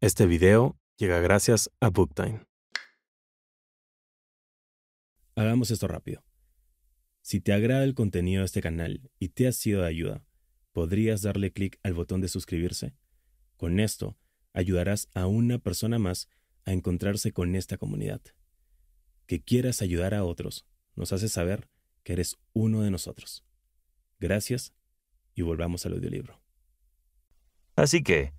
Este video llega gracias a Booktime. Hagamos esto rápido. Si te agrada el contenido de este canal y te ha sido de ayuda, podrías darle clic al botón de suscribirse. Con esto, ayudarás a una persona más a encontrarse con esta comunidad. Que quieras ayudar a otros nos hace saber que eres uno de nosotros. Gracias y volvamos al audiolibro. Así que,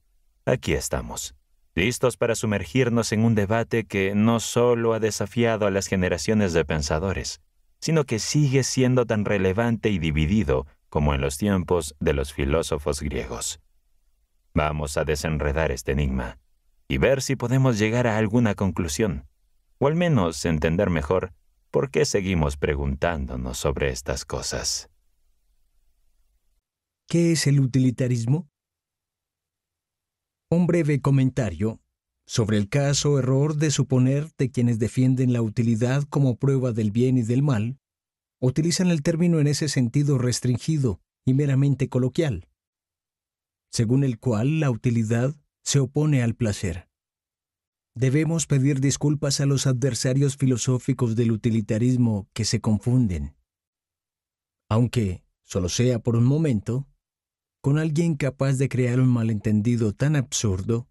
aquí estamos listos para sumergirnos en un debate que no solo ha desafiado a las generaciones de pensadores, sino que sigue siendo tan relevante y dividido como en los tiempos de los filósofos griegos. Vamos a desenredar este enigma y ver si podemos llegar a alguna conclusión, o al menos entender mejor por qué seguimos preguntándonos sobre estas cosas. ¿Qué es el utilitarismo? Un breve comentario sobre el caso error de suponer de quienes defienden la utilidad como prueba del bien y del mal, utilizan el término en ese sentido restringido y meramente coloquial, según el cual la utilidad se opone al placer. Debemos pedir disculpas a los adversarios filosóficos del utilitarismo que se confunden. Aunque, solo sea por un momento, con alguien capaz de crear un malentendido tan absurdo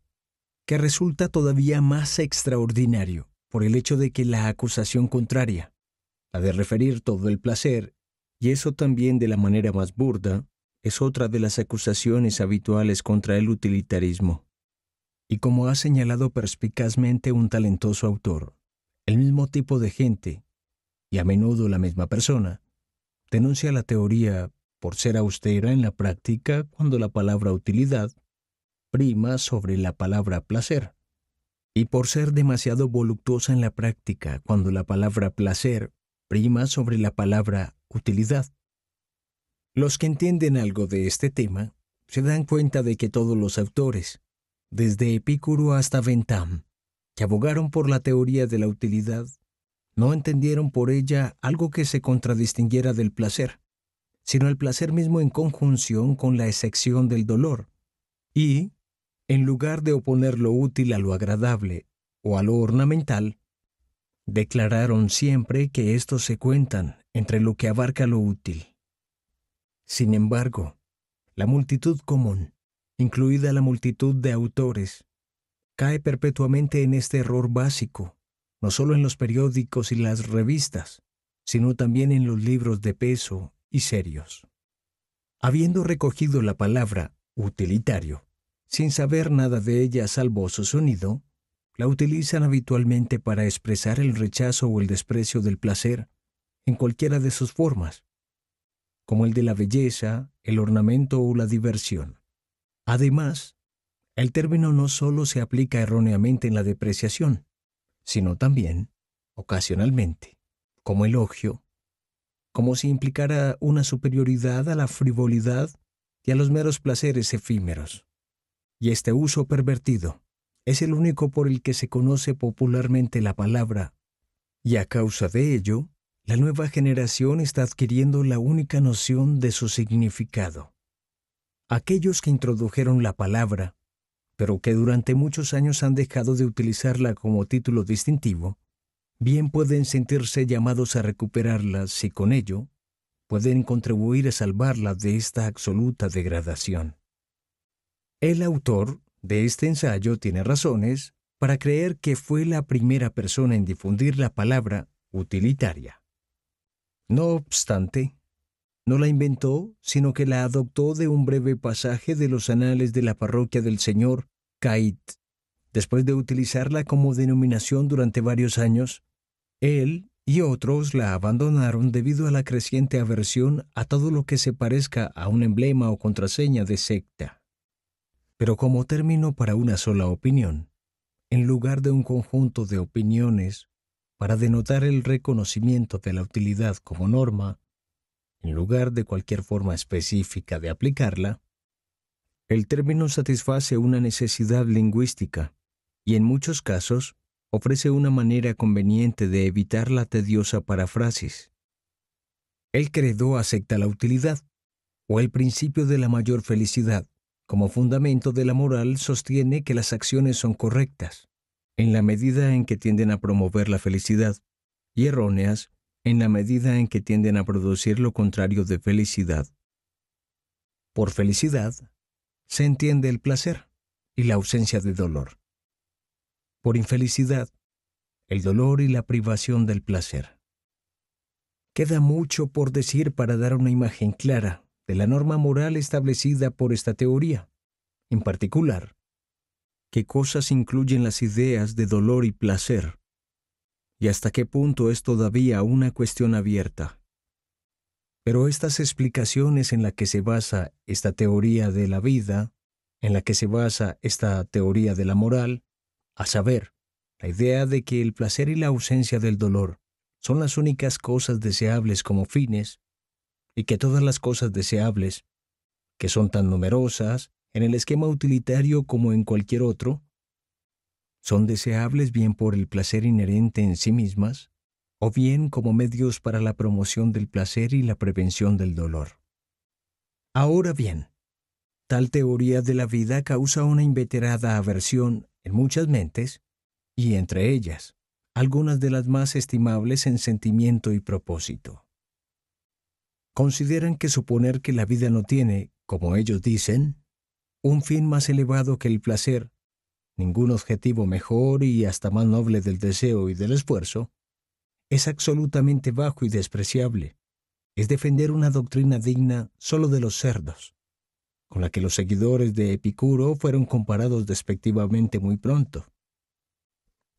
que resulta todavía más extraordinario por el hecho de que la acusación contraria, la de referir todo el placer, y eso también de la manera más burda, es otra de las acusaciones habituales contra el utilitarismo. Y como ha señalado perspicazmente un talentoso autor, el mismo tipo de gente, y a menudo la misma persona, denuncia la teoría por ser austera en la práctica cuando la palabra utilidad prima sobre la palabra placer, y por ser demasiado voluptuosa en la práctica cuando la palabra placer prima sobre la palabra utilidad. Los que entienden algo de este tema se dan cuenta de que todos los autores, desde Epicuro hasta Ventam, que abogaron por la teoría de la utilidad, no entendieron por ella algo que se contradistinguiera del placer sino el placer mismo en conjunción con la excepción del dolor. Y, en lugar de oponer lo útil a lo agradable o a lo ornamental, declararon siempre que estos se cuentan entre lo que abarca lo útil. Sin embargo, la multitud común, incluida la multitud de autores, cae perpetuamente en este error básico, no solo en los periódicos y las revistas, sino también en los libros de peso y serios. Habiendo recogido la palabra utilitario, sin saber nada de ella salvo su sonido, la utilizan habitualmente para expresar el rechazo o el desprecio del placer en cualquiera de sus formas, como el de la belleza, el ornamento o la diversión. Además, el término no solo se aplica erróneamente en la depreciación, sino también, ocasionalmente, como elogio, como si implicara una superioridad a la frivolidad y a los meros placeres efímeros. Y este uso pervertido es el único por el que se conoce popularmente la palabra, y a causa de ello, la nueva generación está adquiriendo la única noción de su significado. Aquellos que introdujeron la palabra, pero que durante muchos años han dejado de utilizarla como título distintivo, bien pueden sentirse llamados a recuperarlas si con ello pueden contribuir a salvarla de esta absoluta degradación. El autor de este ensayo tiene razones para creer que fue la primera persona en difundir la palabra utilitaria. No obstante, no la inventó, sino que la adoptó de un breve pasaje de los anales de la parroquia del señor Cait. Después de utilizarla como denominación durante varios años, él y otros la abandonaron debido a la creciente aversión a todo lo que se parezca a un emblema o contraseña de secta. Pero como término para una sola opinión, en lugar de un conjunto de opiniones para denotar el reconocimiento de la utilidad como norma, en lugar de cualquier forma específica de aplicarla, el término satisface una necesidad lingüística y en muchos casos ofrece una manera conveniente de evitar la tediosa parafrasis. El credo acepta la utilidad, o el principio de la mayor felicidad, como fundamento de la moral sostiene que las acciones son correctas, en la medida en que tienden a promover la felicidad, y erróneas, en la medida en que tienden a producir lo contrario de felicidad. Por felicidad, se entiende el placer y la ausencia de dolor por infelicidad, el dolor y la privación del placer. Queda mucho por decir para dar una imagen clara de la norma moral establecida por esta teoría. En particular, qué cosas incluyen las ideas de dolor y placer, y hasta qué punto es todavía una cuestión abierta. Pero estas explicaciones en las que se basa esta teoría de la vida, en la que se basa esta teoría de la moral, a saber, la idea de que el placer y la ausencia del dolor son las únicas cosas deseables como fines, y que todas las cosas deseables, que son tan numerosas en el esquema utilitario como en cualquier otro, son deseables bien por el placer inherente en sí mismas, o bien como medios para la promoción del placer y la prevención del dolor. Ahora bien, tal teoría de la vida causa una inveterada aversión muchas mentes, y entre ellas, algunas de las más estimables en sentimiento y propósito. Consideran que suponer que la vida no tiene, como ellos dicen, un fin más elevado que el placer, ningún objetivo mejor y hasta más noble del deseo y del esfuerzo, es absolutamente bajo y despreciable. Es defender una doctrina digna solo de los cerdos, con la que los seguidores de Epicuro fueron comparados despectivamente muy pronto.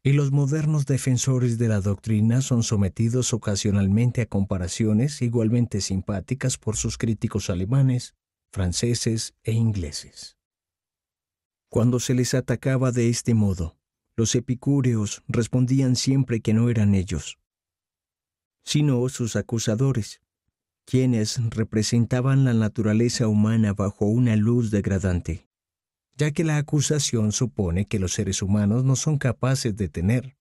Y los modernos defensores de la doctrina son sometidos ocasionalmente a comparaciones igualmente simpáticas por sus críticos alemanes, franceses e ingleses. Cuando se les atacaba de este modo, los epicúreos respondían siempre que no eran ellos, sino sus acusadores, quienes representaban la naturaleza humana bajo una luz degradante, ya que la acusación supone que los seres humanos no son capaces de tener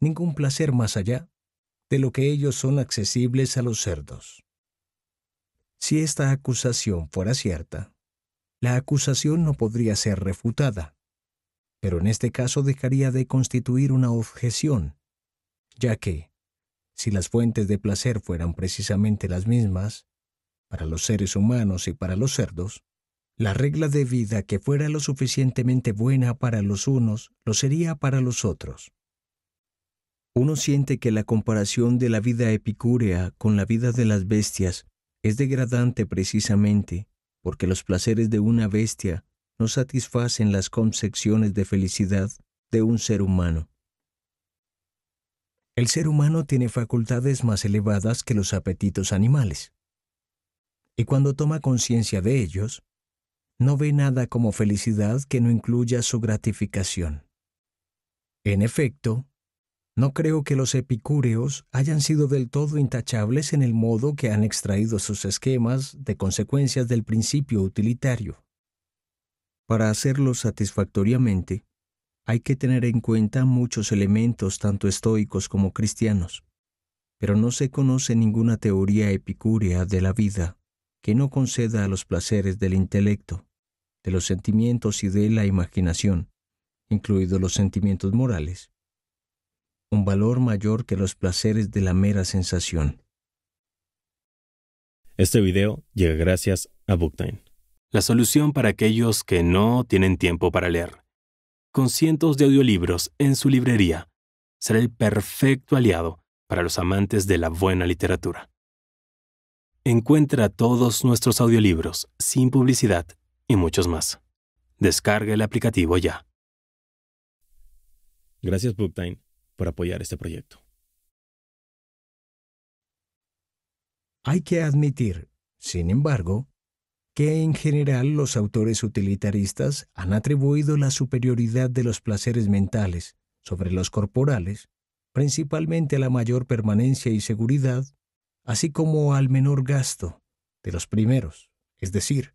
ningún placer más allá de lo que ellos son accesibles a los cerdos. Si esta acusación fuera cierta, la acusación no podría ser refutada, pero en este caso dejaría de constituir una objeción, ya que, si las fuentes de placer fueran precisamente las mismas, para los seres humanos y para los cerdos, la regla de vida que fuera lo suficientemente buena para los unos lo sería para los otros. Uno siente que la comparación de la vida epicúrea con la vida de las bestias es degradante precisamente porque los placeres de una bestia no satisfacen las concepciones de felicidad de un ser humano. El ser humano tiene facultades más elevadas que los apetitos animales. Y cuando toma conciencia de ellos, no ve nada como felicidad que no incluya su gratificación. En efecto, no creo que los epicúreos hayan sido del todo intachables en el modo que han extraído sus esquemas de consecuencias del principio utilitario. Para hacerlo satisfactoriamente, hay que tener en cuenta muchos elementos tanto estoicos como cristianos, pero no se conoce ninguna teoría epicúrea de la vida que no conceda a los placeres del intelecto, de los sentimientos y de la imaginación, incluidos los sentimientos morales, un valor mayor que los placeres de la mera sensación. Este video llega gracias a Booktime, la solución para aquellos que no tienen tiempo para leer con cientos de audiolibros en su librería, será el perfecto aliado para los amantes de la buena literatura. Encuentra todos nuestros audiolibros sin publicidad y muchos más. Descarga el aplicativo ya. Gracias Booktime por apoyar este proyecto. Hay que admitir, sin embargo, que en general los autores utilitaristas han atribuido la superioridad de los placeres mentales sobre los corporales, principalmente a la mayor permanencia y seguridad, así como al menor gasto de los primeros, es decir,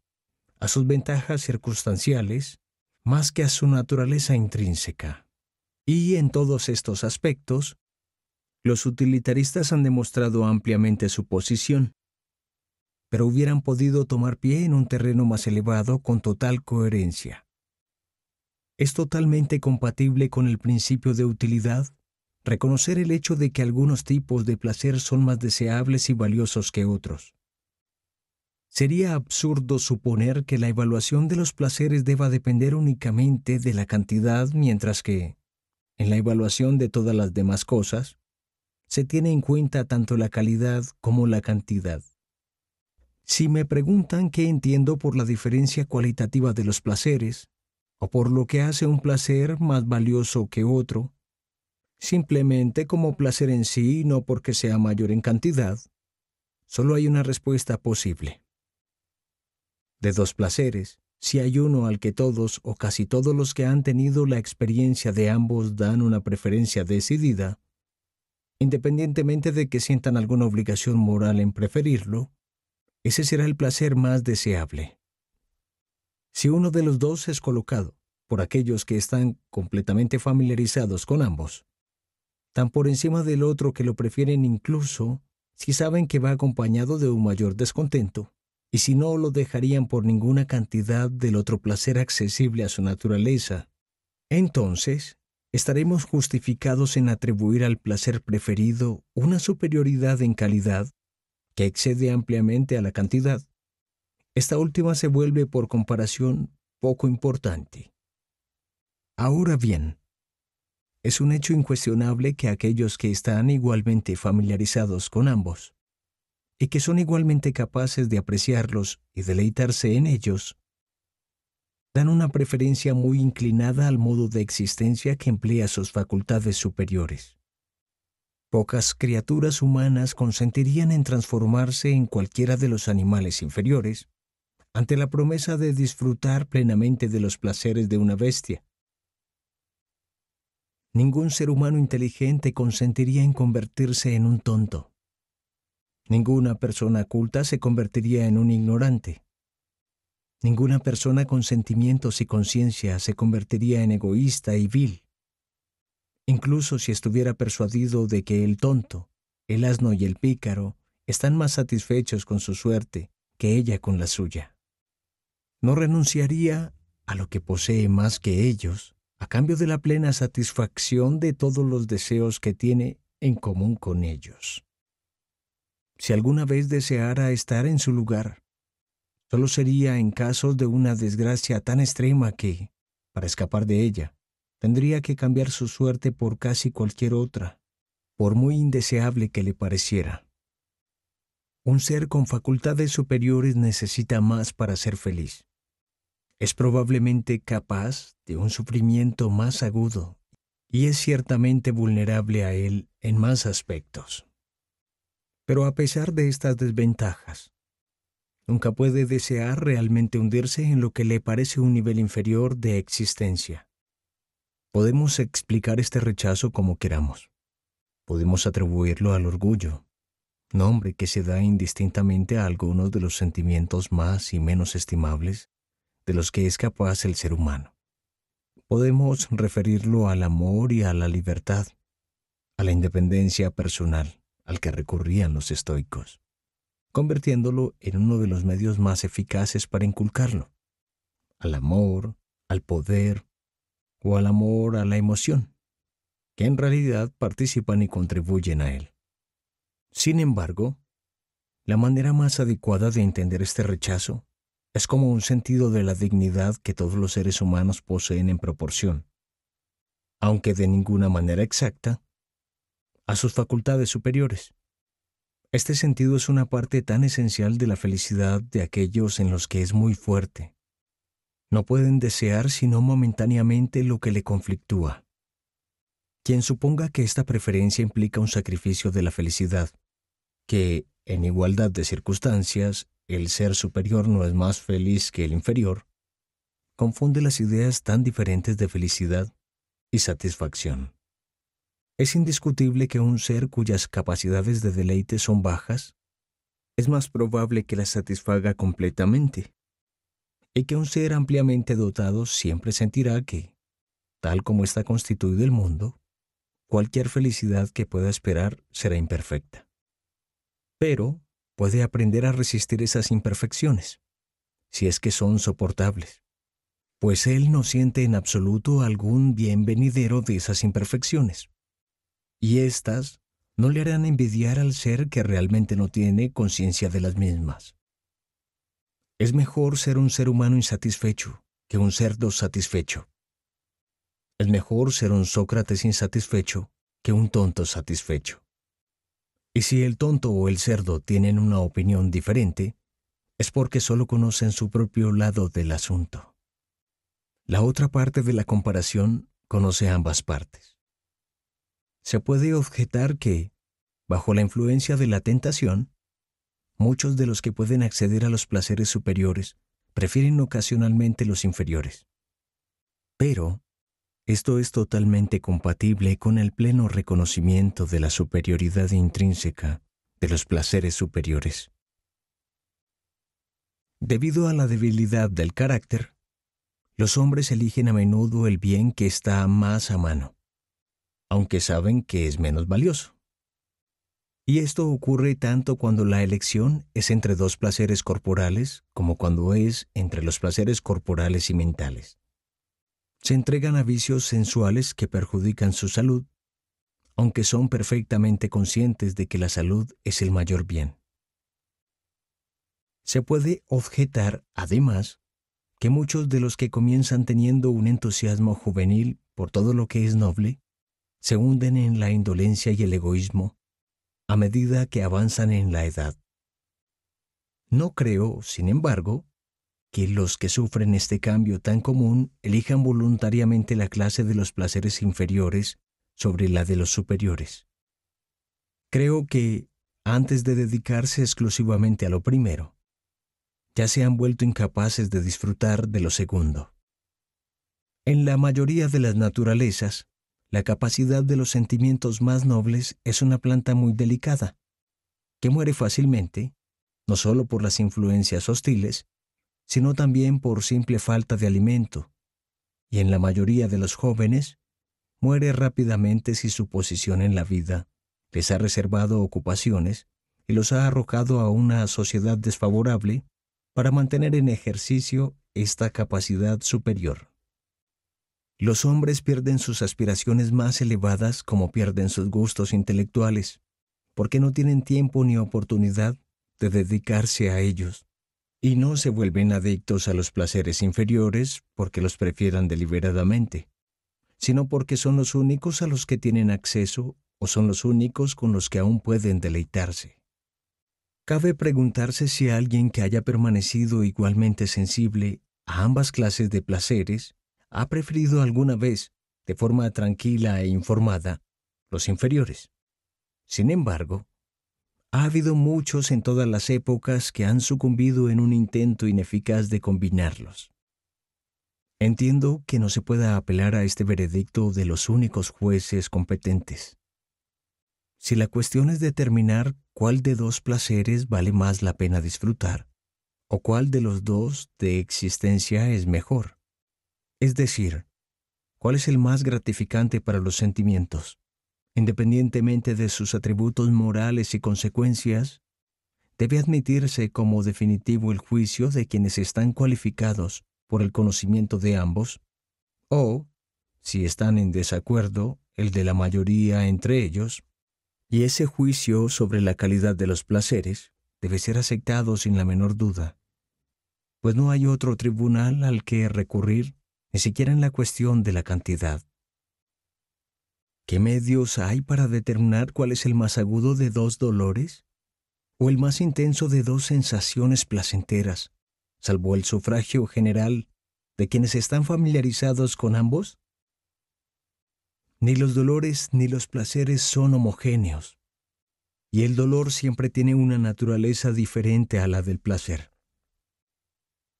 a sus ventajas circunstanciales más que a su naturaleza intrínseca. Y en todos estos aspectos, los utilitaristas han demostrado ampliamente su posición, pero hubieran podido tomar pie en un terreno más elevado con total coherencia. Es totalmente compatible con el principio de utilidad reconocer el hecho de que algunos tipos de placer son más deseables y valiosos que otros. Sería absurdo suponer que la evaluación de los placeres deba depender únicamente de la cantidad, mientras que, en la evaluación de todas las demás cosas, se tiene en cuenta tanto la calidad como la cantidad. Si me preguntan qué entiendo por la diferencia cualitativa de los placeres, o por lo que hace un placer más valioso que otro, simplemente como placer en sí, y no porque sea mayor en cantidad, solo hay una respuesta posible. De dos placeres, si hay uno al que todos o casi todos los que han tenido la experiencia de ambos dan una preferencia decidida, independientemente de que sientan alguna obligación moral en preferirlo, ese será el placer más deseable. Si uno de los dos es colocado, por aquellos que están completamente familiarizados con ambos, tan por encima del otro que lo prefieren incluso si saben que va acompañado de un mayor descontento, y si no lo dejarían por ninguna cantidad del otro placer accesible a su naturaleza, entonces estaremos justificados en atribuir al placer preferido una superioridad en calidad que excede ampliamente a la cantidad. Esta última se vuelve por comparación poco importante. Ahora bien, es un hecho incuestionable que aquellos que están igualmente familiarizados con ambos y que son igualmente capaces de apreciarlos y deleitarse en ellos, dan una preferencia muy inclinada al modo de existencia que emplea sus facultades superiores. Pocas criaturas humanas consentirían en transformarse en cualquiera de los animales inferiores, ante la promesa de disfrutar plenamente de los placeres de una bestia. Ningún ser humano inteligente consentiría en convertirse en un tonto. Ninguna persona culta se convertiría en un ignorante. Ninguna persona con sentimientos y conciencia se convertiría en egoísta y vil incluso si estuviera persuadido de que el tonto, el asno y el pícaro están más satisfechos con su suerte que ella con la suya. No renunciaría a lo que posee más que ellos, a cambio de la plena satisfacción de todos los deseos que tiene en común con ellos. Si alguna vez deseara estar en su lugar, solo sería en casos de una desgracia tan extrema que, para escapar de ella, tendría que cambiar su suerte por casi cualquier otra, por muy indeseable que le pareciera. Un ser con facultades superiores necesita más para ser feliz. Es probablemente capaz de un sufrimiento más agudo y es ciertamente vulnerable a él en más aspectos. Pero a pesar de estas desventajas, nunca puede desear realmente hundirse en lo que le parece un nivel inferior de existencia. Podemos explicar este rechazo como queramos. Podemos atribuirlo al orgullo, nombre que se da indistintamente a algunos de los sentimientos más y menos estimables de los que es capaz el ser humano. Podemos referirlo al amor y a la libertad, a la independencia personal al que recurrían los estoicos, convirtiéndolo en uno de los medios más eficaces para inculcarlo, al amor, al poder, o al amor, a la emoción, que en realidad participan y contribuyen a él. Sin embargo, la manera más adecuada de entender este rechazo es como un sentido de la dignidad que todos los seres humanos poseen en proporción, aunque de ninguna manera exacta, a sus facultades superiores. Este sentido es una parte tan esencial de la felicidad de aquellos en los que es muy fuerte, no pueden desear sino momentáneamente lo que le conflictúa. Quien suponga que esta preferencia implica un sacrificio de la felicidad, que, en igualdad de circunstancias, el ser superior no es más feliz que el inferior, confunde las ideas tan diferentes de felicidad y satisfacción. Es indiscutible que un ser cuyas capacidades de deleite son bajas es más probable que las satisfaga completamente, y que un ser ampliamente dotado siempre sentirá que, tal como está constituido el mundo, cualquier felicidad que pueda esperar será imperfecta. Pero puede aprender a resistir esas imperfecciones, si es que son soportables, pues él no siente en absoluto algún bienvenidero de esas imperfecciones. Y éstas no le harán envidiar al ser que realmente no tiene conciencia de las mismas. Es mejor ser un ser humano insatisfecho que un cerdo satisfecho. Es mejor ser un Sócrates insatisfecho que un tonto satisfecho. Y si el tonto o el cerdo tienen una opinión diferente, es porque solo conocen su propio lado del asunto. La otra parte de la comparación conoce ambas partes. Se puede objetar que, bajo la influencia de la tentación, Muchos de los que pueden acceder a los placeres superiores prefieren ocasionalmente los inferiores. Pero, esto es totalmente compatible con el pleno reconocimiento de la superioridad intrínseca de los placeres superiores. Debido a la debilidad del carácter, los hombres eligen a menudo el bien que está más a mano, aunque saben que es menos valioso. Y esto ocurre tanto cuando la elección es entre dos placeres corporales como cuando es entre los placeres corporales y mentales. Se entregan a vicios sensuales que perjudican su salud, aunque son perfectamente conscientes de que la salud es el mayor bien. Se puede objetar, además, que muchos de los que comienzan teniendo un entusiasmo juvenil por todo lo que es noble, se hunden en la indolencia y el egoísmo a medida que avanzan en la edad. No creo, sin embargo, que los que sufren este cambio tan común elijan voluntariamente la clase de los placeres inferiores sobre la de los superiores. Creo que, antes de dedicarse exclusivamente a lo primero, ya se han vuelto incapaces de disfrutar de lo segundo. En la mayoría de las naturalezas, la capacidad de los sentimientos más nobles es una planta muy delicada, que muere fácilmente, no solo por las influencias hostiles, sino también por simple falta de alimento, y en la mayoría de los jóvenes, muere rápidamente si su posición en la vida les ha reservado ocupaciones y los ha arrojado a una sociedad desfavorable para mantener en ejercicio esta capacidad superior. Los hombres pierden sus aspiraciones más elevadas como pierden sus gustos intelectuales, porque no tienen tiempo ni oportunidad de dedicarse a ellos, y no se vuelven adictos a los placeres inferiores porque los prefieran deliberadamente, sino porque son los únicos a los que tienen acceso o son los únicos con los que aún pueden deleitarse. Cabe preguntarse si alguien que haya permanecido igualmente sensible a ambas clases de placeres ha preferido alguna vez, de forma tranquila e informada, los inferiores. Sin embargo, ha habido muchos en todas las épocas que han sucumbido en un intento ineficaz de combinarlos. Entiendo que no se pueda apelar a este veredicto de los únicos jueces competentes. Si la cuestión es determinar cuál de dos placeres vale más la pena disfrutar, o cuál de los dos de existencia es mejor, es decir, ¿cuál es el más gratificante para los sentimientos? Independientemente de sus atributos morales y consecuencias, debe admitirse como definitivo el juicio de quienes están cualificados por el conocimiento de ambos, o, si están en desacuerdo, el de la mayoría entre ellos, y ese juicio sobre la calidad de los placeres debe ser aceptado sin la menor duda, pues no hay otro tribunal al que recurrir ni siquiera en la cuestión de la cantidad. ¿Qué medios hay para determinar cuál es el más agudo de dos dolores? ¿O el más intenso de dos sensaciones placenteras, salvo el sufragio general de quienes están familiarizados con ambos? Ni los dolores ni los placeres son homogéneos, y el dolor siempre tiene una naturaleza diferente a la del placer.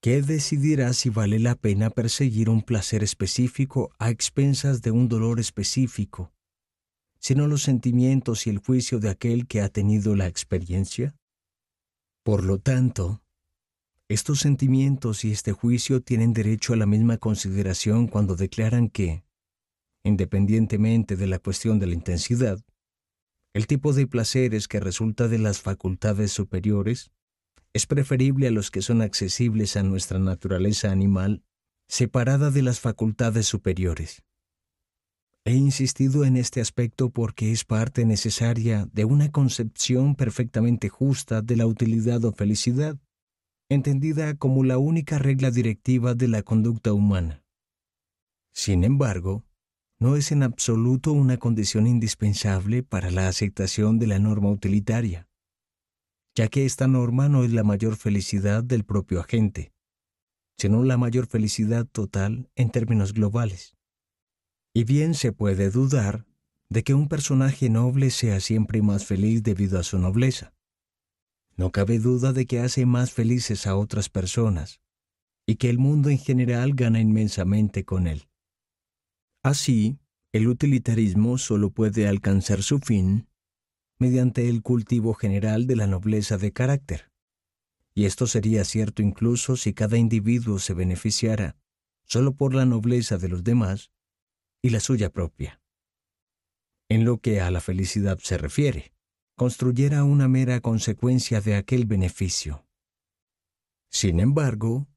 ¿qué decidirá si vale la pena perseguir un placer específico a expensas de un dolor específico, sino los sentimientos y el juicio de aquel que ha tenido la experiencia. Por lo tanto, estos sentimientos y este juicio tienen derecho a la misma consideración cuando declaran que, independientemente de la cuestión de la intensidad, el tipo de placeres que resulta de las facultades superiores es preferible a los que son accesibles a nuestra naturaleza animal, separada de las facultades superiores. He insistido en este aspecto porque es parte necesaria de una concepción perfectamente justa de la utilidad o felicidad, entendida como la única regla directiva de la conducta humana. Sin embargo, no es en absoluto una condición indispensable para la aceptación de la norma utilitaria ya que esta norma no es la mayor felicidad del propio agente, sino la mayor felicidad total en términos globales. Y bien se puede dudar de que un personaje noble sea siempre más feliz debido a su nobleza. No cabe duda de que hace más felices a otras personas y que el mundo en general gana inmensamente con él. Así, el utilitarismo solo puede alcanzar su fin mediante el cultivo general de la nobleza de carácter. Y esto sería cierto incluso si cada individuo se beneficiara solo por la nobleza de los demás y la suya propia. En lo que a la felicidad se refiere, construyera una mera consecuencia de aquel beneficio. Sin embargo,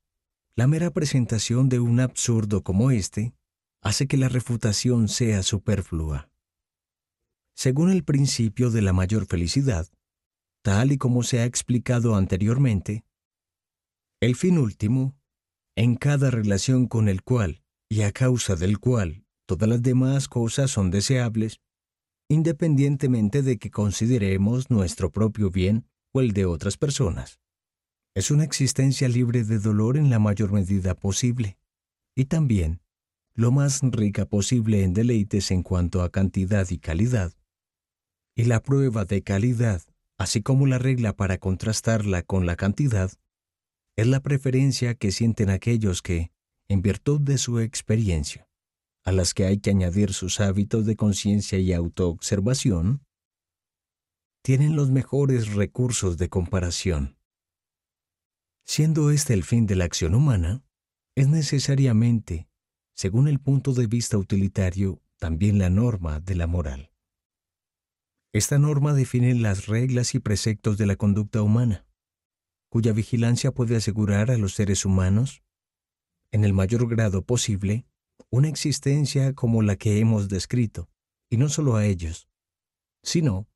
la mera presentación de un absurdo como este hace que la refutación sea superflua según el principio de la mayor felicidad, tal y como se ha explicado anteriormente, el fin último, en cada relación con el cual y a causa del cual todas las demás cosas son deseables, independientemente de que consideremos nuestro propio bien o el de otras personas. Es una existencia libre de dolor en la mayor medida posible y también lo más rica posible en deleites en cuanto a cantidad y calidad, y la prueba de calidad, así como la regla para contrastarla con la cantidad, es la preferencia que sienten aquellos que, en virtud de su experiencia, a las que hay que añadir sus hábitos de conciencia y autoobservación, tienen los mejores recursos de comparación. Siendo este el fin de la acción humana, es necesariamente, según el punto de vista utilitario, también la norma de la moral. Esta norma define las reglas y preceptos de la conducta humana, cuya vigilancia puede asegurar a los seres humanos, en el mayor grado posible, una existencia como la que hemos descrito, y no solo a ellos, sino,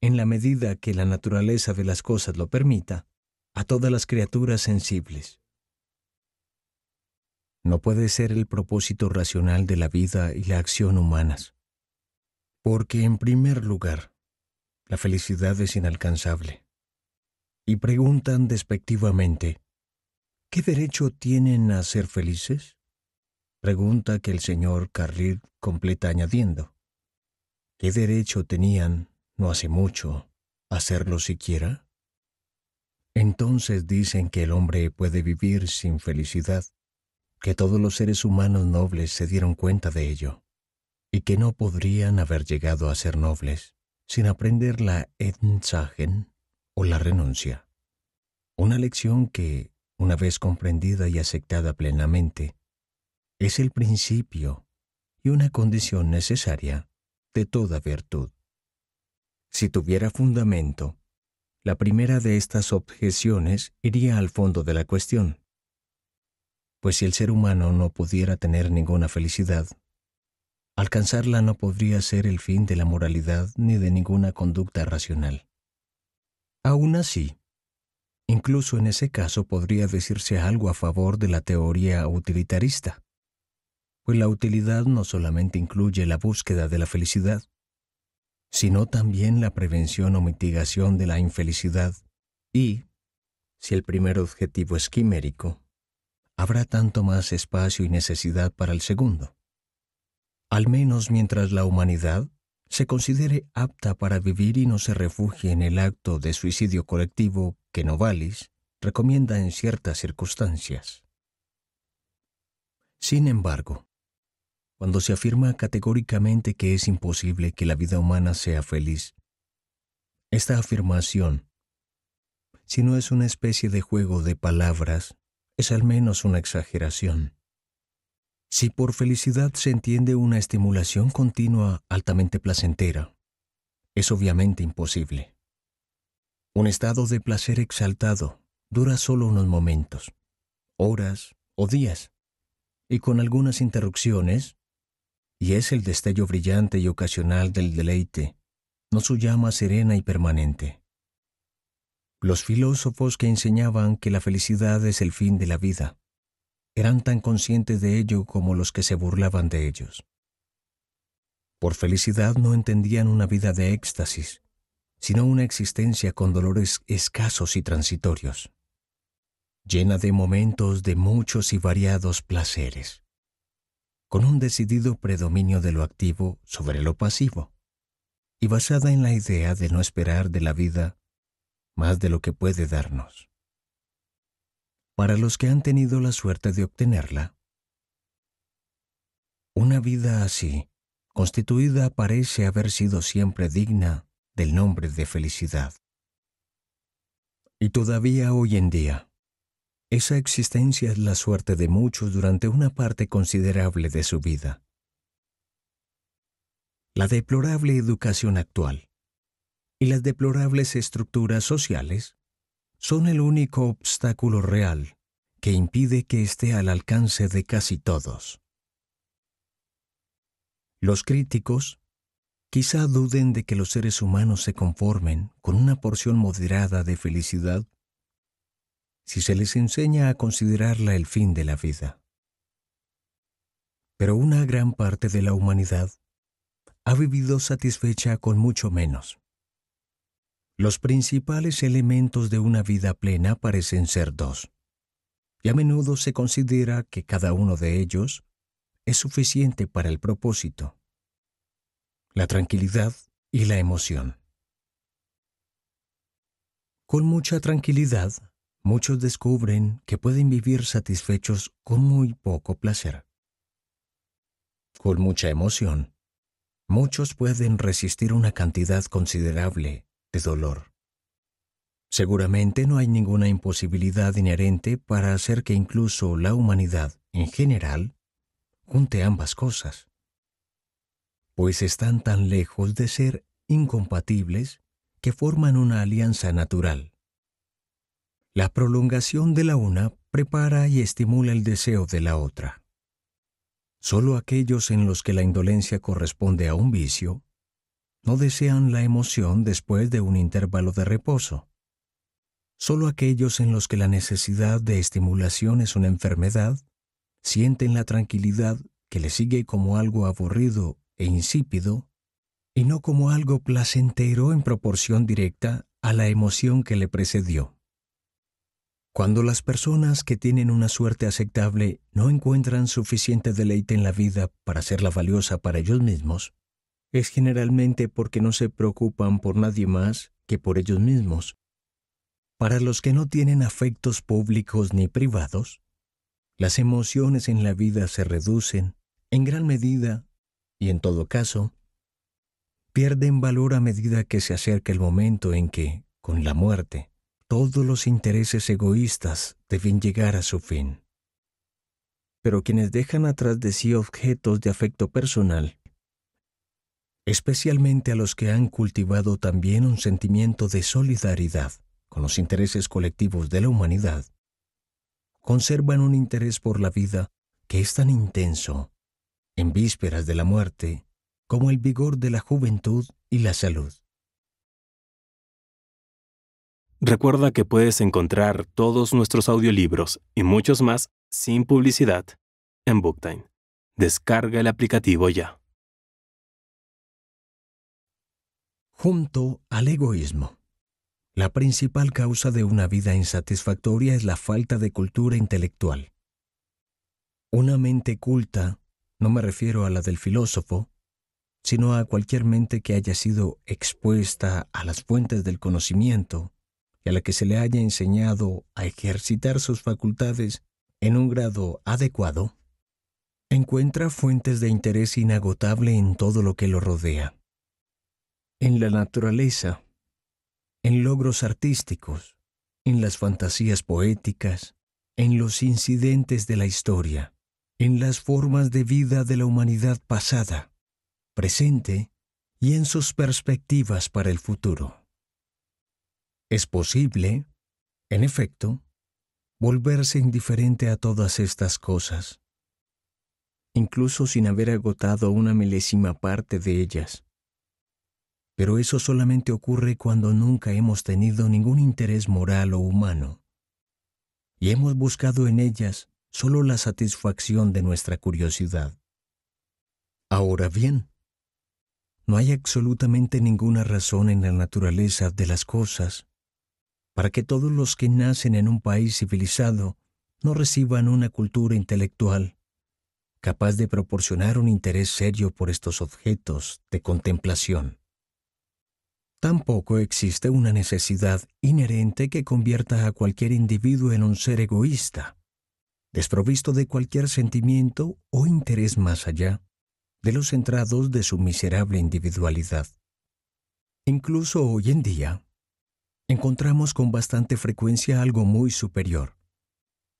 en la medida que la naturaleza de las cosas lo permita, a todas las criaturas sensibles. No puede ser el propósito racional de la vida y la acción humanas. Porque, en primer lugar, la felicidad es inalcanzable. Y preguntan despectivamente, ¿qué derecho tienen a ser felices? Pregunta que el señor Carril completa añadiendo, ¿qué derecho tenían, no hace mucho, a serlo siquiera? Entonces dicen que el hombre puede vivir sin felicidad, que todos los seres humanos nobles se dieron cuenta de ello, y que no podrían haber llegado a ser nobles, sin aprender la Entsagen o la renuncia. Una lección que, una vez comprendida y aceptada plenamente, es el principio y una condición necesaria de toda virtud. Si tuviera fundamento, la primera de estas objeciones iría al fondo de la cuestión. Pues si el ser humano no pudiera tener ninguna felicidad, Alcanzarla no podría ser el fin de la moralidad ni de ninguna conducta racional. Aún así, incluso en ese caso podría decirse algo a favor de la teoría utilitarista, pues la utilidad no solamente incluye la búsqueda de la felicidad, sino también la prevención o mitigación de la infelicidad y, si el primer objetivo es quimérico, habrá tanto más espacio y necesidad para el segundo al menos mientras la humanidad se considere apta para vivir y no se refugie en el acto de suicidio colectivo que Novalis recomienda en ciertas circunstancias. Sin embargo, cuando se afirma categóricamente que es imposible que la vida humana sea feliz, esta afirmación, si no es una especie de juego de palabras, es al menos una exageración. Si por felicidad se entiende una estimulación continua altamente placentera, es obviamente imposible. Un estado de placer exaltado dura solo unos momentos, horas o días, y con algunas interrupciones, y es el destello brillante y ocasional del deleite, no su llama serena y permanente. Los filósofos que enseñaban que la felicidad es el fin de la vida, eran tan conscientes de ello como los que se burlaban de ellos. Por felicidad no entendían una vida de éxtasis, sino una existencia con dolores escasos y transitorios, llena de momentos de muchos y variados placeres, con un decidido predominio de lo activo sobre lo pasivo, y basada en la idea de no esperar de la vida más de lo que puede darnos para los que han tenido la suerte de obtenerla. Una vida así, constituida, parece haber sido siempre digna del nombre de felicidad. Y todavía hoy en día, esa existencia es la suerte de muchos durante una parte considerable de su vida. La deplorable educación actual y las deplorables estructuras sociales son el único obstáculo real que impide que esté al alcance de casi todos. Los críticos quizá duden de que los seres humanos se conformen con una porción moderada de felicidad si se les enseña a considerarla el fin de la vida. Pero una gran parte de la humanidad ha vivido satisfecha con mucho menos. Los principales elementos de una vida plena parecen ser dos, y a menudo se considera que cada uno de ellos es suficiente para el propósito, la tranquilidad y la emoción. Con mucha tranquilidad, muchos descubren que pueden vivir satisfechos con muy poco placer. Con mucha emoción, muchos pueden resistir una cantidad considerable de dolor. Seguramente no hay ninguna imposibilidad inherente para hacer que incluso la humanidad, en general, junte ambas cosas, pues están tan lejos de ser incompatibles que forman una alianza natural. La prolongación de la una prepara y estimula el deseo de la otra. Solo aquellos en los que la indolencia corresponde a un vicio no desean la emoción después de un intervalo de reposo. Solo aquellos en los que la necesidad de estimulación es una enfermedad sienten la tranquilidad que le sigue como algo aburrido e insípido y no como algo placentero en proporción directa a la emoción que le precedió. Cuando las personas que tienen una suerte aceptable no encuentran suficiente deleite en la vida para hacerla valiosa para ellos mismos, es generalmente porque no se preocupan por nadie más que por ellos mismos. Para los que no tienen afectos públicos ni privados, las emociones en la vida se reducen, en gran medida, y en todo caso, pierden valor a medida que se acerca el momento en que, con la muerte, todos los intereses egoístas deben llegar a su fin. Pero quienes dejan atrás de sí objetos de afecto personal especialmente a los que han cultivado también un sentimiento de solidaridad con los intereses colectivos de la humanidad, conservan un interés por la vida que es tan intenso, en vísperas de la muerte, como el vigor de la juventud y la salud. Recuerda que puedes encontrar todos nuestros audiolibros y muchos más sin publicidad en Booktime. Descarga el aplicativo ya. junto al egoísmo. La principal causa de una vida insatisfactoria es la falta de cultura intelectual. Una mente culta, no me refiero a la del filósofo, sino a cualquier mente que haya sido expuesta a las fuentes del conocimiento y a la que se le haya enseñado a ejercitar sus facultades en un grado adecuado, encuentra fuentes de interés inagotable en todo lo que lo rodea en la naturaleza, en logros artísticos, en las fantasías poéticas, en los incidentes de la historia, en las formas de vida de la humanidad pasada, presente y en sus perspectivas para el futuro. Es posible, en efecto, volverse indiferente a todas estas cosas, incluso sin haber agotado una milésima parte de ellas pero eso solamente ocurre cuando nunca hemos tenido ningún interés moral o humano, y hemos buscado en ellas solo la satisfacción de nuestra curiosidad. Ahora bien, no hay absolutamente ninguna razón en la naturaleza de las cosas para que todos los que nacen en un país civilizado no reciban una cultura intelectual capaz de proporcionar un interés serio por estos objetos de contemplación. Tampoco existe una necesidad inherente que convierta a cualquier individuo en un ser egoísta, desprovisto de cualquier sentimiento o interés más allá de los entrados de su miserable individualidad. Incluso hoy en día, encontramos con bastante frecuencia algo muy superior,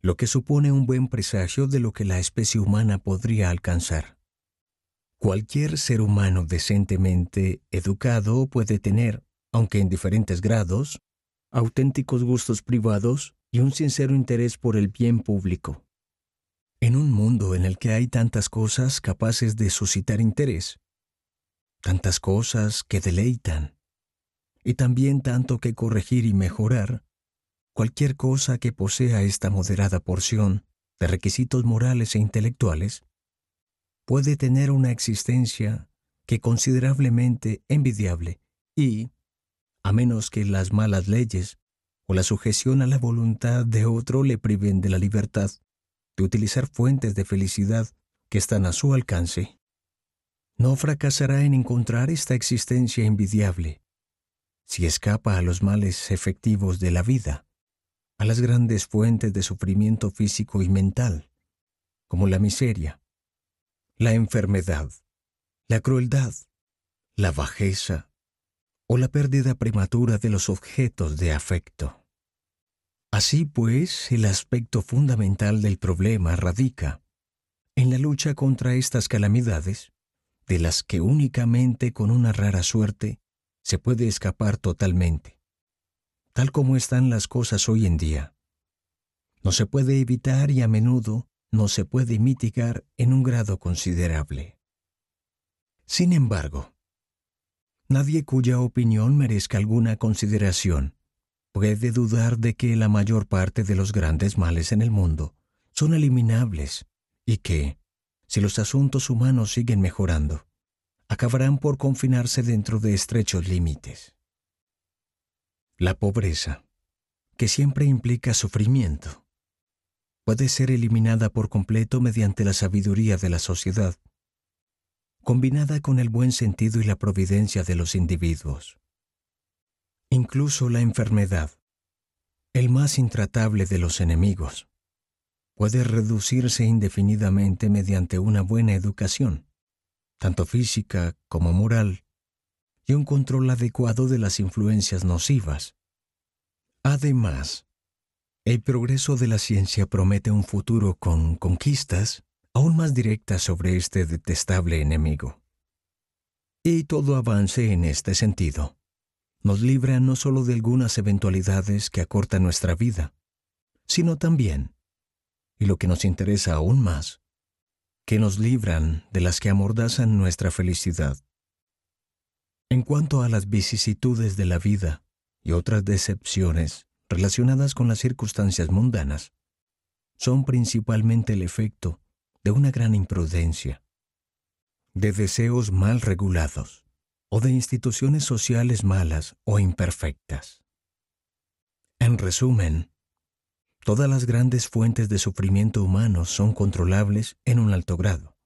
lo que supone un buen presagio de lo que la especie humana podría alcanzar cualquier ser humano decentemente educado puede tener, aunque en diferentes grados, auténticos gustos privados y un sincero interés por el bien público. En un mundo en el que hay tantas cosas capaces de suscitar interés, tantas cosas que deleitan, y también tanto que corregir y mejorar, cualquier cosa que posea esta moderada porción de requisitos morales e intelectuales puede tener una existencia que considerablemente envidiable y, a menos que las malas leyes o la sujeción a la voluntad de otro le priven de la libertad de utilizar fuentes de felicidad que están a su alcance, no fracasará en encontrar esta existencia envidiable si escapa a los males efectivos de la vida, a las grandes fuentes de sufrimiento físico y mental, como la miseria, la enfermedad, la crueldad, la bajeza o la pérdida prematura de los objetos de afecto. Así pues, el aspecto fundamental del problema radica en la lucha contra estas calamidades, de las que únicamente con una rara suerte se puede escapar totalmente. Tal como están las cosas hoy en día, no se puede evitar y a menudo no se puede mitigar en un grado considerable. Sin embargo, nadie cuya opinión merezca alguna consideración puede dudar de que la mayor parte de los grandes males en el mundo son eliminables y que, si los asuntos humanos siguen mejorando, acabarán por confinarse dentro de estrechos límites. La pobreza, que siempre implica sufrimiento, puede ser eliminada por completo mediante la sabiduría de la sociedad, combinada con el buen sentido y la providencia de los individuos. Incluso la enfermedad, el más intratable de los enemigos, puede reducirse indefinidamente mediante una buena educación, tanto física como moral, y un control adecuado de las influencias nocivas. Además, el progreso de la ciencia promete un futuro con conquistas aún más directas sobre este detestable enemigo. Y todo avance en este sentido nos libra no solo de algunas eventualidades que acortan nuestra vida, sino también, y lo que nos interesa aún más, que nos libran de las que amordazan nuestra felicidad. En cuanto a las vicisitudes de la vida y otras decepciones, relacionadas con las circunstancias mundanas, son principalmente el efecto de una gran imprudencia, de deseos mal regulados o de instituciones sociales malas o imperfectas. En resumen, todas las grandes fuentes de sufrimiento humano son controlables en un alto grado,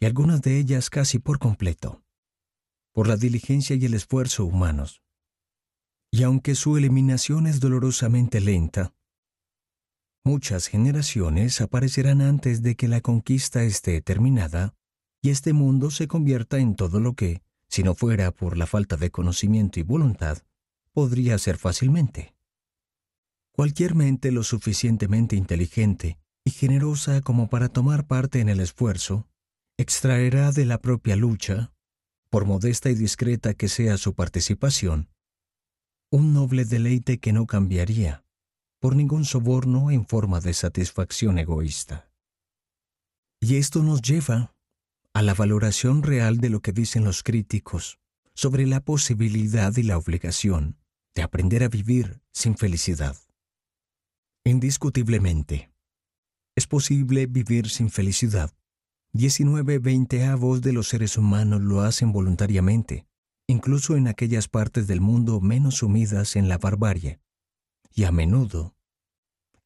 y algunas de ellas casi por completo, por la diligencia y el esfuerzo humanos y aunque su eliminación es dolorosamente lenta, muchas generaciones aparecerán antes de que la conquista esté terminada y este mundo se convierta en todo lo que, si no fuera por la falta de conocimiento y voluntad, podría ser fácilmente. Cualquier mente lo suficientemente inteligente y generosa como para tomar parte en el esfuerzo, extraerá de la propia lucha, por modesta y discreta que sea su participación, un noble deleite que no cambiaría por ningún soborno en forma de satisfacción egoísta. Y esto nos lleva a la valoración real de lo que dicen los críticos sobre la posibilidad y la obligación de aprender a vivir sin felicidad. Indiscutiblemente, es posible vivir sin felicidad. 19 20 avos de los seres humanos lo hacen voluntariamente, incluso en aquellas partes del mundo menos sumidas en la barbarie. Y a menudo,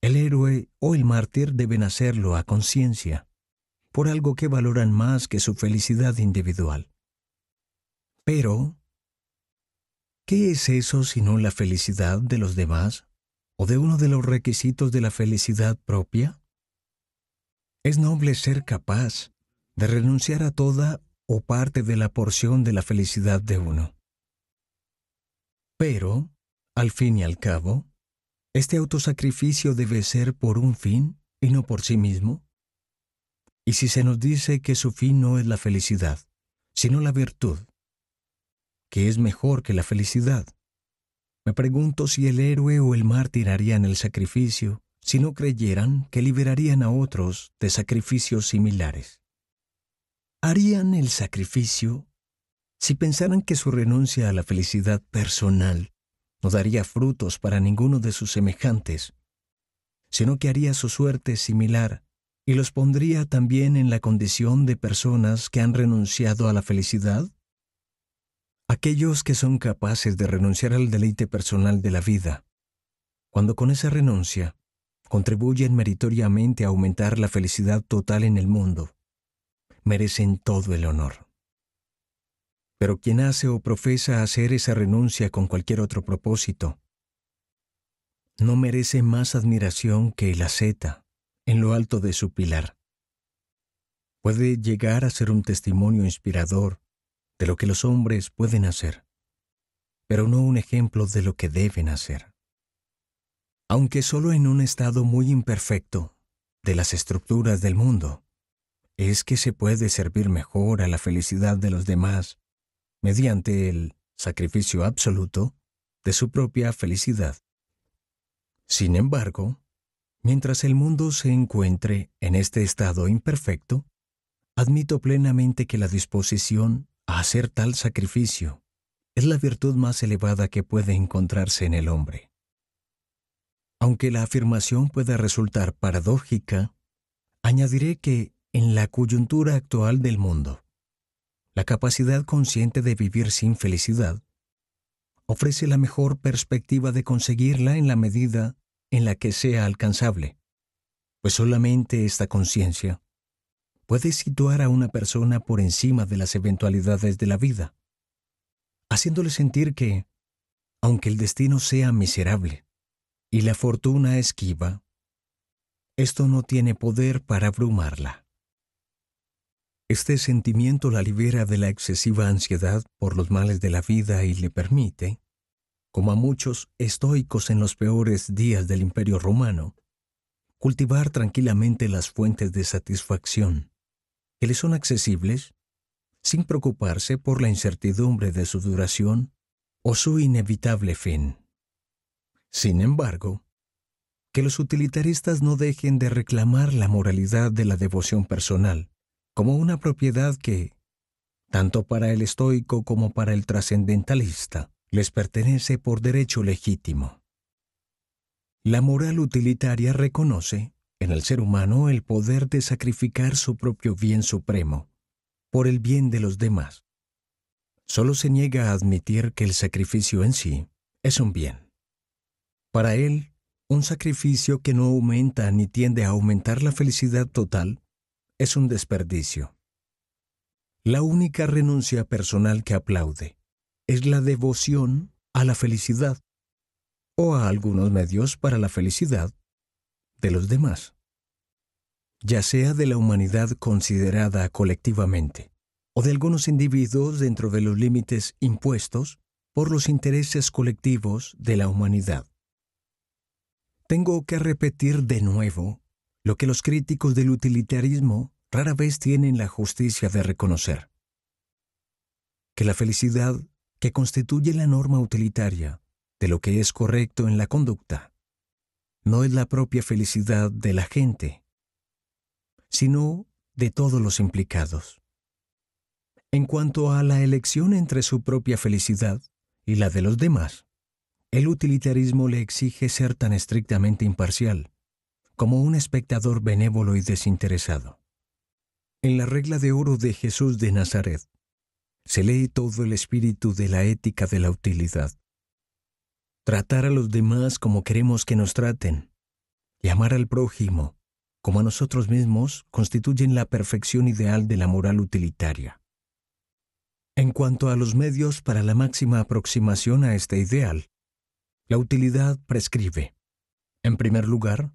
el héroe o el mártir deben hacerlo a conciencia, por algo que valoran más que su felicidad individual. Pero, ¿qué es eso sino la felicidad de los demás o de uno de los requisitos de la felicidad propia? Es noble ser capaz de renunciar a toda o parte de la porción de la felicidad de uno. Pero, al fin y al cabo, ¿este autosacrificio debe ser por un fin y no por sí mismo? ¿Y si se nos dice que su fin no es la felicidad, sino la virtud, que es mejor que la felicidad? Me pregunto si el héroe o el mártir harían el sacrificio si no creyeran que liberarían a otros de sacrificios similares harían el sacrificio si pensaran que su renuncia a la felicidad personal no daría frutos para ninguno de sus semejantes, sino que haría su suerte similar y los pondría también en la condición de personas que han renunciado a la felicidad? Aquellos que son capaces de renunciar al deleite personal de la vida, cuando con esa renuncia contribuyen meritoriamente a aumentar la felicidad total en el mundo, merecen todo el honor. Pero quien hace o profesa hacer esa renuncia con cualquier otro propósito, no merece más admiración que la seta en lo alto de su pilar. Puede llegar a ser un testimonio inspirador de lo que los hombres pueden hacer, pero no un ejemplo de lo que deben hacer. Aunque solo en un estado muy imperfecto de las estructuras del mundo, es que se puede servir mejor a la felicidad de los demás mediante el sacrificio absoluto de su propia felicidad. Sin embargo, mientras el mundo se encuentre en este estado imperfecto, admito plenamente que la disposición a hacer tal sacrificio es la virtud más elevada que puede encontrarse en el hombre. Aunque la afirmación pueda resultar paradójica, añadiré que en la coyuntura actual del mundo. La capacidad consciente de vivir sin felicidad ofrece la mejor perspectiva de conseguirla en la medida en la que sea alcanzable, pues solamente esta conciencia puede situar a una persona por encima de las eventualidades de la vida, haciéndole sentir que, aunque el destino sea miserable y la fortuna esquiva, esto no tiene poder para abrumarla. Este sentimiento la libera de la excesiva ansiedad por los males de la vida y le permite, como a muchos estoicos en los peores días del imperio romano, cultivar tranquilamente las fuentes de satisfacción que le son accesibles sin preocuparse por la incertidumbre de su duración o su inevitable fin. Sin embargo, que los utilitaristas no dejen de reclamar la moralidad de la devoción personal, como una propiedad que, tanto para el estoico como para el trascendentalista, les pertenece por derecho legítimo. La moral utilitaria reconoce en el ser humano el poder de sacrificar su propio bien supremo por el bien de los demás. Solo se niega a admitir que el sacrificio en sí es un bien. Para él, un sacrificio que no aumenta ni tiende a aumentar la felicidad total es un desperdicio. La única renuncia personal que aplaude es la devoción a la felicidad o a algunos medios para la felicidad de los demás, ya sea de la humanidad considerada colectivamente o de algunos individuos dentro de los límites impuestos por los intereses colectivos de la humanidad. Tengo que repetir de nuevo lo que los críticos del utilitarismo rara vez tienen la justicia de reconocer. Que la felicidad, que constituye la norma utilitaria de lo que es correcto en la conducta, no es la propia felicidad de la gente, sino de todos los implicados. En cuanto a la elección entre su propia felicidad y la de los demás, el utilitarismo le exige ser tan estrictamente imparcial como un espectador benévolo y desinteresado. En la regla de oro de Jesús de Nazaret se lee todo el espíritu de la ética de la utilidad. Tratar a los demás como queremos que nos traten y amar al prójimo como a nosotros mismos constituyen la perfección ideal de la moral utilitaria. En cuanto a los medios para la máxima aproximación a este ideal, la utilidad prescribe, en primer lugar,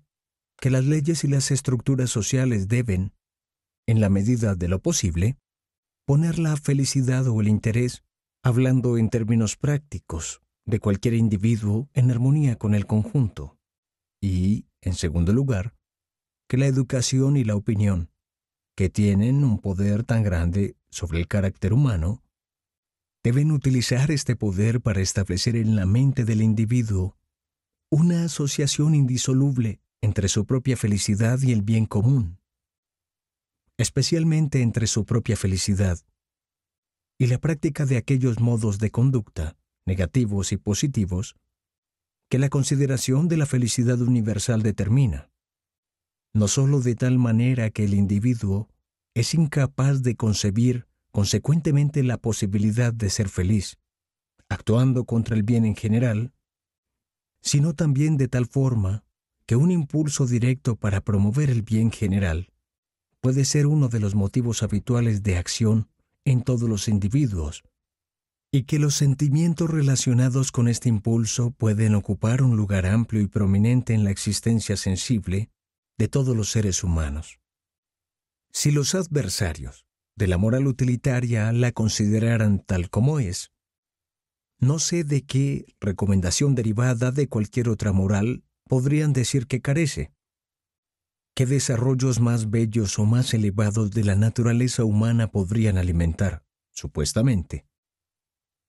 que las leyes y las estructuras sociales deben, en la medida de lo posible, poner la felicidad o el interés, hablando en términos prácticos, de cualquier individuo en armonía con el conjunto. Y, en segundo lugar, que la educación y la opinión, que tienen un poder tan grande sobre el carácter humano, deben utilizar este poder para establecer en la mente del individuo una asociación indisoluble entre su propia felicidad y el bien común, especialmente entre su propia felicidad y la práctica de aquellos modos de conducta, negativos y positivos, que la consideración de la felicidad universal determina, no sólo de tal manera que el individuo es incapaz de concebir consecuentemente la posibilidad de ser feliz, actuando contra el bien en general, sino también de tal forma que un impulso directo para promover el bien general puede ser uno de los motivos habituales de acción en todos los individuos, y que los sentimientos relacionados con este impulso pueden ocupar un lugar amplio y prominente en la existencia sensible de todos los seres humanos. Si los adversarios de la moral utilitaria la consideraran tal como es, no sé de qué recomendación derivada de cualquier otra moral podrían decir que carece. ¿Qué desarrollos más bellos o más elevados de la naturaleza humana podrían alimentar, supuestamente?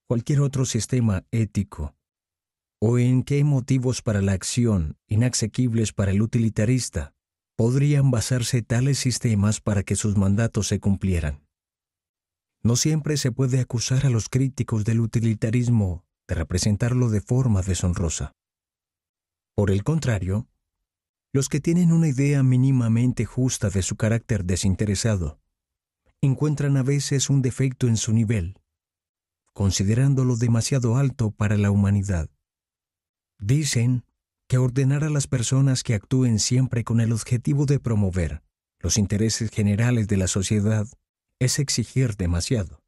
Cualquier otro sistema ético. ¿O en qué motivos para la acción, inasequibles para el utilitarista, podrían basarse tales sistemas para que sus mandatos se cumplieran? No siempre se puede acusar a los críticos del utilitarismo de representarlo de forma deshonrosa. Por el contrario, los que tienen una idea mínimamente justa de su carácter desinteresado encuentran a veces un defecto en su nivel, considerándolo demasiado alto para la humanidad. Dicen que ordenar a las personas que actúen siempre con el objetivo de promover los intereses generales de la sociedad es exigir demasiado.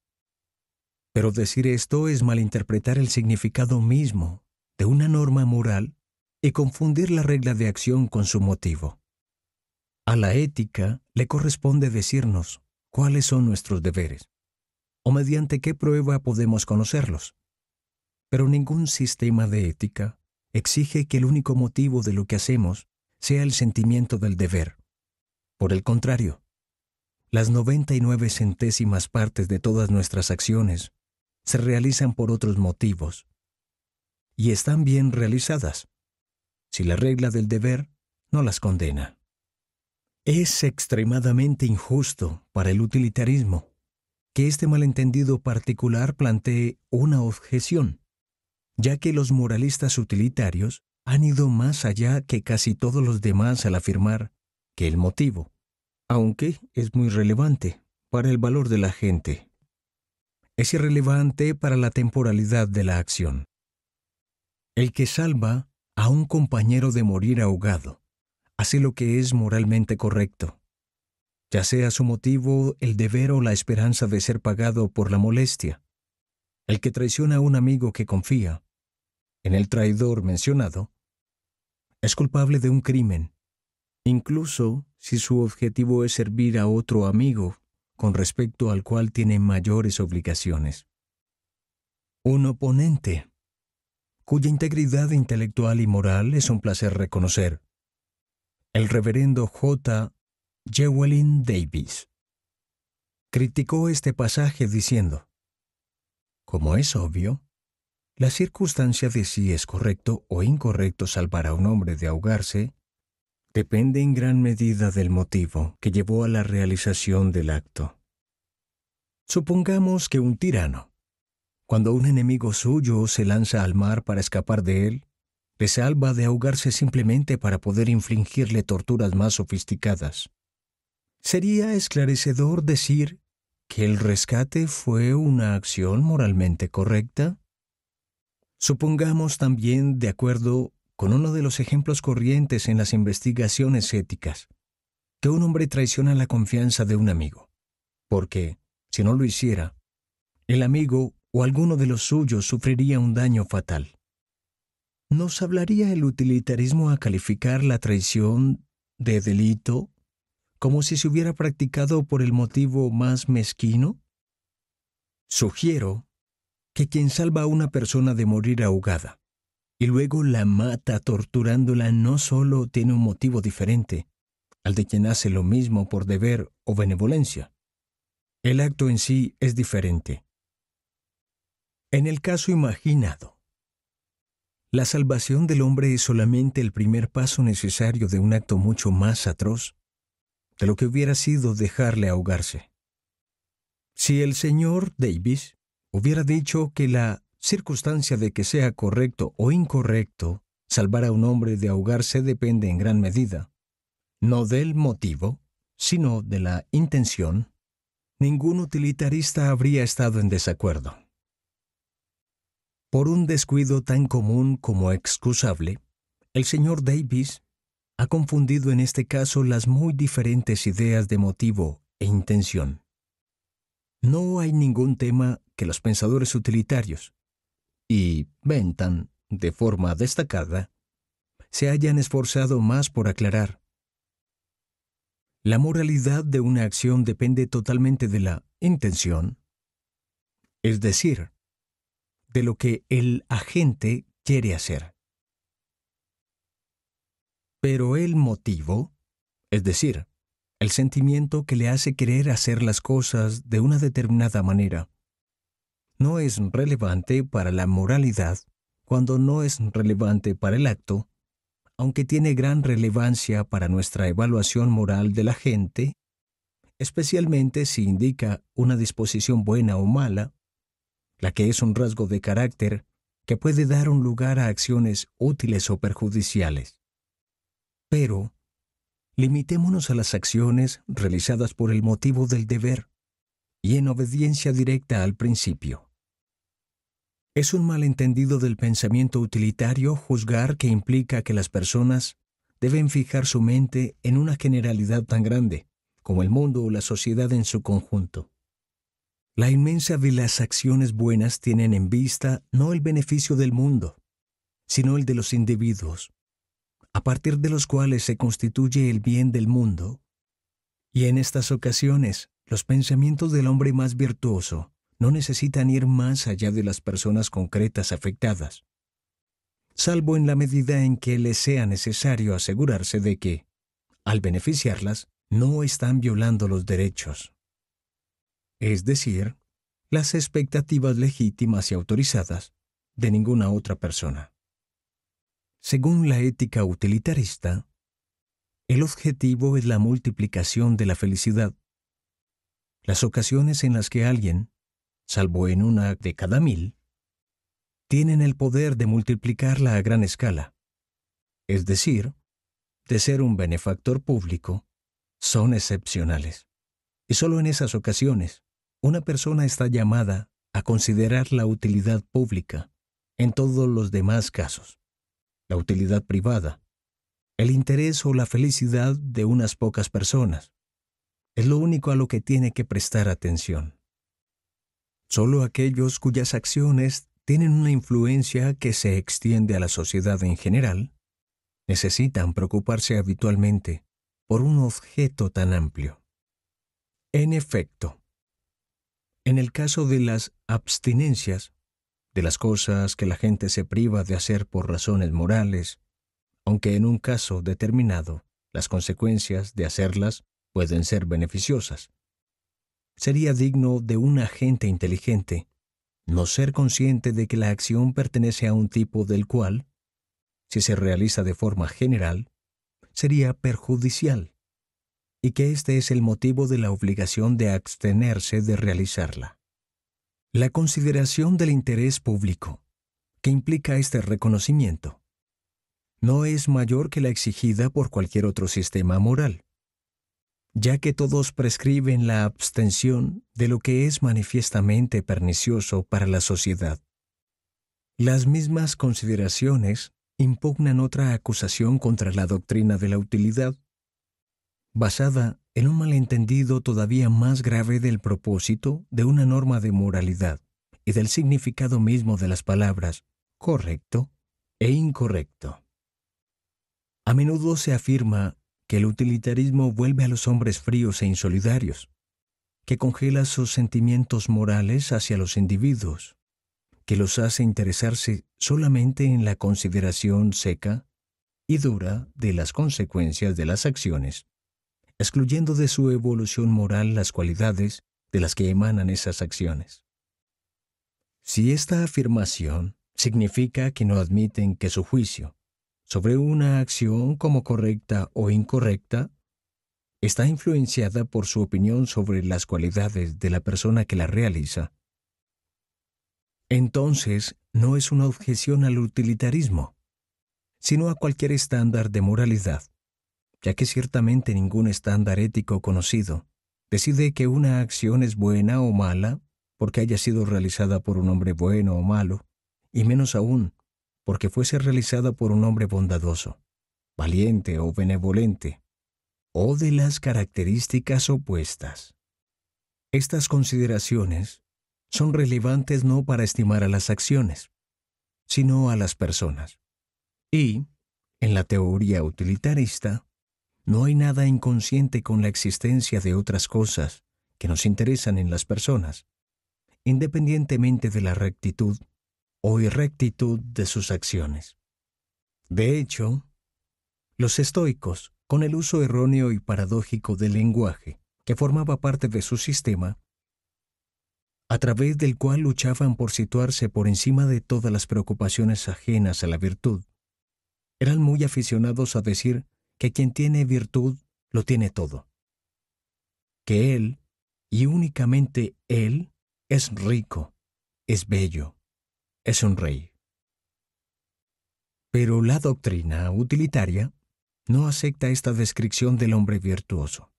Pero decir esto es malinterpretar el significado mismo de una norma moral y confundir la regla de acción con su motivo. A la ética le corresponde decirnos cuáles son nuestros deberes o mediante qué prueba podemos conocerlos. Pero ningún sistema de ética exige que el único motivo de lo que hacemos sea el sentimiento del deber. Por el contrario, las 99 centésimas partes de todas nuestras acciones se realizan por otros motivos y están bien realizadas si la regla del deber no las condena. Es extremadamente injusto para el utilitarismo que este malentendido particular plantee una objeción, ya que los moralistas utilitarios han ido más allá que casi todos los demás al afirmar que el motivo, aunque es muy relevante para el valor de la gente, es irrelevante para la temporalidad de la acción. El que salva a un compañero de morir ahogado hace lo que es moralmente correcto, ya sea su motivo el deber o la esperanza de ser pagado por la molestia. El que traiciona a un amigo que confía, en el traidor mencionado, es culpable de un crimen, incluso si su objetivo es servir a otro amigo con respecto al cual tiene mayores obligaciones. Un oponente cuya integridad intelectual y moral es un placer reconocer. El reverendo J. Jewellin Davis criticó este pasaje diciendo, Como es obvio, la circunstancia de si es correcto o incorrecto salvar a un hombre de ahogarse depende en gran medida del motivo que llevó a la realización del acto. Supongamos que un tirano cuando un enemigo suyo se lanza al mar para escapar de él, le salva de ahogarse simplemente para poder infligirle torturas más sofisticadas. Sería esclarecedor decir que el rescate fue una acción moralmente correcta. Supongamos también, de acuerdo con uno de los ejemplos corrientes en las investigaciones éticas, que un hombre traiciona la confianza de un amigo, porque, si no lo hiciera, el amigo o alguno de los suyos sufriría un daño fatal. ¿Nos hablaría el utilitarismo a calificar la traición de delito como si se hubiera practicado por el motivo más mezquino? Sugiero que quien salva a una persona de morir ahogada y luego la mata torturándola no solo tiene un motivo diferente al de quien hace lo mismo por deber o benevolencia. El acto en sí es diferente, en el caso imaginado, la salvación del hombre es solamente el primer paso necesario de un acto mucho más atroz de lo que hubiera sido dejarle ahogarse. Si el señor Davis hubiera dicho que la circunstancia de que sea correcto o incorrecto salvar a un hombre de ahogarse depende en gran medida, no del motivo, sino de la intención, ningún utilitarista habría estado en desacuerdo. Por un descuido tan común como excusable, el señor Davis ha confundido en este caso las muy diferentes ideas de motivo e intención. No hay ningún tema que los pensadores utilitarios, y Bentham, de forma destacada, se hayan esforzado más por aclarar. La moralidad de una acción depende totalmente de la intención, es decir, de lo que el agente quiere hacer. Pero el motivo, es decir, el sentimiento que le hace querer hacer las cosas de una determinada manera, no es relevante para la moralidad cuando no es relevante para el acto, aunque tiene gran relevancia para nuestra evaluación moral de la gente, especialmente si indica una disposición buena o mala la que es un rasgo de carácter que puede dar un lugar a acciones útiles o perjudiciales. Pero, limitémonos a las acciones realizadas por el motivo del deber y en obediencia directa al principio. Es un malentendido del pensamiento utilitario juzgar que implica que las personas deben fijar su mente en una generalidad tan grande como el mundo o la sociedad en su conjunto. La inmensa de las acciones buenas tienen en vista no el beneficio del mundo, sino el de los individuos, a partir de los cuales se constituye el bien del mundo. Y en estas ocasiones, los pensamientos del hombre más virtuoso no necesitan ir más allá de las personas concretas afectadas, salvo en la medida en que les sea necesario asegurarse de que, al beneficiarlas, no están violando los derechos es decir, las expectativas legítimas y autorizadas de ninguna otra persona. Según la ética utilitarista, el objetivo es la multiplicación de la felicidad. Las ocasiones en las que alguien, salvo en una de cada mil, tienen el poder de multiplicarla a gran escala, es decir, de ser un benefactor público, son excepcionales. Y solo en esas ocasiones una persona está llamada a considerar la utilidad pública en todos los demás casos, la utilidad privada, el interés o la felicidad de unas pocas personas. Es lo único a lo que tiene que prestar atención. Solo aquellos cuyas acciones tienen una influencia que se extiende a la sociedad en general necesitan preocuparse habitualmente por un objeto tan amplio. En efecto, en el caso de las abstinencias, de las cosas que la gente se priva de hacer por razones morales, aunque en un caso determinado las consecuencias de hacerlas pueden ser beneficiosas. Sería digno de un agente inteligente no ser consciente de que la acción pertenece a un tipo del cual, si se realiza de forma general, sería perjudicial y que este es el motivo de la obligación de abstenerse de realizarla. La consideración del interés público, que implica este reconocimiento, no es mayor que la exigida por cualquier otro sistema moral, ya que todos prescriben la abstención de lo que es manifiestamente pernicioso para la sociedad. Las mismas consideraciones impugnan otra acusación contra la doctrina de la utilidad basada en un malentendido todavía más grave del propósito de una norma de moralidad y del significado mismo de las palabras correcto e incorrecto. A menudo se afirma que el utilitarismo vuelve a los hombres fríos e insolidarios, que congela sus sentimientos morales hacia los individuos, que los hace interesarse solamente en la consideración seca y dura de las consecuencias de las acciones excluyendo de su evolución moral las cualidades de las que emanan esas acciones. Si esta afirmación significa que no admiten que su juicio sobre una acción como correcta o incorrecta está influenciada por su opinión sobre las cualidades de la persona que la realiza, entonces no es una objeción al utilitarismo, sino a cualquier estándar de moralidad ya que ciertamente ningún estándar ético conocido decide que una acción es buena o mala porque haya sido realizada por un hombre bueno o malo, y menos aún porque fuese realizada por un hombre bondadoso, valiente o benevolente, o de las características opuestas. Estas consideraciones son relevantes no para estimar a las acciones, sino a las personas. Y, en la teoría utilitarista, no hay nada inconsciente con la existencia de otras cosas que nos interesan en las personas, independientemente de la rectitud o irrectitud de sus acciones. De hecho, los estoicos, con el uso erróneo y paradójico del lenguaje que formaba parte de su sistema, a través del cual luchaban por situarse por encima de todas las preocupaciones ajenas a la virtud, eran muy aficionados a decir que quien tiene virtud lo tiene todo. Que Él, y únicamente Él, es rico, es bello, es un rey. Pero la doctrina utilitaria no acepta esta descripción del hombre virtuoso.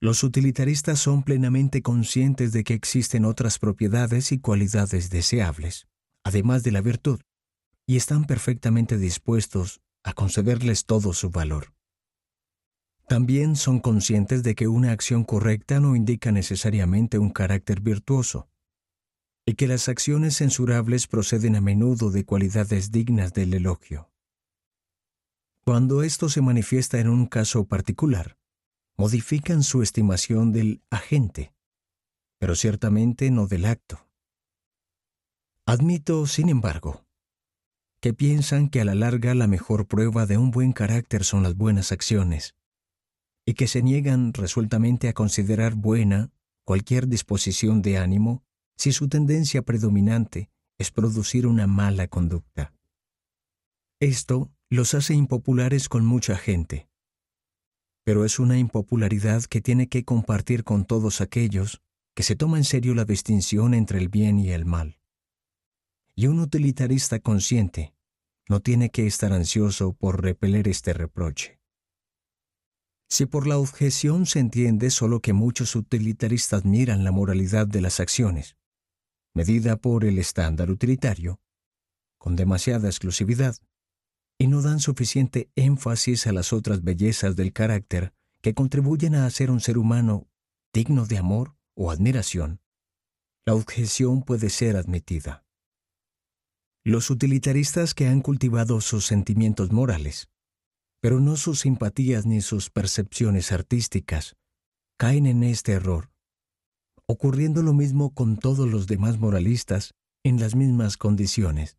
Los utilitaristas son plenamente conscientes de que existen otras propiedades y cualidades deseables, además de la virtud, y están perfectamente dispuestos a concederles todo su valor. También son conscientes de que una acción correcta no indica necesariamente un carácter virtuoso, y que las acciones censurables proceden a menudo de cualidades dignas del elogio. Cuando esto se manifiesta en un caso particular, modifican su estimación del agente, pero ciertamente no del acto. Admito, sin embargo, que piensan que a la larga la mejor prueba de un buen carácter son las buenas acciones, y que se niegan resueltamente a considerar buena cualquier disposición de ánimo si su tendencia predominante es producir una mala conducta. Esto los hace impopulares con mucha gente, pero es una impopularidad que tiene que compartir con todos aquellos que se toma en serio la distinción entre el bien y el mal. Y un utilitarista consciente no tiene que estar ansioso por repeler este reproche. Si por la objeción se entiende solo que muchos utilitaristas miran la moralidad de las acciones, medida por el estándar utilitario, con demasiada exclusividad, y no dan suficiente énfasis a las otras bellezas del carácter que contribuyen a hacer un ser humano digno de amor o admiración, la objeción puede ser admitida los utilitaristas que han cultivado sus sentimientos morales, pero no sus simpatías ni sus percepciones artísticas, caen en este error, ocurriendo lo mismo con todos los demás moralistas en las mismas condiciones.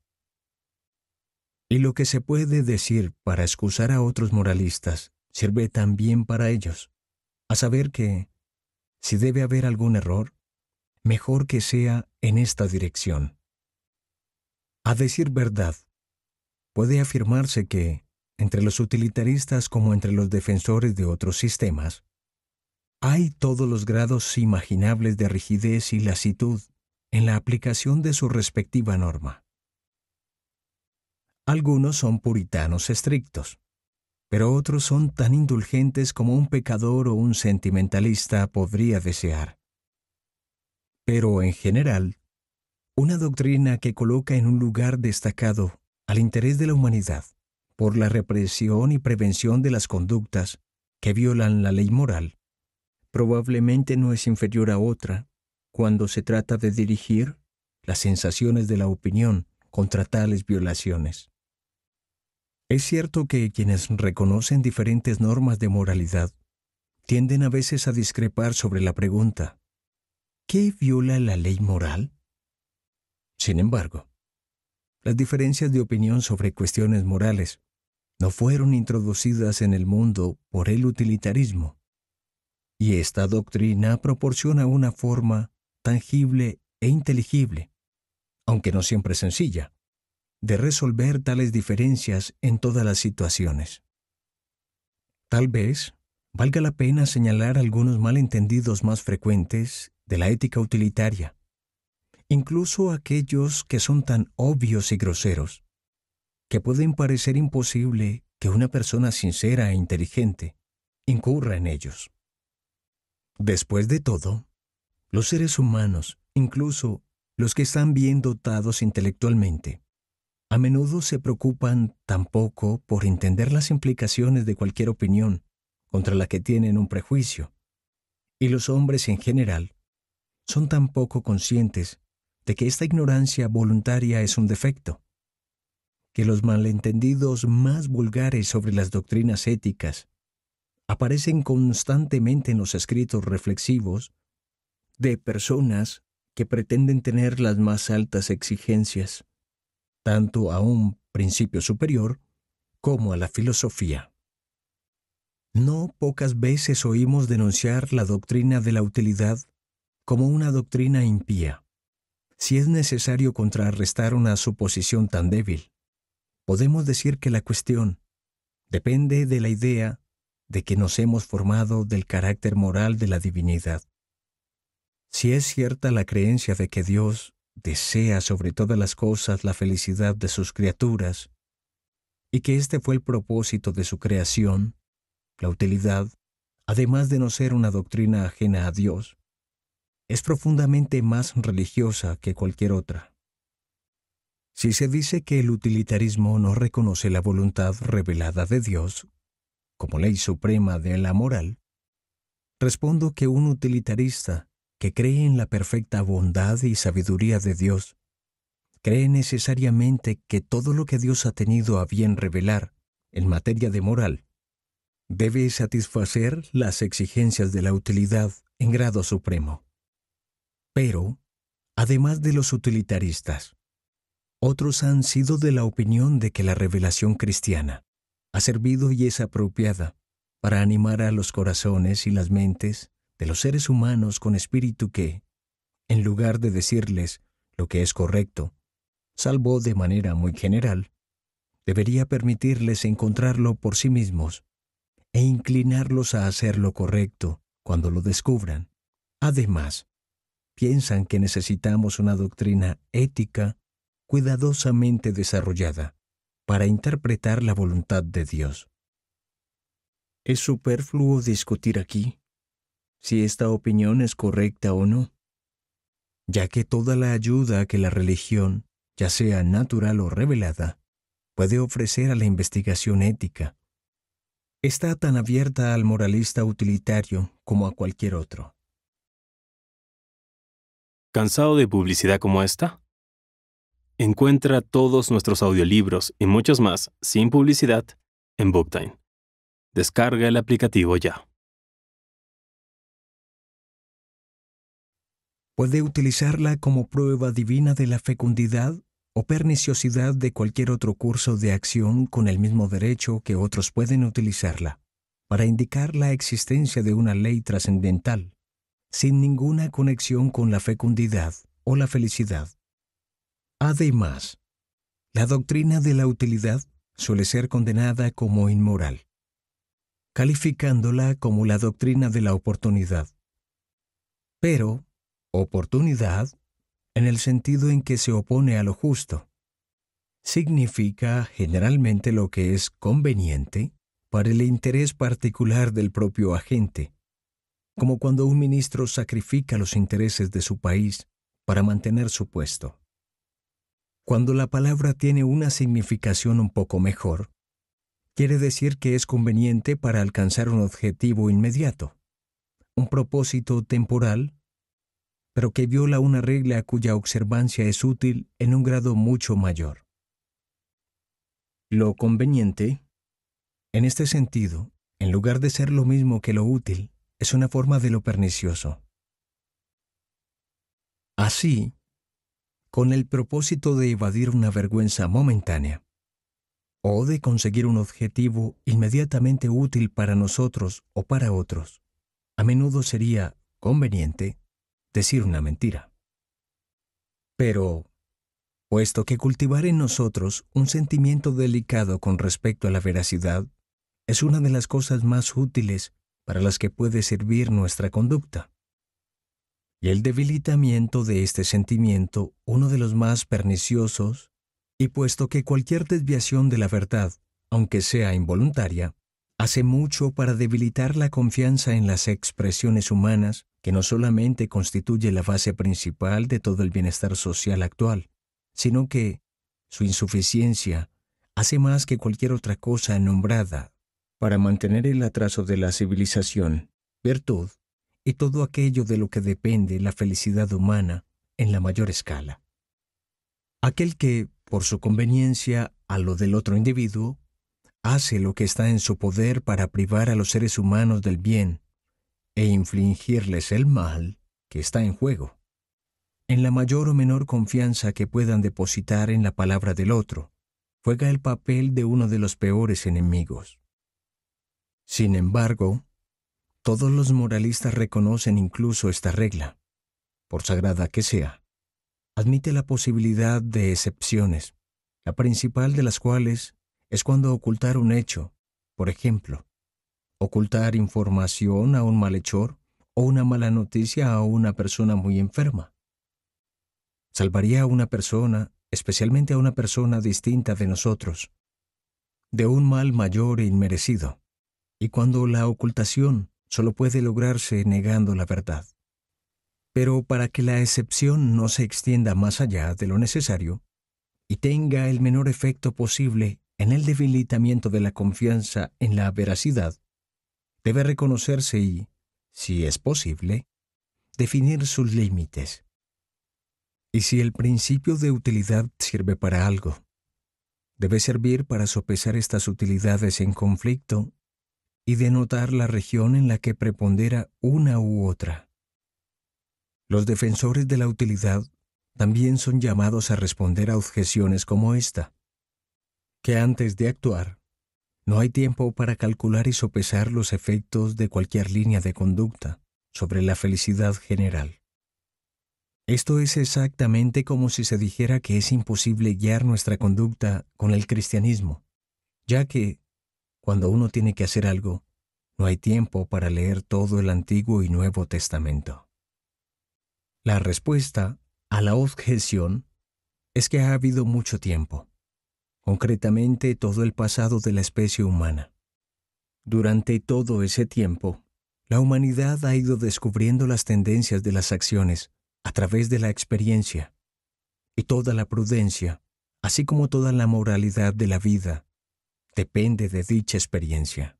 Y lo que se puede decir para excusar a otros moralistas sirve también para ellos, a saber que, si debe haber algún error, mejor que sea en esta dirección. A decir verdad, puede afirmarse que, entre los utilitaristas como entre los defensores de otros sistemas, hay todos los grados imaginables de rigidez y lasitud en la aplicación de su respectiva norma. Algunos son puritanos estrictos, pero otros son tan indulgentes como un pecador o un sentimentalista podría desear. Pero en general, una doctrina que coloca en un lugar destacado al interés de la humanidad por la represión y prevención de las conductas que violan la ley moral, probablemente no es inferior a otra cuando se trata de dirigir las sensaciones de la opinión contra tales violaciones. Es cierto que quienes reconocen diferentes normas de moralidad tienden a veces a discrepar sobre la pregunta, ¿qué viola la ley moral? Sin embargo, las diferencias de opinión sobre cuestiones morales no fueron introducidas en el mundo por el utilitarismo, y esta doctrina proporciona una forma tangible e inteligible, aunque no siempre sencilla, de resolver tales diferencias en todas las situaciones. Tal vez valga la pena señalar algunos malentendidos más frecuentes de la ética utilitaria, incluso aquellos que son tan obvios y groseros, que pueden parecer imposible que una persona sincera e inteligente incurra en ellos. Después de todo, los seres humanos, incluso los que están bien dotados intelectualmente, a menudo se preocupan tampoco por entender las implicaciones de cualquier opinión contra la que tienen un prejuicio. Y los hombres en general son tan poco conscientes de que esta ignorancia voluntaria es un defecto, que los malentendidos más vulgares sobre las doctrinas éticas aparecen constantemente en los escritos reflexivos de personas que pretenden tener las más altas exigencias, tanto a un principio superior como a la filosofía. No pocas veces oímos denunciar la doctrina de la utilidad como una doctrina impía si es necesario contrarrestar una suposición tan débil. Podemos decir que la cuestión depende de la idea de que nos hemos formado del carácter moral de la divinidad. Si es cierta la creencia de que Dios desea sobre todas las cosas la felicidad de sus criaturas, y que este fue el propósito de su creación, la utilidad, además de no ser una doctrina ajena a Dios, es profundamente más religiosa que cualquier otra. Si se dice que el utilitarismo no reconoce la voluntad revelada de Dios como ley suprema de la moral, respondo que un utilitarista que cree en la perfecta bondad y sabiduría de Dios cree necesariamente que todo lo que Dios ha tenido a bien revelar en materia de moral debe satisfacer las exigencias de la utilidad en grado supremo. Pero, además de los utilitaristas, otros han sido de la opinión de que la revelación cristiana ha servido y es apropiada para animar a los corazones y las mentes de los seres humanos con espíritu que, en lugar de decirles lo que es correcto, salvo de manera muy general, debería permitirles encontrarlo por sí mismos e inclinarlos a hacer lo correcto cuando lo descubran. Además, piensan que necesitamos una doctrina ética cuidadosamente desarrollada para interpretar la voluntad de Dios. Es superfluo discutir aquí si esta opinión es correcta o no, ya que toda la ayuda que la religión, ya sea natural o revelada, puede ofrecer a la investigación ética, está tan abierta al moralista utilitario como a cualquier otro. ¿Cansado de publicidad como esta? Encuentra todos nuestros audiolibros y muchos más sin publicidad en Booktime. Descarga el aplicativo ya. Puede utilizarla como prueba divina de la fecundidad o perniciosidad de cualquier otro curso de acción con el mismo derecho que otros pueden utilizarla, para indicar la existencia de una ley trascendental sin ninguna conexión con la fecundidad o la felicidad. Además, la doctrina de la utilidad suele ser condenada como inmoral, calificándola como la doctrina de la oportunidad. Pero, oportunidad, en el sentido en que se opone a lo justo, significa generalmente lo que es conveniente para el interés particular del propio agente, como cuando un ministro sacrifica los intereses de su país para mantener su puesto. Cuando la palabra tiene una significación un poco mejor, quiere decir que es conveniente para alcanzar un objetivo inmediato, un propósito temporal, pero que viola una regla cuya observancia es útil en un grado mucho mayor. Lo conveniente, en este sentido, en lugar de ser lo mismo que lo útil, es una forma de lo pernicioso. Así, con el propósito de evadir una vergüenza momentánea o de conseguir un objetivo inmediatamente útil para nosotros o para otros, a menudo sería conveniente decir una mentira. Pero, puesto que cultivar en nosotros un sentimiento delicado con respecto a la veracidad es una de las cosas más útiles para las que puede servir nuestra conducta. Y el debilitamiento de este sentimiento, uno de los más perniciosos, y puesto que cualquier desviación de la verdad, aunque sea involuntaria, hace mucho para debilitar la confianza en las expresiones humanas, que no solamente constituye la base principal de todo el bienestar social actual, sino que su insuficiencia hace más que cualquier otra cosa nombrada para mantener el atraso de la civilización, virtud y todo aquello de lo que depende la felicidad humana en la mayor escala. Aquel que, por su conveniencia a lo del otro individuo, hace lo que está en su poder para privar a los seres humanos del bien e infligirles el mal que está en juego, en la mayor o menor confianza que puedan depositar en la palabra del otro, juega el papel de uno de los peores enemigos. Sin embargo, todos los moralistas reconocen incluso esta regla, por sagrada que sea. Admite la posibilidad de excepciones, la principal de las cuales es cuando ocultar un hecho, por ejemplo, ocultar información a un malhechor o una mala noticia a una persona muy enferma. Salvaría a una persona, especialmente a una persona distinta de nosotros, de un mal mayor e inmerecido y cuando la ocultación solo puede lograrse negando la verdad. Pero para que la excepción no se extienda más allá de lo necesario y tenga el menor efecto posible en el debilitamiento de la confianza en la veracidad, debe reconocerse y, si es posible, definir sus límites. Y si el principio de utilidad sirve para algo, debe servir para sopesar estas utilidades en conflicto y denotar la región en la que prepondera una u otra. Los defensores de la utilidad también son llamados a responder a objeciones como esta, que antes de actuar, no hay tiempo para calcular y sopesar los efectos de cualquier línea de conducta sobre la felicidad general. Esto es exactamente como si se dijera que es imposible guiar nuestra conducta con el cristianismo, ya que cuando uno tiene que hacer algo, no hay tiempo para leer todo el Antiguo y Nuevo Testamento. La respuesta a la objeción es que ha habido mucho tiempo, concretamente todo el pasado de la especie humana. Durante todo ese tiempo, la humanidad ha ido descubriendo las tendencias de las acciones a través de la experiencia, y toda la prudencia, así como toda la moralidad de la vida, depende de dicha experiencia.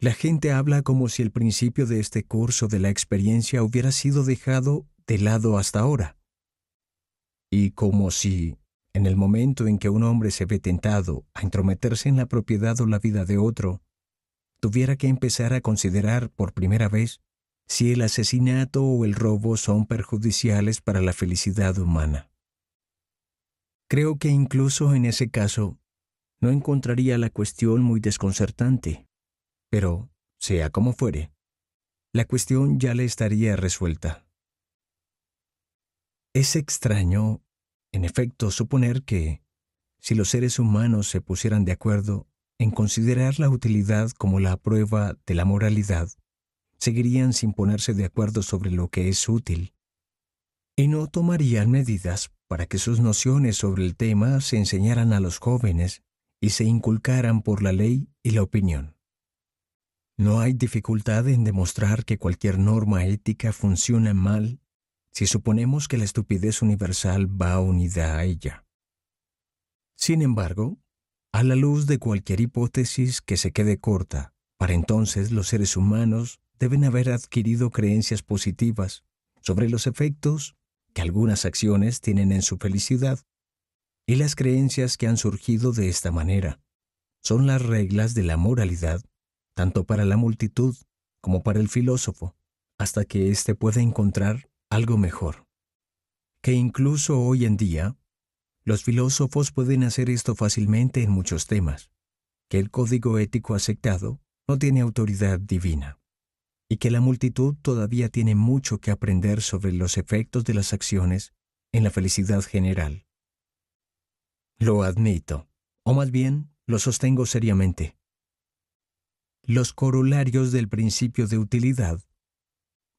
La gente habla como si el principio de este curso de la experiencia hubiera sido dejado de lado hasta ahora, y como si, en el momento en que un hombre se ve tentado a intrometerse en la propiedad o la vida de otro, tuviera que empezar a considerar por primera vez si el asesinato o el robo son perjudiciales para la felicidad humana. Creo que incluso en ese caso, no encontraría la cuestión muy desconcertante. Pero, sea como fuere, la cuestión ya le estaría resuelta. Es extraño, en efecto, suponer que, si los seres humanos se pusieran de acuerdo en considerar la utilidad como la prueba de la moralidad, seguirían sin ponerse de acuerdo sobre lo que es útil, y no tomarían medidas para que sus nociones sobre el tema se enseñaran a los jóvenes y se inculcaran por la ley y la opinión. No hay dificultad en demostrar que cualquier norma ética funciona mal si suponemos que la estupidez universal va unida a ella. Sin embargo, a la luz de cualquier hipótesis que se quede corta, para entonces los seres humanos deben haber adquirido creencias positivas sobre los efectos que algunas acciones tienen en su felicidad y las creencias que han surgido de esta manera. Son las reglas de la moralidad, tanto para la multitud como para el filósofo, hasta que éste pueda encontrar algo mejor. Que incluso hoy en día, los filósofos pueden hacer esto fácilmente en muchos temas, que el código ético aceptado no tiene autoridad divina, y que la multitud todavía tiene mucho que aprender sobre los efectos de las acciones en la felicidad general lo admito, o más bien, lo sostengo seriamente. Los corolarios del principio de utilidad,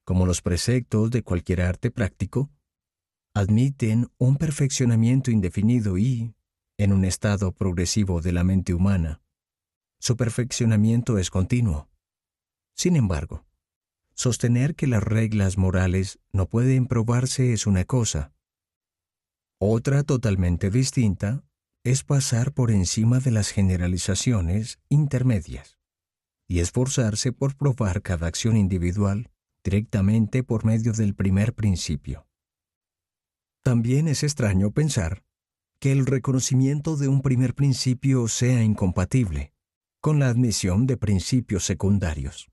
como los preceptos de cualquier arte práctico, admiten un perfeccionamiento indefinido y, en un estado progresivo de la mente humana, su perfeccionamiento es continuo. Sin embargo, sostener que las reglas morales no pueden probarse es una cosa, otra totalmente distinta es pasar por encima de las generalizaciones intermedias y esforzarse por probar cada acción individual directamente por medio del primer principio. También es extraño pensar que el reconocimiento de un primer principio sea incompatible con la admisión de principios secundarios.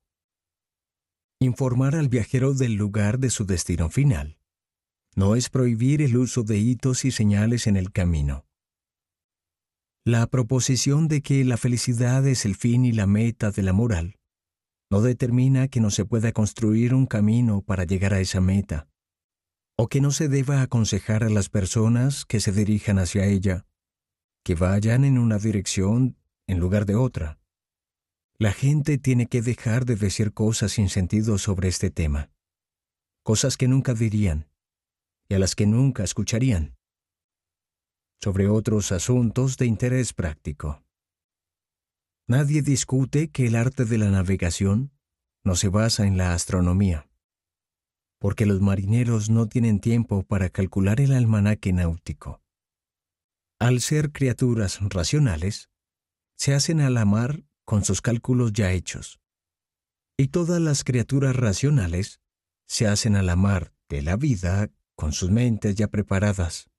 Informar al viajero del lugar de su destino final no es prohibir el uso de hitos y señales en el camino la proposición de que la felicidad es el fin y la meta de la moral no determina que no se pueda construir un camino para llegar a esa meta, o que no se deba aconsejar a las personas que se dirijan hacia ella, que vayan en una dirección en lugar de otra. La gente tiene que dejar de decir cosas sin sentido sobre este tema, cosas que nunca dirían y a las que nunca escucharían sobre otros asuntos de interés práctico. Nadie discute que el arte de la navegación no se basa en la astronomía, porque los marineros no tienen tiempo para calcular el almanaque náutico. Al ser criaturas racionales, se hacen a la mar con sus cálculos ya hechos. Y todas las criaturas racionales se hacen a la mar de la vida con sus mentes ya preparadas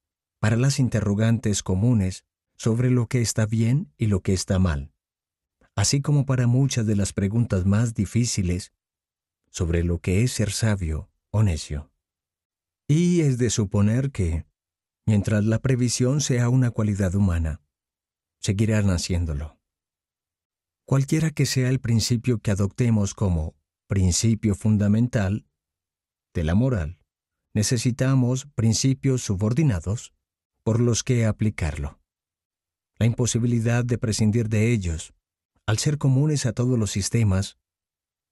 para las interrogantes comunes sobre lo que está bien y lo que está mal, así como para muchas de las preguntas más difíciles sobre lo que es ser sabio o necio. Y es de suponer que, mientras la previsión sea una cualidad humana, seguirán haciéndolo. Cualquiera que sea el principio que adoptemos como principio fundamental de la moral, necesitamos principios subordinados por los que aplicarlo. La imposibilidad de prescindir de ellos, al ser comunes a todos los sistemas,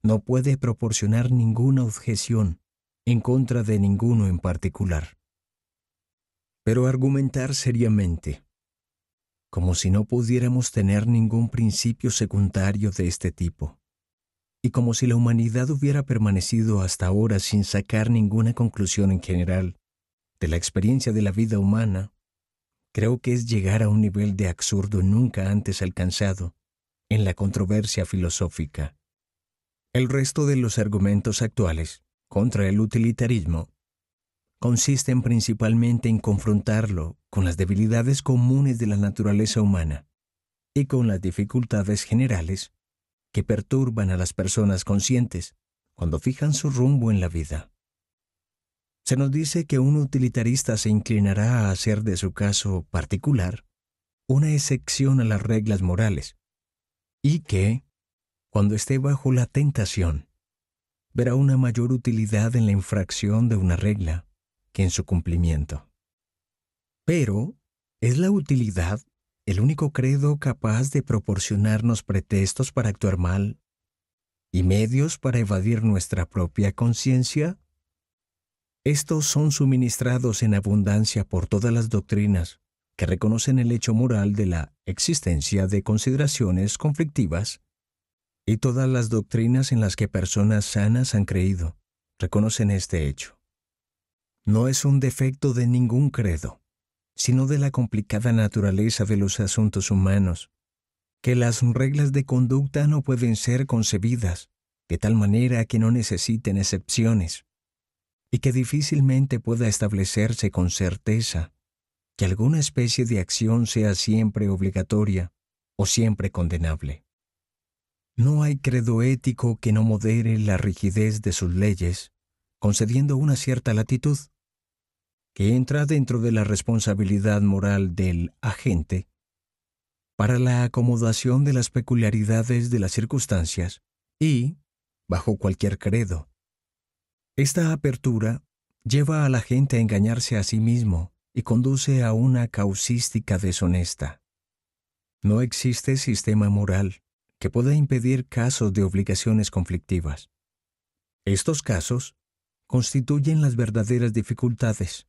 no puede proporcionar ninguna objeción en contra de ninguno en particular. Pero argumentar seriamente, como si no pudiéramos tener ningún principio secundario de este tipo, y como si la humanidad hubiera permanecido hasta ahora sin sacar ninguna conclusión en general de la experiencia de la vida humana, creo que es llegar a un nivel de absurdo nunca antes alcanzado en la controversia filosófica. El resto de los argumentos actuales contra el utilitarismo consisten principalmente en confrontarlo con las debilidades comunes de la naturaleza humana y con las dificultades generales que perturban a las personas conscientes cuando fijan su rumbo en la vida se nos dice que un utilitarista se inclinará a hacer de su caso particular una excepción a las reglas morales y que, cuando esté bajo la tentación, verá una mayor utilidad en la infracción de una regla que en su cumplimiento. Pero, ¿es la utilidad el único credo capaz de proporcionarnos pretextos para actuar mal y medios para evadir nuestra propia conciencia? Estos son suministrados en abundancia por todas las doctrinas que reconocen el hecho moral de la existencia de consideraciones conflictivas y todas las doctrinas en las que personas sanas han creído reconocen este hecho. No es un defecto de ningún credo, sino de la complicada naturaleza de los asuntos humanos, que las reglas de conducta no pueden ser concebidas de tal manera que no necesiten excepciones y que difícilmente pueda establecerse con certeza que alguna especie de acción sea siempre obligatoria o siempre condenable. No hay credo ético que no modere la rigidez de sus leyes, concediendo una cierta latitud, que entra dentro de la responsabilidad moral del agente para la acomodación de las peculiaridades de las circunstancias y, bajo cualquier credo, esta apertura lleva a la gente a engañarse a sí mismo y conduce a una causística deshonesta. No existe sistema moral que pueda impedir casos de obligaciones conflictivas. Estos casos constituyen las verdaderas dificultades,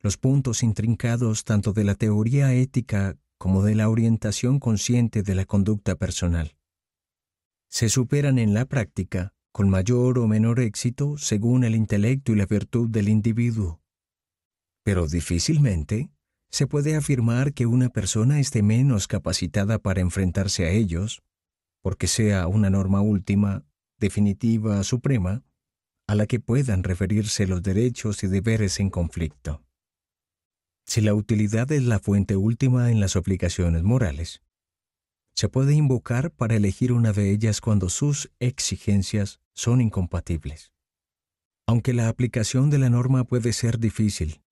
los puntos intrincados tanto de la teoría ética como de la orientación consciente de la conducta personal. Se superan en la práctica con mayor o menor éxito según el intelecto y la virtud del individuo. Pero difícilmente se puede afirmar que una persona esté menos capacitada para enfrentarse a ellos, porque sea una norma última, definitiva, suprema, a la que puedan referirse los derechos y deberes en conflicto. Si la utilidad es la fuente última en las aplicaciones morales, se puede invocar para elegir una de ellas cuando sus exigencias son incompatibles. Aunque la aplicación de la norma puede ser difícil,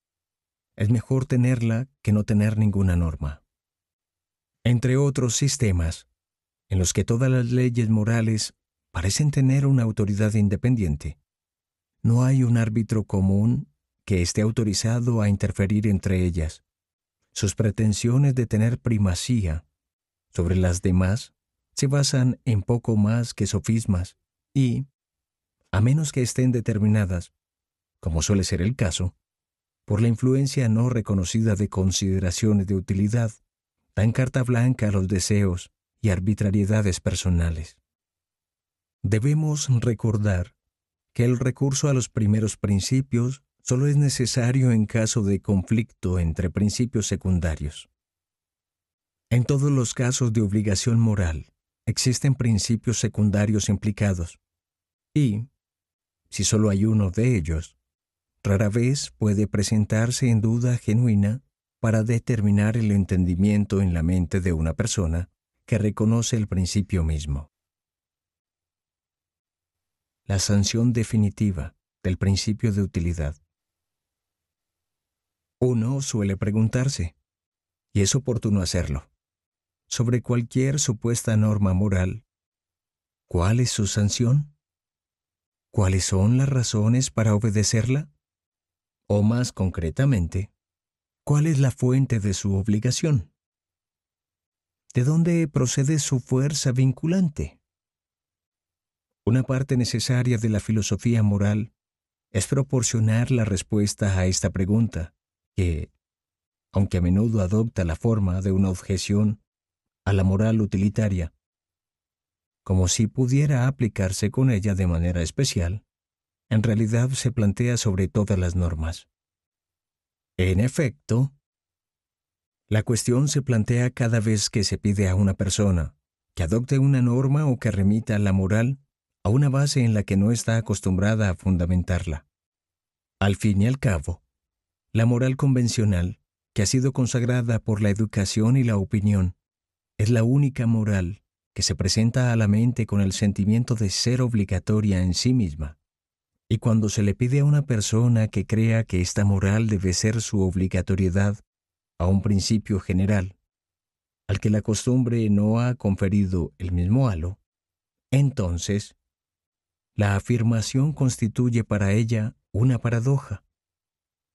es mejor tenerla que no tener ninguna norma. Entre otros sistemas, en los que todas las leyes morales parecen tener una autoridad independiente, no hay un árbitro común que esté autorizado a interferir entre ellas. Sus pretensiones de tener primacía sobre las demás se basan en poco más que sofismas y, a menos que estén determinadas, como suele ser el caso, por la influencia no reconocida de consideraciones de utilidad, dan carta blanca a los deseos y arbitrariedades personales. Debemos recordar que el recurso a los primeros principios solo es necesario en caso de conflicto entre principios secundarios. En todos los casos de obligación moral, existen principios secundarios implicados, y, si solo hay uno de ellos, rara vez puede presentarse en duda genuina para determinar el entendimiento en la mente de una persona que reconoce el principio mismo. La sanción definitiva del principio de utilidad. Uno suele preguntarse, y es oportuno hacerlo, sobre cualquier supuesta norma moral. ¿Cuál es su sanción? ¿Cuáles son las razones para obedecerla? O más concretamente, ¿cuál es la fuente de su obligación? ¿De dónde procede su fuerza vinculante? Una parte necesaria de la filosofía moral es proporcionar la respuesta a esta pregunta, que, aunque a menudo adopta la forma de una objeción, a la moral utilitaria, como si pudiera aplicarse con ella de manera especial, en realidad se plantea sobre todas las normas. En efecto, la cuestión se plantea cada vez que se pide a una persona que adopte una norma o que remita la moral a una base en la que no está acostumbrada a fundamentarla. Al fin y al cabo, la moral convencional, que ha sido consagrada por la educación y la opinión, es la única moral que se presenta a la mente con el sentimiento de ser obligatoria en sí misma. Y cuando se le pide a una persona que crea que esta moral debe ser su obligatoriedad a un principio general, al que la costumbre no ha conferido el mismo halo, entonces, la afirmación constituye para ella una paradoja.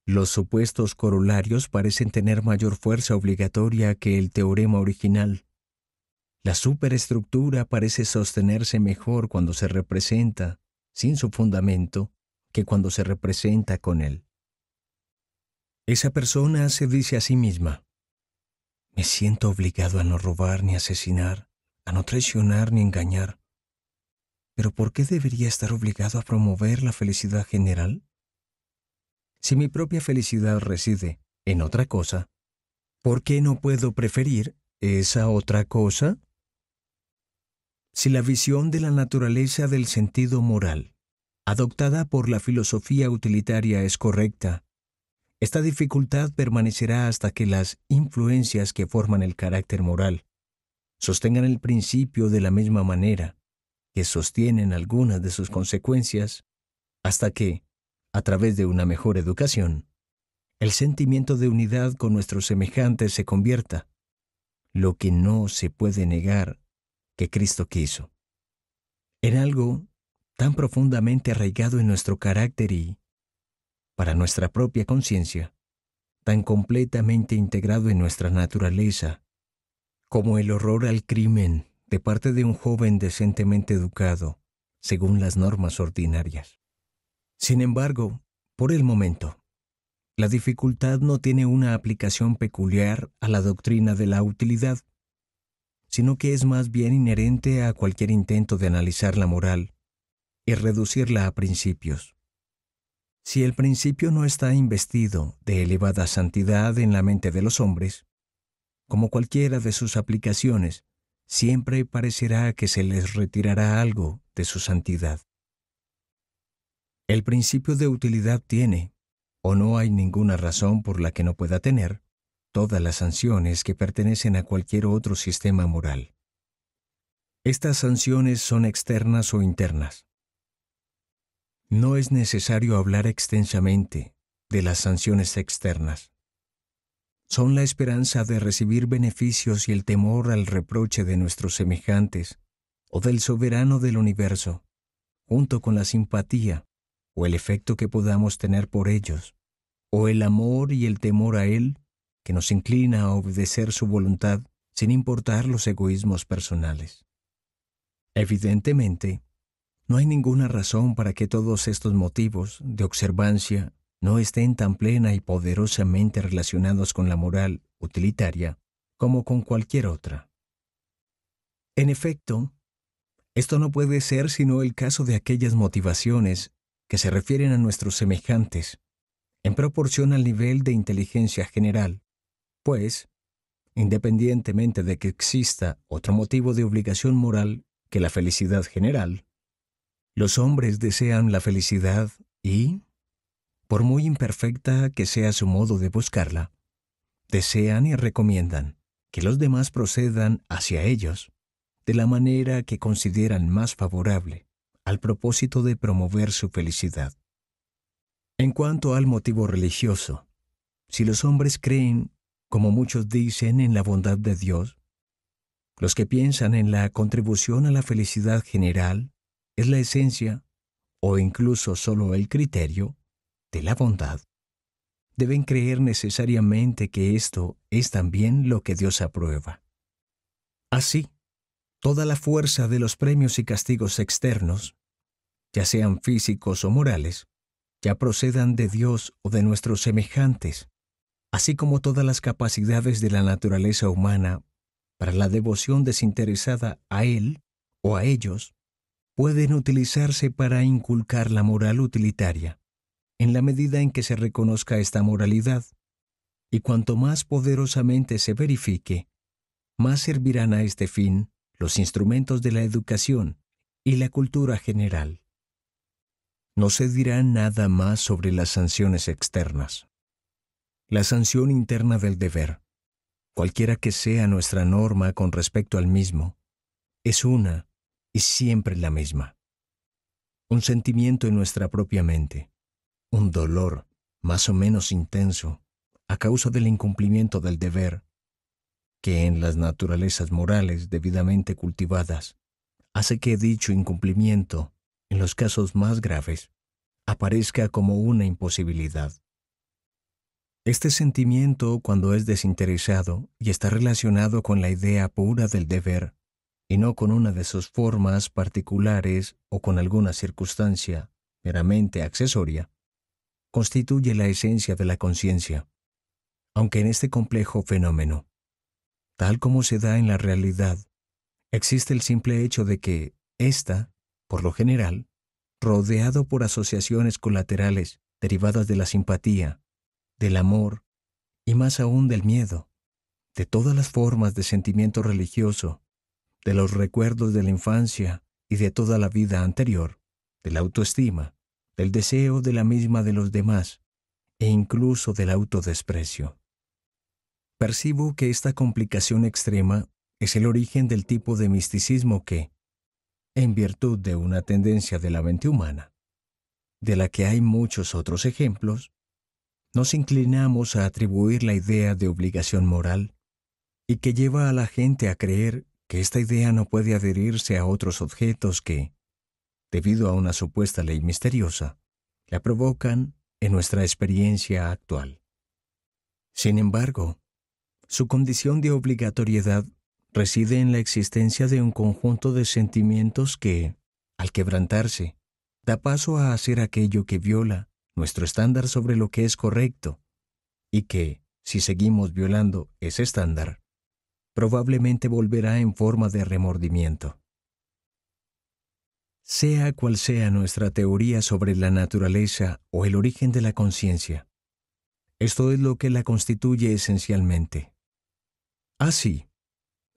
Los supuestos corolarios parecen tener mayor fuerza obligatoria que el teorema original. La superestructura parece sostenerse mejor cuando se representa sin su fundamento que cuando se representa con él. Esa persona se dice a sí misma, me siento obligado a no robar ni asesinar, a no traicionar ni engañar. Pero ¿por qué debería estar obligado a promover la felicidad general? Si mi propia felicidad reside en otra cosa, ¿por qué no puedo preferir esa otra cosa? si la visión de la naturaleza del sentido moral, adoptada por la filosofía utilitaria es correcta, esta dificultad permanecerá hasta que las influencias que forman el carácter moral sostengan el principio de la misma manera que sostienen algunas de sus consecuencias, hasta que, a través de una mejor educación, el sentimiento de unidad con nuestros semejantes se convierta, lo que no se puede negar que Cristo quiso. Era algo tan profundamente arraigado en nuestro carácter y, para nuestra propia conciencia, tan completamente integrado en nuestra naturaleza, como el horror al crimen de parte de un joven decentemente educado, según las normas ordinarias. Sin embargo, por el momento, la dificultad no tiene una aplicación peculiar a la doctrina de la utilidad, sino que es más bien inherente a cualquier intento de analizar la moral y reducirla a principios. Si el principio no está investido de elevada santidad en la mente de los hombres, como cualquiera de sus aplicaciones, siempre parecerá que se les retirará algo de su santidad. El principio de utilidad tiene, o no hay ninguna razón por la que no pueda tener, todas las sanciones que pertenecen a cualquier otro sistema moral. Estas sanciones son externas o internas. No es necesario hablar extensamente de las sanciones externas. Son la esperanza de recibir beneficios y el temor al reproche de nuestros semejantes o del soberano del universo, junto con la simpatía o el efecto que podamos tener por ellos, o el amor y el temor a él que nos inclina a obedecer su voluntad sin importar los egoísmos personales. Evidentemente, no hay ninguna razón para que todos estos motivos de observancia no estén tan plena y poderosamente relacionados con la moral utilitaria como con cualquier otra. En efecto, esto no puede ser sino el caso de aquellas motivaciones que se refieren a nuestros semejantes, en proporción al nivel de inteligencia general, pues, independientemente de que exista otro motivo de obligación moral que la felicidad general, los hombres desean la felicidad y, por muy imperfecta que sea su modo de buscarla, desean y recomiendan que los demás procedan hacia ellos de la manera que consideran más favorable al propósito de promover su felicidad. En cuanto al motivo religioso, si los hombres creen como muchos dicen, en la bondad de Dios? Los que piensan en la contribución a la felicidad general es la esencia, o incluso solo el criterio, de la bondad. Deben creer necesariamente que esto es también lo que Dios aprueba. Así, toda la fuerza de los premios y castigos externos, ya sean físicos o morales, ya procedan de Dios o de nuestros semejantes, así como todas las capacidades de la naturaleza humana para la devoción desinteresada a él o a ellos, pueden utilizarse para inculcar la moral utilitaria, en la medida en que se reconozca esta moralidad, y cuanto más poderosamente se verifique, más servirán a este fin los instrumentos de la educación y la cultura general. No se dirá nada más sobre las sanciones externas la sanción interna del deber, cualquiera que sea nuestra norma con respecto al mismo, es una y siempre la misma. Un sentimiento en nuestra propia mente, un dolor más o menos intenso a causa del incumplimiento del deber, que en las naturalezas morales debidamente cultivadas hace que dicho incumplimiento, en los casos más graves, aparezca como una imposibilidad. Este sentimiento, cuando es desinteresado y está relacionado con la idea pura del deber, y no con una de sus formas particulares o con alguna circunstancia meramente accesoria, constituye la esencia de la conciencia. Aunque en este complejo fenómeno, tal como se da en la realidad, existe el simple hecho de que ésta, por lo general, rodeado por asociaciones colaterales derivadas de la simpatía, del amor y más aún del miedo, de todas las formas de sentimiento religioso, de los recuerdos de la infancia y de toda la vida anterior, de la autoestima, del deseo de la misma de los demás e incluso del autodesprecio. Percibo que esta complicación extrema es el origen del tipo de misticismo que, en virtud de una tendencia de la mente humana, de la que hay muchos otros ejemplos, nos inclinamos a atribuir la idea de obligación moral y que lleva a la gente a creer que esta idea no puede adherirse a otros objetos que, debido a una supuesta ley misteriosa, la provocan en nuestra experiencia actual. Sin embargo, su condición de obligatoriedad reside en la existencia de un conjunto de sentimientos que, al quebrantarse, da paso a hacer aquello que viola nuestro estándar sobre lo que es correcto, y que, si seguimos violando ese estándar, probablemente volverá en forma de remordimiento. Sea cual sea nuestra teoría sobre la naturaleza o el origen de la conciencia, esto es lo que la constituye esencialmente. Así,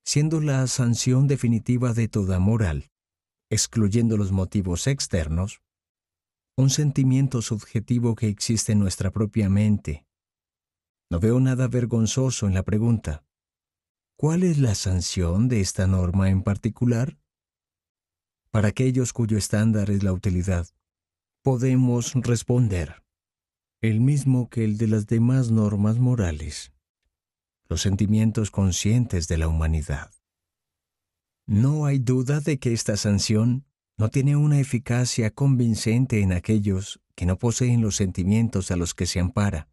siendo la sanción definitiva de toda moral, excluyendo los motivos externos, un sentimiento subjetivo que existe en nuestra propia mente. No veo nada vergonzoso en la pregunta. ¿Cuál es la sanción de esta norma en particular? Para aquellos cuyo estándar es la utilidad, podemos responder el mismo que el de las demás normas morales, los sentimientos conscientes de la humanidad. No hay duda de que esta sanción no tiene una eficacia convincente en aquellos que no poseen los sentimientos a los que se ampara.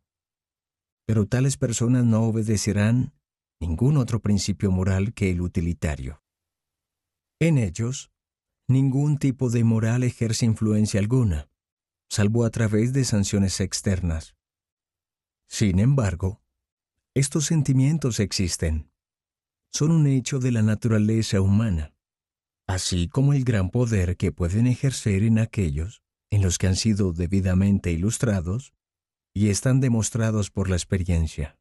Pero tales personas no obedecerán ningún otro principio moral que el utilitario. En ellos, ningún tipo de moral ejerce influencia alguna, salvo a través de sanciones externas. Sin embargo, estos sentimientos existen. Son un hecho de la naturaleza humana así como el gran poder que pueden ejercer en aquellos en los que han sido debidamente ilustrados y están demostrados por la experiencia.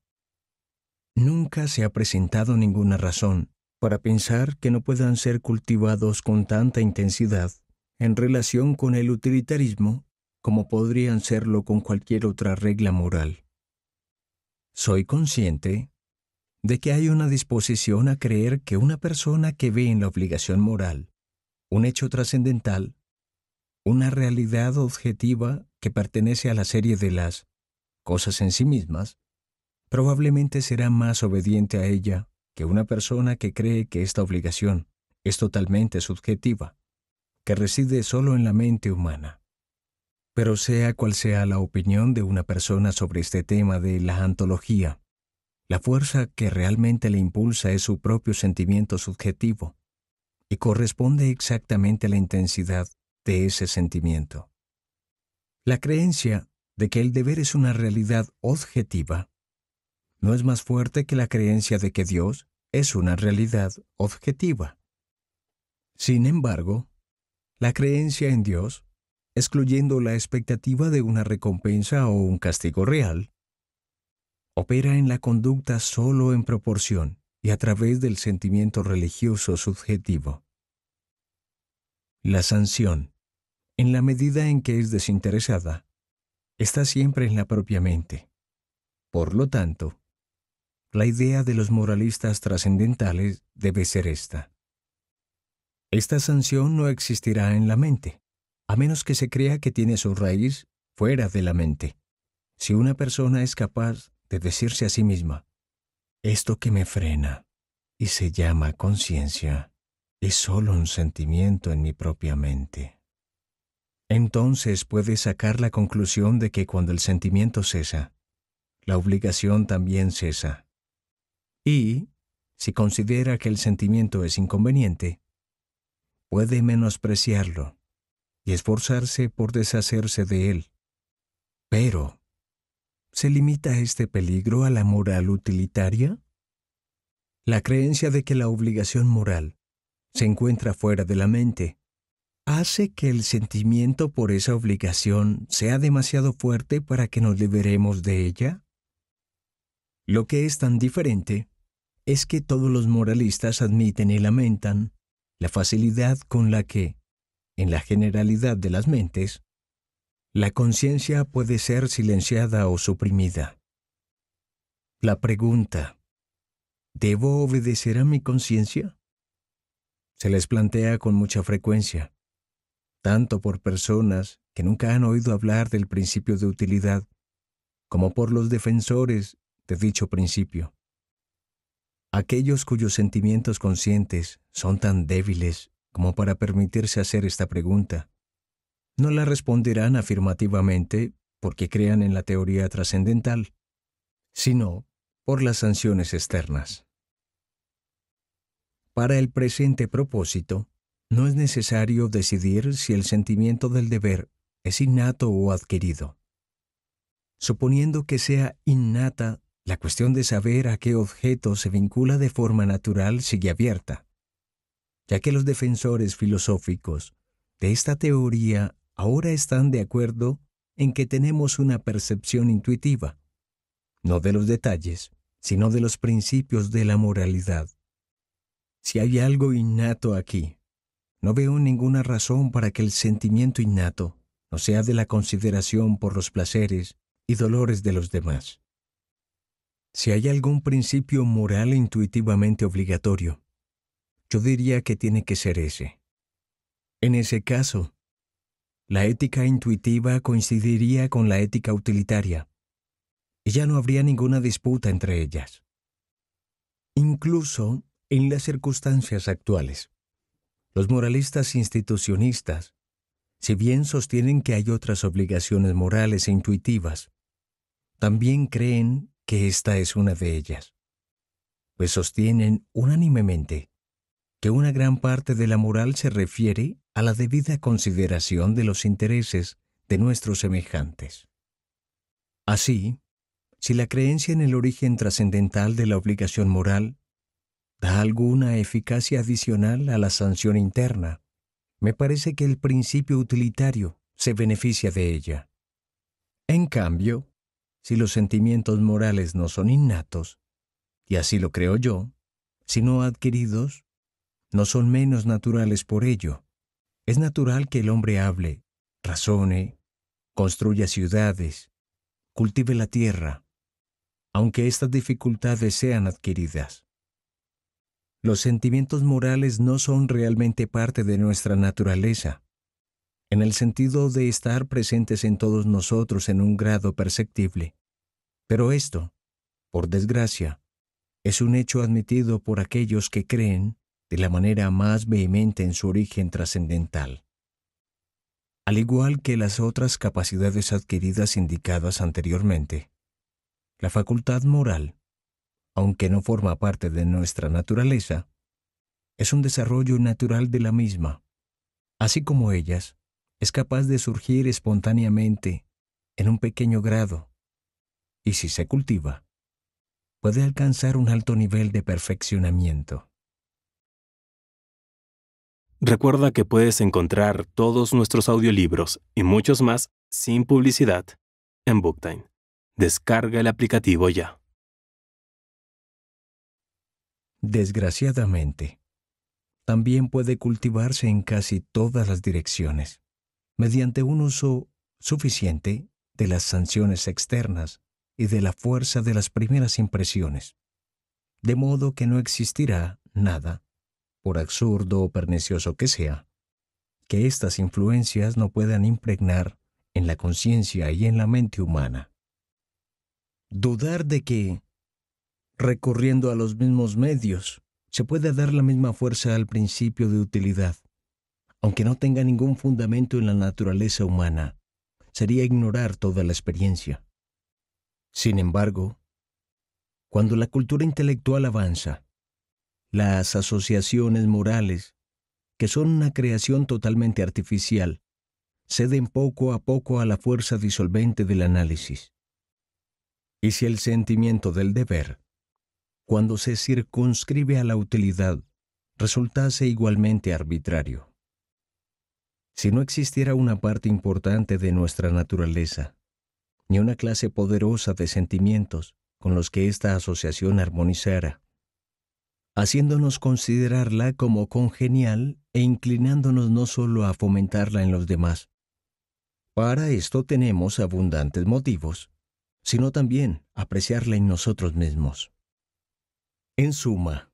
Nunca se ha presentado ninguna razón para pensar que no puedan ser cultivados con tanta intensidad en relación con el utilitarismo como podrían serlo con cualquier otra regla moral. Soy consciente de que hay una disposición a creer que una persona que ve en la obligación moral un hecho trascendental, una realidad objetiva que pertenece a la serie de las cosas en sí mismas, probablemente será más obediente a ella que una persona que cree que esta obligación es totalmente subjetiva, que reside solo en la mente humana. Pero sea cual sea la opinión de una persona sobre este tema de la antología, la fuerza que realmente le impulsa es su propio sentimiento subjetivo y corresponde exactamente a la intensidad de ese sentimiento. La creencia de que el deber es una realidad objetiva no es más fuerte que la creencia de que Dios es una realidad objetiva. Sin embargo, la creencia en Dios, excluyendo la expectativa de una recompensa o un castigo real, opera en la conducta solo en proporción y a través del sentimiento religioso subjetivo. La sanción, en la medida en que es desinteresada, está siempre en la propia mente. Por lo tanto, la idea de los moralistas trascendentales debe ser esta. Esta sanción no existirá en la mente, a menos que se crea que tiene su raíz fuera de la mente. Si una persona es capaz decirse a sí misma, esto que me frena y se llama conciencia es solo un sentimiento en mi propia mente. Entonces puede sacar la conclusión de que cuando el sentimiento cesa, la obligación también cesa. Y, si considera que el sentimiento es inconveniente, puede menospreciarlo y esforzarse por deshacerse de él. Pero, ¿Se limita este peligro a la moral utilitaria? La creencia de que la obligación moral se encuentra fuera de la mente hace que el sentimiento por esa obligación sea demasiado fuerte para que nos liberemos de ella. Lo que es tan diferente es que todos los moralistas admiten y lamentan la facilidad con la que, en la generalidad de las mentes, la conciencia puede ser silenciada o suprimida. La pregunta, ¿debo obedecer a mi conciencia? Se les plantea con mucha frecuencia, tanto por personas que nunca han oído hablar del principio de utilidad, como por los defensores de dicho principio. Aquellos cuyos sentimientos conscientes son tan débiles como para permitirse hacer esta pregunta, no la responderán afirmativamente porque crean en la teoría trascendental, sino por las sanciones externas. Para el presente propósito, no es necesario decidir si el sentimiento del deber es innato o adquirido. Suponiendo que sea innata, la cuestión de saber a qué objeto se vincula de forma natural sigue abierta, ya que los defensores filosóficos de esta teoría ahora están de acuerdo en que tenemos una percepción intuitiva, no de los detalles, sino de los principios de la moralidad. Si hay algo innato aquí, no veo ninguna razón para que el sentimiento innato no sea de la consideración por los placeres y dolores de los demás. Si hay algún principio moral intuitivamente obligatorio, yo diría que tiene que ser ese. En ese caso, la ética intuitiva coincidiría con la ética utilitaria, y ya no habría ninguna disputa entre ellas. Incluso en las circunstancias actuales, los moralistas institucionistas, si bien sostienen que hay otras obligaciones morales e intuitivas, también creen que esta es una de ellas, pues sostienen unánimemente que una gran parte de la moral se refiere a la debida consideración de los intereses de nuestros semejantes. Así, si la creencia en el origen trascendental de la obligación moral da alguna eficacia adicional a la sanción interna, me parece que el principio utilitario se beneficia de ella. En cambio, si los sentimientos morales no son innatos, y así lo creo yo, sino adquiridos, no son menos naturales por ello, es natural que el hombre hable, razone, construya ciudades, cultive la tierra, aunque estas dificultades sean adquiridas. Los sentimientos morales no son realmente parte de nuestra naturaleza, en el sentido de estar presentes en todos nosotros en un grado perceptible. Pero esto, por desgracia, es un hecho admitido por aquellos que creen la manera más vehemente en su origen trascendental. Al igual que las otras capacidades adquiridas indicadas anteriormente, la facultad moral, aunque no forma parte de nuestra naturaleza, es un desarrollo natural de la misma, así como ellas, es capaz de surgir espontáneamente en un pequeño grado, y si se cultiva, puede alcanzar un alto nivel de perfeccionamiento. Recuerda que puedes encontrar todos nuestros audiolibros y muchos más sin publicidad en Booktime. Descarga el aplicativo ya. Desgraciadamente, también puede cultivarse en casi todas las direcciones, mediante un uso suficiente de las sanciones externas y de la fuerza de las primeras impresiones, de modo que no existirá nada por absurdo o pernicioso que sea, que estas influencias no puedan impregnar en la conciencia y en la mente humana. Dudar de que, recurriendo a los mismos medios, se pueda dar la misma fuerza al principio de utilidad, aunque no tenga ningún fundamento en la naturaleza humana, sería ignorar toda la experiencia. Sin embargo, cuando la cultura intelectual avanza, las asociaciones morales, que son una creación totalmente artificial, ceden poco a poco a la fuerza disolvente del análisis. Y si el sentimiento del deber, cuando se circunscribe a la utilidad, resultase igualmente arbitrario. Si no existiera una parte importante de nuestra naturaleza, ni una clase poderosa de sentimientos con los que esta asociación armonizara, haciéndonos considerarla como congenial e inclinándonos no solo a fomentarla en los demás. Para esto tenemos abundantes motivos, sino también apreciarla en nosotros mismos. En suma,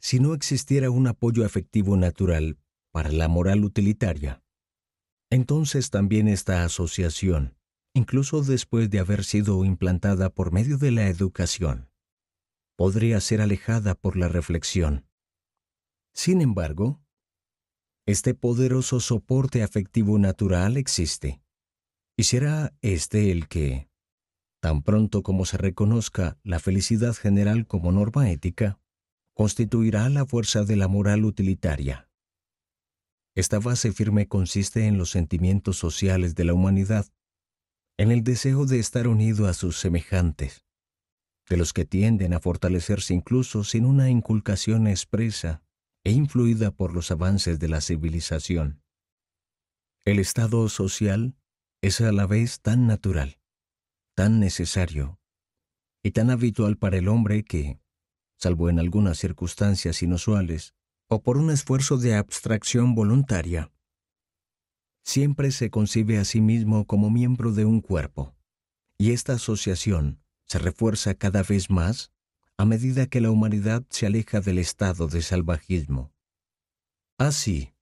si no existiera un apoyo afectivo natural para la moral utilitaria, entonces también esta asociación, incluso después de haber sido implantada por medio de la educación, podría ser alejada por la reflexión. Sin embargo, este poderoso soporte afectivo natural existe, y será este el que, tan pronto como se reconozca la felicidad general como norma ética, constituirá la fuerza de la moral utilitaria. Esta base firme consiste en los sentimientos sociales de la humanidad, en el deseo de estar unido a sus semejantes, de los que tienden a fortalecerse incluso sin una inculcación expresa e influida por los avances de la civilización. El estado social es a la vez tan natural, tan necesario y tan habitual para el hombre que, salvo en algunas circunstancias inusuales o por un esfuerzo de abstracción voluntaria, siempre se concibe a sí mismo como miembro de un cuerpo, y esta asociación se refuerza cada vez más a medida que la humanidad se aleja del estado de salvajismo. Así, ah,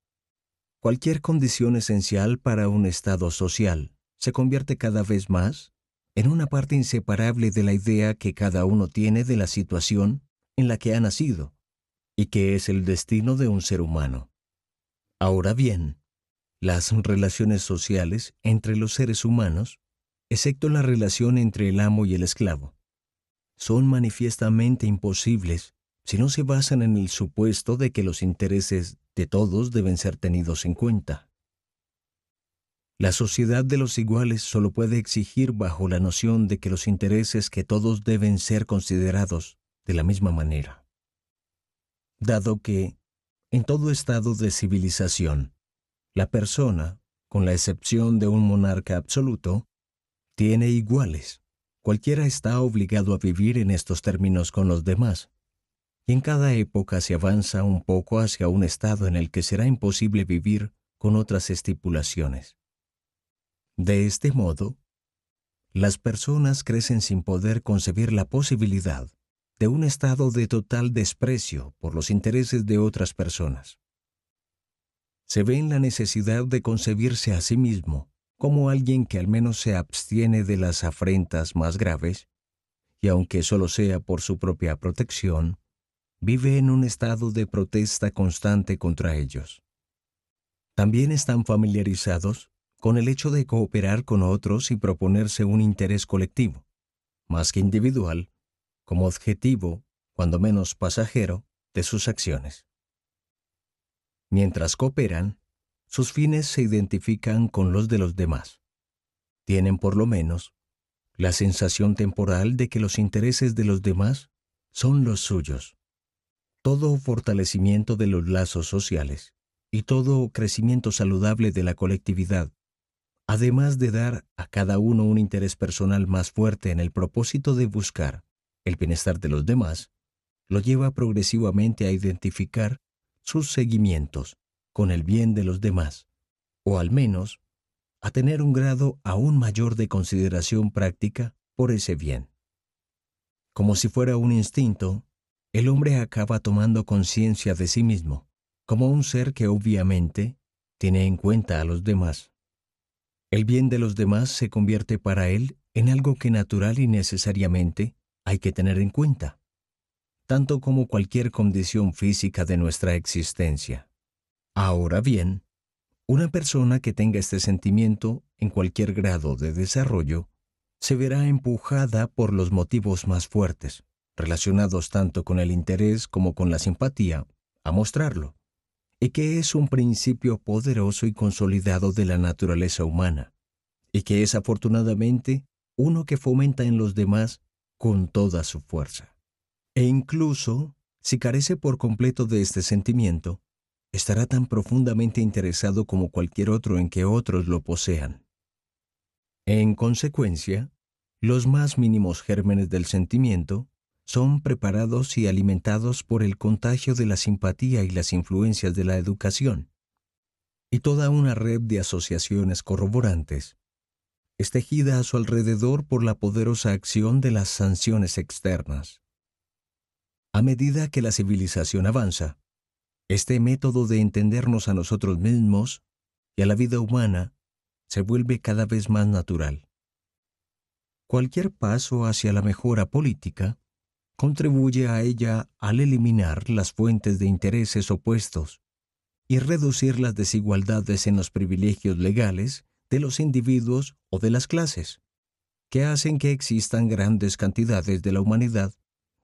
cualquier condición esencial para un estado social se convierte cada vez más en una parte inseparable de la idea que cada uno tiene de la situación en la que ha nacido y que es el destino de un ser humano. Ahora bien, las relaciones sociales entre los seres humanos excepto la relación entre el amo y el esclavo, son manifiestamente imposibles si no se basan en el supuesto de que los intereses de todos deben ser tenidos en cuenta. La sociedad de los iguales solo puede exigir bajo la noción de que los intereses que todos deben ser considerados de la misma manera. Dado que, en todo estado de civilización, la persona, con la excepción de un monarca absoluto, tiene iguales. Cualquiera está obligado a vivir en estos términos con los demás. Y en cada época se avanza un poco hacia un estado en el que será imposible vivir con otras estipulaciones. De este modo, las personas crecen sin poder concebir la posibilidad de un estado de total desprecio por los intereses de otras personas. Se ve en la necesidad de concebirse a sí mismo como alguien que al menos se abstiene de las afrentas más graves, y aunque solo sea por su propia protección, vive en un estado de protesta constante contra ellos. También están familiarizados con el hecho de cooperar con otros y proponerse un interés colectivo, más que individual, como objetivo, cuando menos pasajero, de sus acciones. Mientras cooperan, sus fines se identifican con los de los demás. Tienen por lo menos la sensación temporal de que los intereses de los demás son los suyos. Todo fortalecimiento de los lazos sociales y todo crecimiento saludable de la colectividad, además de dar a cada uno un interés personal más fuerte en el propósito de buscar el bienestar de los demás, lo lleva progresivamente a identificar sus seguimientos con el bien de los demás, o al menos a tener un grado aún mayor de consideración práctica por ese bien. Como si fuera un instinto, el hombre acaba tomando conciencia de sí mismo, como un ser que obviamente tiene en cuenta a los demás. El bien de los demás se convierte para él en algo que natural y necesariamente hay que tener en cuenta, tanto como cualquier condición física de nuestra existencia. Ahora bien, una persona que tenga este sentimiento en cualquier grado de desarrollo se verá empujada por los motivos más fuertes, relacionados tanto con el interés como con la simpatía, a mostrarlo, y que es un principio poderoso y consolidado de la naturaleza humana, y que es afortunadamente uno que fomenta en los demás con toda su fuerza. E incluso, si carece por completo de este sentimiento, estará tan profundamente interesado como cualquier otro en que otros lo posean. En consecuencia, los más mínimos gérmenes del sentimiento son preparados y alimentados por el contagio de la simpatía y las influencias de la educación, y toda una red de asociaciones corroborantes es tejida a su alrededor por la poderosa acción de las sanciones externas. A medida que la civilización avanza, este método de entendernos a nosotros mismos y a la vida humana se vuelve cada vez más natural. Cualquier paso hacia la mejora política contribuye a ella al eliminar las fuentes de intereses opuestos y reducir las desigualdades en los privilegios legales de los individuos o de las clases, que hacen que existan grandes cantidades de la humanidad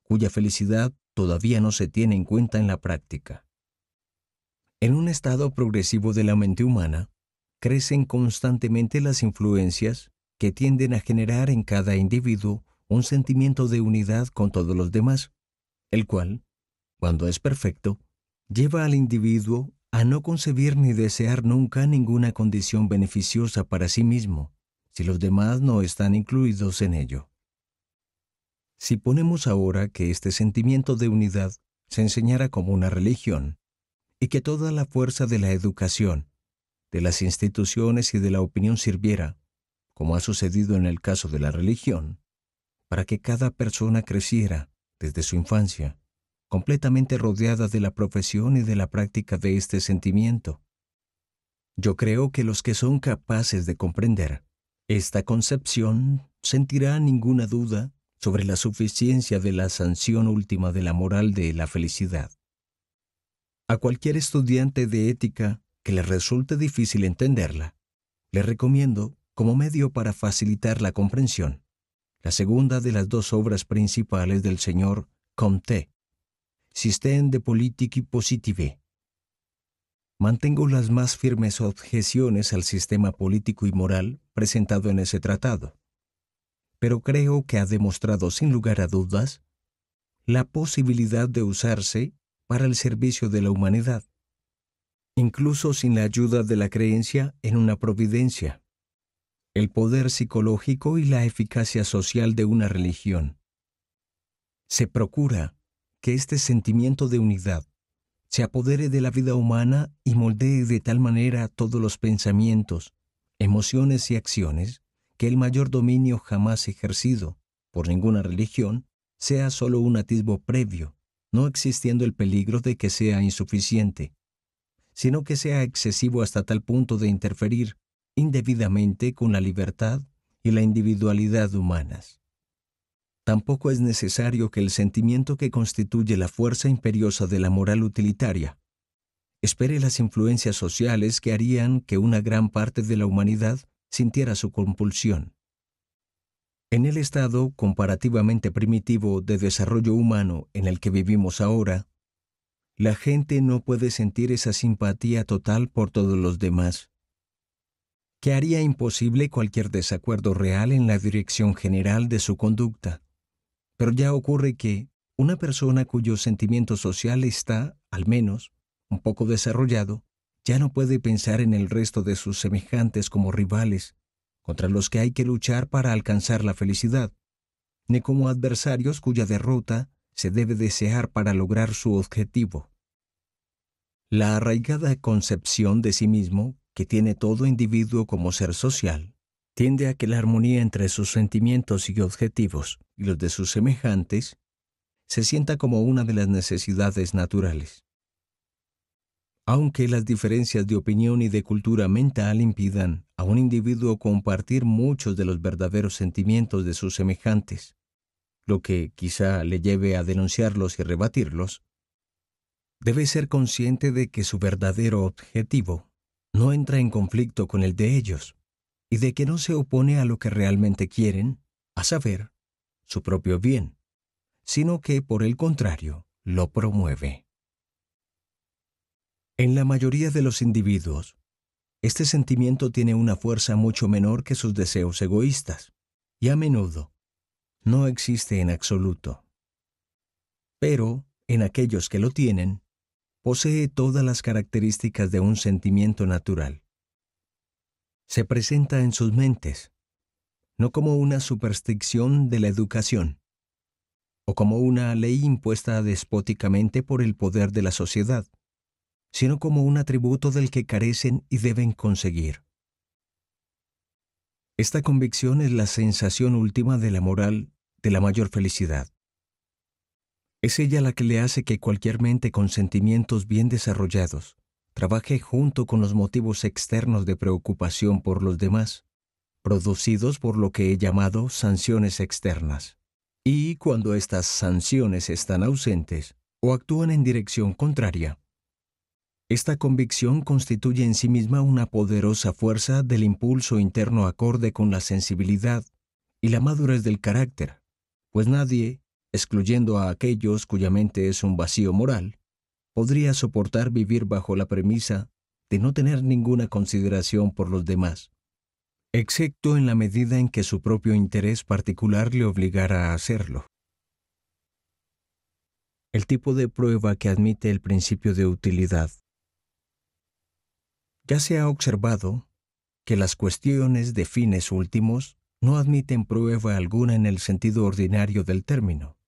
cuya felicidad todavía no se tiene en cuenta en la práctica. En un estado progresivo de la mente humana, crecen constantemente las influencias que tienden a generar en cada individuo un sentimiento de unidad con todos los demás, el cual, cuando es perfecto, lleva al individuo a no concebir ni desear nunca ninguna condición beneficiosa para sí mismo, si los demás no están incluidos en ello. Si ponemos ahora que este sentimiento de unidad se enseñara como una religión, y que toda la fuerza de la educación, de las instituciones y de la opinión sirviera, como ha sucedido en el caso de la religión, para que cada persona creciera desde su infancia, completamente rodeada de la profesión y de la práctica de este sentimiento. Yo creo que los que son capaces de comprender esta concepción sentirán ninguna duda sobre la suficiencia de la sanción última de la moral de la felicidad. A cualquier estudiante de ética que le resulte difícil entenderla, le recomiendo, como medio para facilitar la comprensión, la segunda de las dos obras principales del señor Comte, System de Politique Positive. Mantengo las más firmes objeciones al sistema político y moral presentado en ese tratado, pero creo que ha demostrado sin lugar a dudas la posibilidad de usarse para el servicio de la humanidad, incluso sin la ayuda de la creencia en una providencia, el poder psicológico y la eficacia social de una religión. Se procura que este sentimiento de unidad se apodere de la vida humana y moldee de tal manera todos los pensamientos, emociones y acciones que el mayor dominio jamás ejercido por ninguna religión sea solo un atisbo previo no existiendo el peligro de que sea insuficiente, sino que sea excesivo hasta tal punto de interferir indebidamente con la libertad y la individualidad humanas. Tampoco es necesario que el sentimiento que constituye la fuerza imperiosa de la moral utilitaria espere las influencias sociales que harían que una gran parte de la humanidad sintiera su compulsión. En el estado comparativamente primitivo de desarrollo humano en el que vivimos ahora, la gente no puede sentir esa simpatía total por todos los demás, que haría imposible cualquier desacuerdo real en la dirección general de su conducta. Pero ya ocurre que una persona cuyo sentimiento social está, al menos, un poco desarrollado, ya no puede pensar en el resto de sus semejantes como rivales, contra los que hay que luchar para alcanzar la felicidad, ni como adversarios cuya derrota se debe desear para lograr su objetivo. La arraigada concepción de sí mismo que tiene todo individuo como ser social tiende a que la armonía entre sus sentimientos y objetivos y los de sus semejantes se sienta como una de las necesidades naturales. Aunque las diferencias de opinión y de cultura mental impidan a un individuo compartir muchos de los verdaderos sentimientos de sus semejantes, lo que quizá le lleve a denunciarlos y rebatirlos, debe ser consciente de que su verdadero objetivo no entra en conflicto con el de ellos y de que no se opone a lo que realmente quieren, a saber, su propio bien, sino que por el contrario lo promueve. En la mayoría de los individuos, este sentimiento tiene una fuerza mucho menor que sus deseos egoístas, y a menudo no existe en absoluto. Pero, en aquellos que lo tienen, posee todas las características de un sentimiento natural. Se presenta en sus mentes, no como una superstición de la educación, o como una ley impuesta despóticamente por el poder de la sociedad, sino como un atributo del que carecen y deben conseguir. Esta convicción es la sensación última de la moral de la mayor felicidad. Es ella la que le hace que cualquier mente con sentimientos bien desarrollados trabaje junto con los motivos externos de preocupación por los demás, producidos por lo que he llamado sanciones externas. Y cuando estas sanciones están ausentes o actúan en dirección contraria, esta convicción constituye en sí misma una poderosa fuerza del impulso interno acorde con la sensibilidad y la madurez del carácter, pues nadie, excluyendo a aquellos cuya mente es un vacío moral, podría soportar vivir bajo la premisa de no tener ninguna consideración por los demás, excepto en la medida en que su propio interés particular le obligara a hacerlo. El tipo de prueba que admite el principio de utilidad. Ya se ha observado que las cuestiones de fines últimos no admiten prueba alguna en el sentido ordinario del término.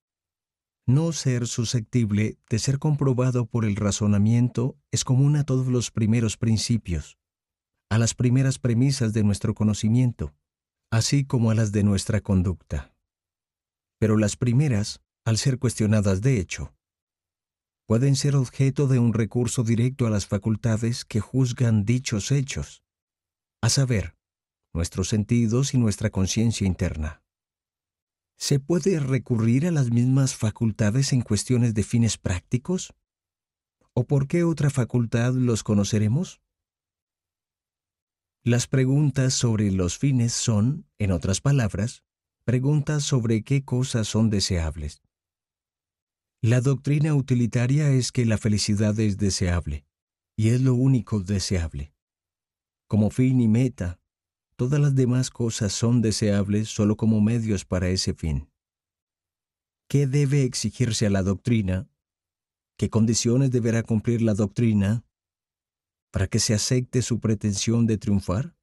No ser susceptible de ser comprobado por el razonamiento es común a todos los primeros principios, a las primeras premisas de nuestro conocimiento, así como a las de nuestra conducta. Pero las primeras, al ser cuestionadas de hecho, pueden ser objeto de un recurso directo a las facultades que juzgan dichos hechos, a saber, nuestros sentidos y nuestra conciencia interna. ¿Se puede recurrir a las mismas facultades en cuestiones de fines prácticos? ¿O por qué otra facultad los conoceremos? Las preguntas sobre los fines son, en otras palabras, preguntas sobre qué cosas son deseables. La doctrina utilitaria es que la felicidad es deseable, y es lo único deseable. Como fin y meta, todas las demás cosas son deseables solo como medios para ese fin. ¿Qué debe exigirse a la doctrina? ¿Qué condiciones deberá cumplir la doctrina para que se acepte su pretensión de triunfar?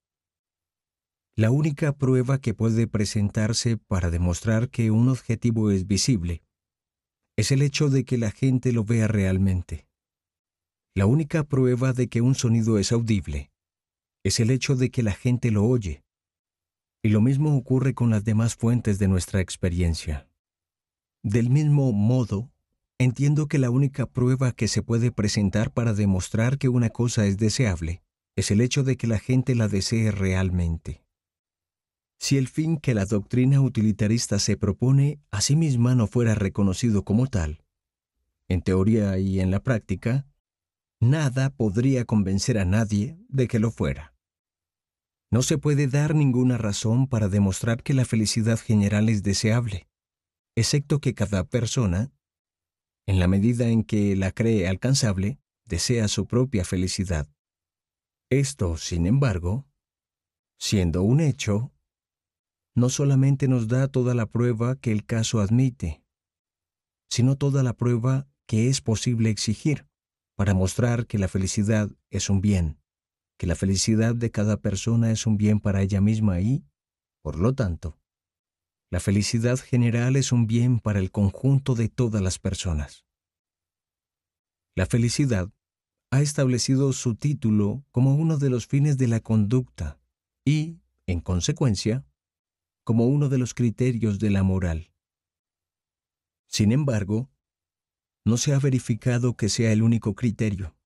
La única prueba que puede presentarse para demostrar que un objetivo es visible es el hecho de que la gente lo vea realmente. La única prueba de que un sonido es audible es el hecho de que la gente lo oye. Y lo mismo ocurre con las demás fuentes de nuestra experiencia. Del mismo modo, entiendo que la única prueba que se puede presentar para demostrar que una cosa es deseable es el hecho de que la gente la desee realmente si el fin que la doctrina utilitarista se propone a sí misma no fuera reconocido como tal. En teoría y en la práctica, nada podría convencer a nadie de que lo fuera. No se puede dar ninguna razón para demostrar que la felicidad general es deseable, excepto que cada persona, en la medida en que la cree alcanzable, desea su propia felicidad. Esto, sin embargo, siendo un hecho, no solamente nos da toda la prueba que el caso admite, sino toda la prueba que es posible exigir para mostrar que la felicidad es un bien, que la felicidad de cada persona es un bien para ella misma y, por lo tanto, la felicidad general es un bien para el conjunto de todas las personas. La felicidad ha establecido su título como uno de los fines de la conducta y, en consecuencia, como uno de los criterios de la moral. Sin embargo, no se ha verificado que sea el único criterio.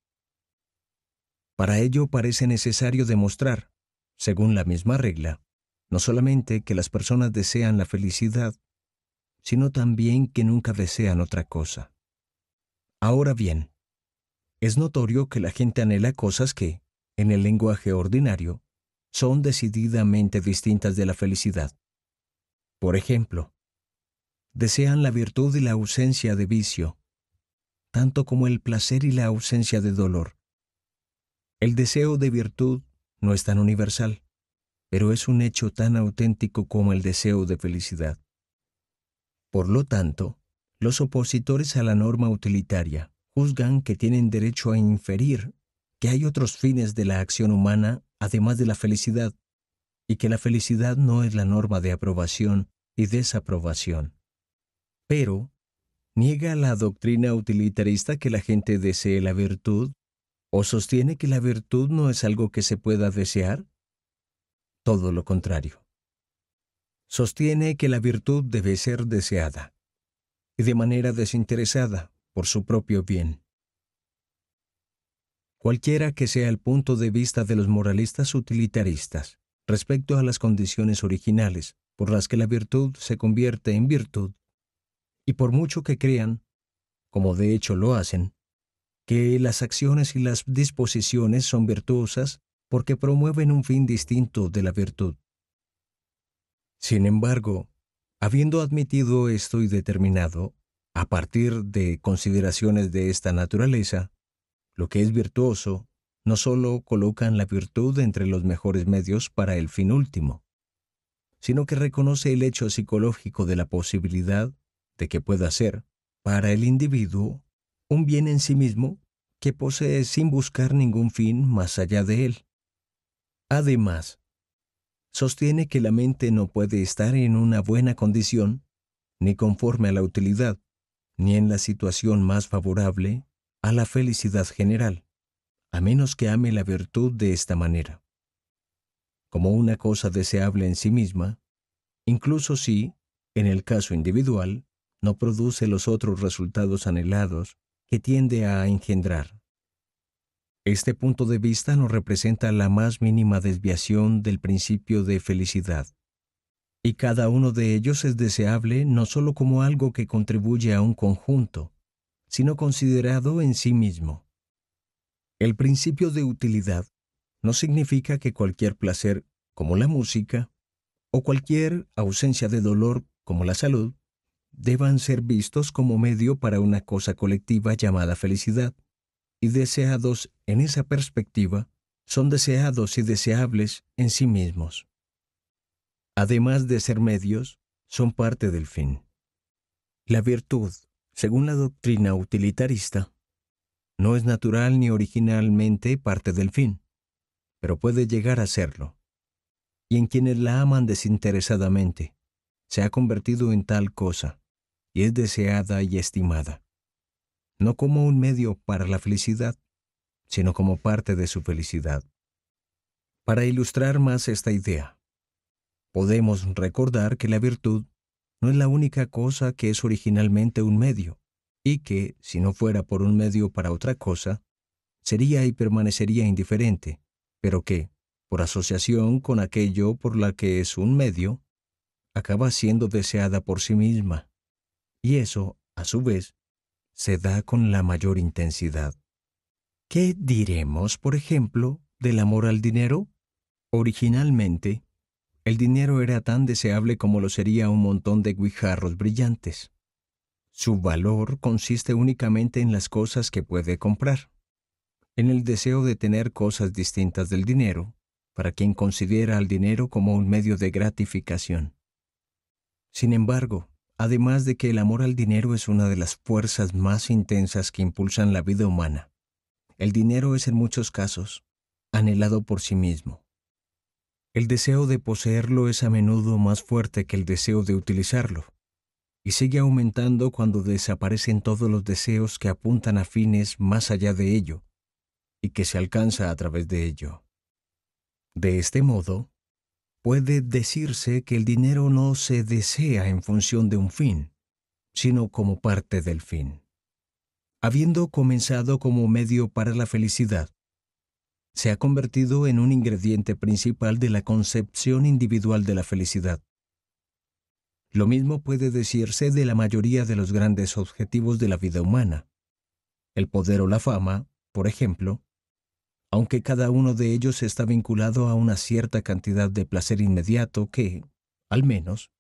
Para ello parece necesario demostrar, según la misma regla, no solamente que las personas desean la felicidad, sino también que nunca desean otra cosa. Ahora bien, es notorio que la gente anhela cosas que, en el lenguaje ordinario, son decididamente distintas de la felicidad. Por ejemplo, desean la virtud y la ausencia de vicio, tanto como el placer y la ausencia de dolor. El deseo de virtud no es tan universal, pero es un hecho tan auténtico como el deseo de felicidad. Por lo tanto, los opositores a la norma utilitaria juzgan que tienen derecho a inferir que hay otros fines de la acción humana además de la felicidad, y que la felicidad no es la norma de aprobación y desaprobación. Pero, niega la doctrina utilitarista que la gente desee la virtud o sostiene que la virtud no es algo que se pueda desear? Todo lo contrario. Sostiene que la virtud debe ser deseada, y de manera desinteresada, por su propio bien. Cualquiera que sea el punto de vista de los moralistas utilitaristas, respecto a las condiciones originales por las que la virtud se convierte en virtud, y por mucho que crean, como de hecho lo hacen, que las acciones y las disposiciones son virtuosas porque promueven un fin distinto de la virtud. Sin embargo, habiendo admitido esto y determinado, a partir de consideraciones de esta naturaleza, lo que es virtuoso no solo colocan la virtud entre los mejores medios para el fin último, sino que reconoce el hecho psicológico de la posibilidad de que pueda ser, para el individuo, un bien en sí mismo que posee sin buscar ningún fin más allá de él. Además, sostiene que la mente no puede estar en una buena condición, ni conforme a la utilidad, ni en la situación más favorable a la felicidad general a menos que ame la virtud de esta manera. Como una cosa deseable en sí misma, incluso si, en el caso individual, no produce los otros resultados anhelados que tiende a engendrar. Este punto de vista no representa la más mínima desviación del principio de felicidad, y cada uno de ellos es deseable no solo como algo que contribuye a un conjunto, sino considerado en sí mismo. El principio de utilidad no significa que cualquier placer, como la música, o cualquier ausencia de dolor, como la salud, deban ser vistos como medio para una cosa colectiva llamada felicidad, y deseados en esa perspectiva, son deseados y deseables en sí mismos. Además de ser medios, son parte del fin. La virtud, según la doctrina utilitarista, no es natural ni originalmente parte del fin, pero puede llegar a serlo. Y en quienes la aman desinteresadamente, se ha convertido en tal cosa, y es deseada y estimada, no como un medio para la felicidad, sino como parte de su felicidad. Para ilustrar más esta idea, podemos recordar que la virtud no es la única cosa que es originalmente un medio, y que, si no fuera por un medio para otra cosa, sería y permanecería indiferente, pero que, por asociación con aquello por la que es un medio, acaba siendo deseada por sí misma. Y eso, a su vez, se da con la mayor intensidad. ¿Qué diremos, por ejemplo, del amor al dinero? Originalmente, el dinero era tan deseable como lo sería un montón de guijarros brillantes. Su valor consiste únicamente en las cosas que puede comprar, en el deseo de tener cosas distintas del dinero, para quien considera al dinero como un medio de gratificación. Sin embargo, además de que el amor al dinero es una de las fuerzas más intensas que impulsan la vida humana, el dinero es en muchos casos anhelado por sí mismo. El deseo de poseerlo es a menudo más fuerte que el deseo de utilizarlo y sigue aumentando cuando desaparecen todos los deseos que apuntan a fines más allá de ello y que se alcanza a través de ello. De este modo, puede decirse que el dinero no se desea en función de un fin, sino como parte del fin. Habiendo comenzado como medio para la felicidad, se ha convertido en un ingrediente principal de la concepción individual de la felicidad lo mismo puede decirse de la mayoría de los grandes objetivos de la vida humana. El poder o la fama, por ejemplo, aunque cada uno de ellos está vinculado a una cierta cantidad de placer inmediato que, al menos,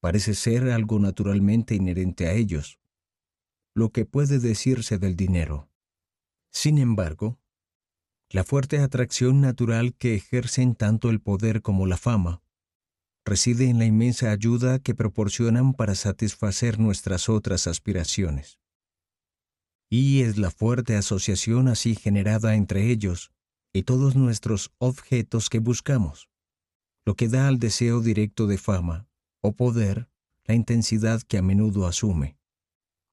parece ser algo naturalmente inherente a ellos, lo que puede decirse del dinero. Sin embargo, la fuerte atracción natural que ejercen tanto el poder como la fama reside en la inmensa ayuda que proporcionan para satisfacer nuestras otras aspiraciones. Y es la fuerte asociación así generada entre ellos y todos nuestros objetos que buscamos, lo que da al deseo directo de fama o poder la intensidad que a menudo asume,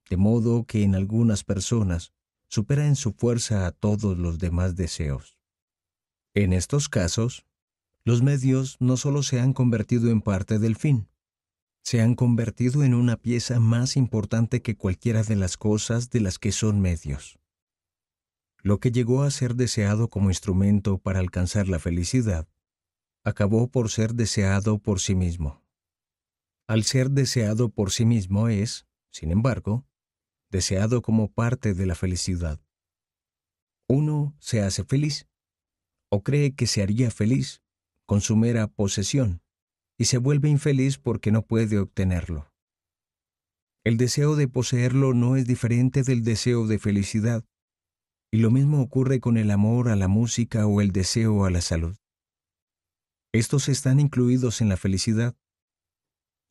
de modo que en algunas personas supera en su fuerza a todos los demás deseos. En estos casos, los medios no solo se han convertido en parte del fin, se han convertido en una pieza más importante que cualquiera de las cosas de las que son medios. Lo que llegó a ser deseado como instrumento para alcanzar la felicidad, acabó por ser deseado por sí mismo. Al ser deseado por sí mismo es, sin embargo, deseado como parte de la felicidad. Uno se hace feliz, o cree que se haría feliz con su mera posesión, y se vuelve infeliz porque no puede obtenerlo. El deseo de poseerlo no es diferente del deseo de felicidad, y lo mismo ocurre con el amor a la música o el deseo a la salud. Estos están incluidos en la felicidad.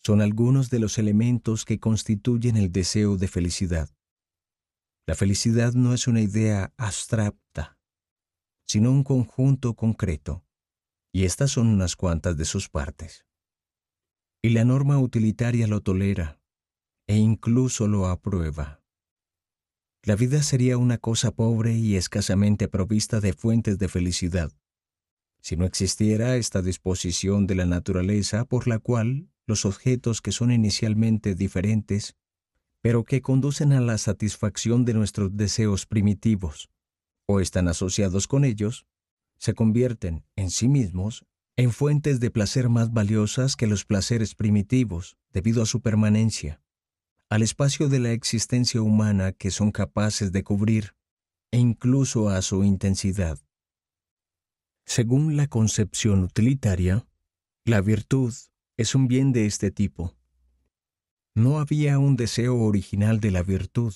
Son algunos de los elementos que constituyen el deseo de felicidad. La felicidad no es una idea abstracta, sino un conjunto concreto y estas son unas cuantas de sus partes. Y la norma utilitaria lo tolera e incluso lo aprueba. La vida sería una cosa pobre y escasamente provista de fuentes de felicidad, si no existiera esta disposición de la naturaleza por la cual los objetos que son inicialmente diferentes, pero que conducen a la satisfacción de nuestros deseos primitivos, o están asociados con ellos, se convierten en sí mismos en fuentes de placer más valiosas que los placeres primitivos, debido a su permanencia, al espacio de la existencia humana que son capaces de cubrir, e incluso a su intensidad. Según la concepción utilitaria, la virtud es un bien de este tipo. No había un deseo original de la virtud,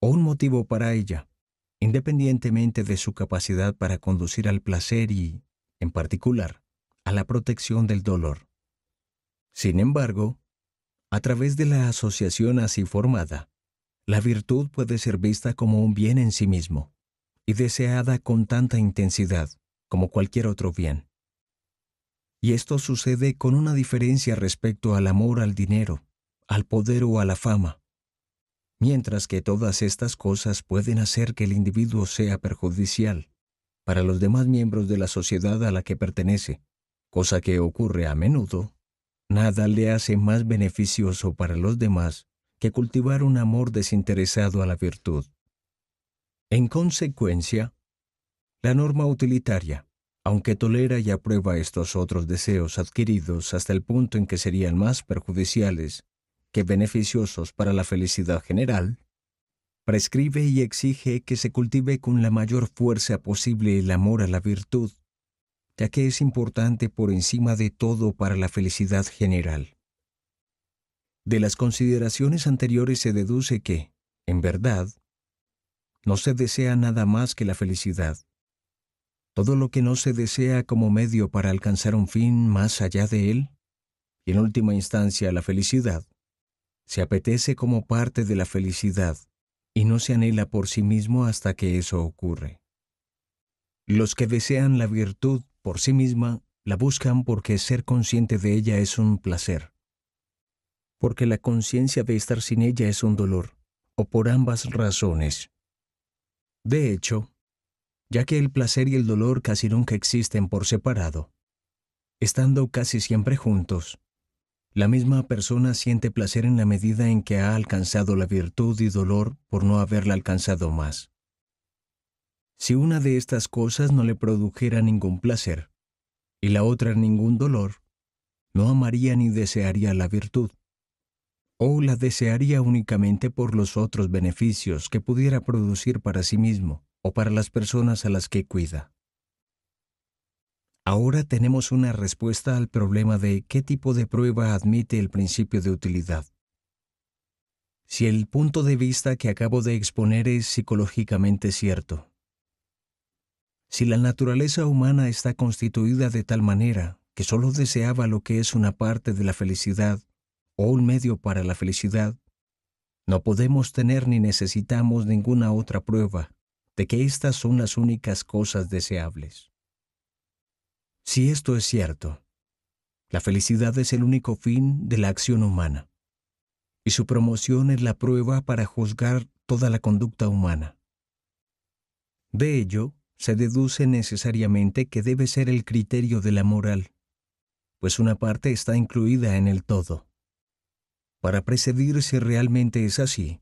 o un motivo para ella independientemente de su capacidad para conducir al placer y, en particular, a la protección del dolor. Sin embargo, a través de la asociación así formada, la virtud puede ser vista como un bien en sí mismo y deseada con tanta intensidad como cualquier otro bien. Y esto sucede con una diferencia respecto al amor al dinero, al poder o a la fama, mientras que todas estas cosas pueden hacer que el individuo sea perjudicial para los demás miembros de la sociedad a la que pertenece, cosa que ocurre a menudo, nada le hace más beneficioso para los demás que cultivar un amor desinteresado a la virtud. En consecuencia, la norma utilitaria, aunque tolera y aprueba estos otros deseos adquiridos hasta el punto en que serían más perjudiciales que beneficiosos para la felicidad general, prescribe y exige que se cultive con la mayor fuerza posible el amor a la virtud, ya que es importante por encima de todo para la felicidad general. De las consideraciones anteriores se deduce que, en verdad, no se desea nada más que la felicidad. Todo lo que no se desea como medio para alcanzar un fin más allá de él, y en última instancia la felicidad, se apetece como parte de la felicidad y no se anhela por sí mismo hasta que eso ocurre. Los que desean la virtud por sí misma la buscan porque ser consciente de ella es un placer, porque la conciencia de estar sin ella es un dolor, o por ambas razones. De hecho, ya que el placer y el dolor casi nunca existen por separado, estando casi siempre juntos, la misma persona siente placer en la medida en que ha alcanzado la virtud y dolor por no haberla alcanzado más. Si una de estas cosas no le produjera ningún placer y la otra ningún dolor, no amaría ni desearía la virtud, o la desearía únicamente por los otros beneficios que pudiera producir para sí mismo o para las personas a las que cuida. Ahora tenemos una respuesta al problema de qué tipo de prueba admite el principio de utilidad. Si el punto de vista que acabo de exponer es psicológicamente cierto, si la naturaleza humana está constituida de tal manera que solo deseaba lo que es una parte de la felicidad o un medio para la felicidad, no podemos tener ni necesitamos ninguna otra prueba de que estas son las únicas cosas deseables. Si esto es cierto, la felicidad es el único fin de la acción humana, y su promoción es la prueba para juzgar toda la conducta humana. De ello, se deduce necesariamente que debe ser el criterio de la moral, pues una parte está incluida en el todo. Para precedir si realmente es así,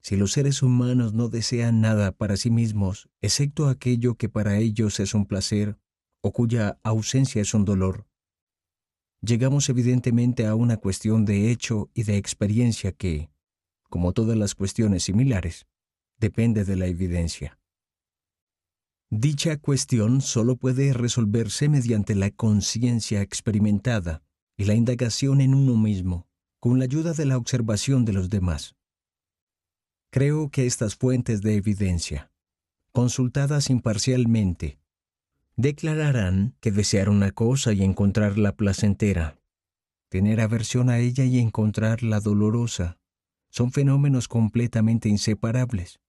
si los seres humanos no desean nada para sí mismos, excepto aquello que para ellos es un placer, o cuya ausencia es un dolor, llegamos evidentemente a una cuestión de hecho y de experiencia que, como todas las cuestiones similares, depende de la evidencia. Dicha cuestión solo puede resolverse mediante la conciencia experimentada y la indagación en uno mismo, con la ayuda de la observación de los demás. Creo que estas fuentes de evidencia, consultadas imparcialmente, declararán que desear una cosa y encontrarla placentera, tener aversión a ella y encontrarla dolorosa, son fenómenos completamente inseparables,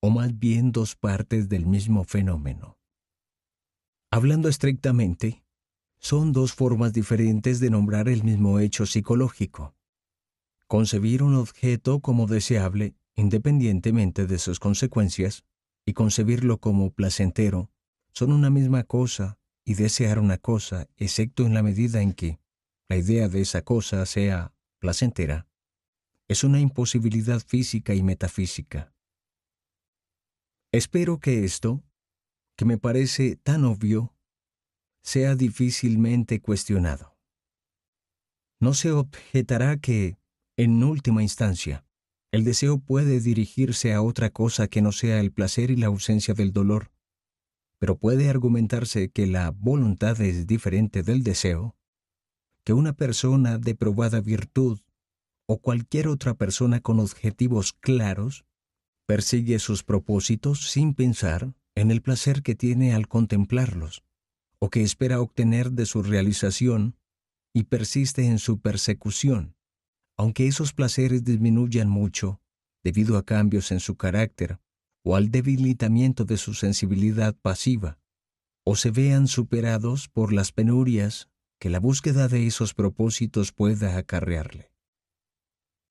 o más bien dos partes del mismo fenómeno. Hablando estrictamente, son dos formas diferentes de nombrar el mismo hecho psicológico. Concebir un objeto como deseable, independientemente de sus consecuencias, y concebirlo como placentero, son una misma cosa y desear una cosa, excepto en la medida en que la idea de esa cosa sea placentera, es una imposibilidad física y metafísica. Espero que esto, que me parece tan obvio, sea difícilmente cuestionado. No se objetará que, en última instancia, el deseo puede dirigirse a otra cosa que no sea el placer y la ausencia del dolor, pero puede argumentarse que la voluntad es diferente del deseo, que una persona de probada virtud o cualquier otra persona con objetivos claros persigue sus propósitos sin pensar en el placer que tiene al contemplarlos, o que espera obtener de su realización y persiste en su persecución, aunque esos placeres disminuyan mucho debido a cambios en su carácter o al debilitamiento de su sensibilidad pasiva, o se vean superados por las penurias que la búsqueda de esos propósitos pueda acarrearle.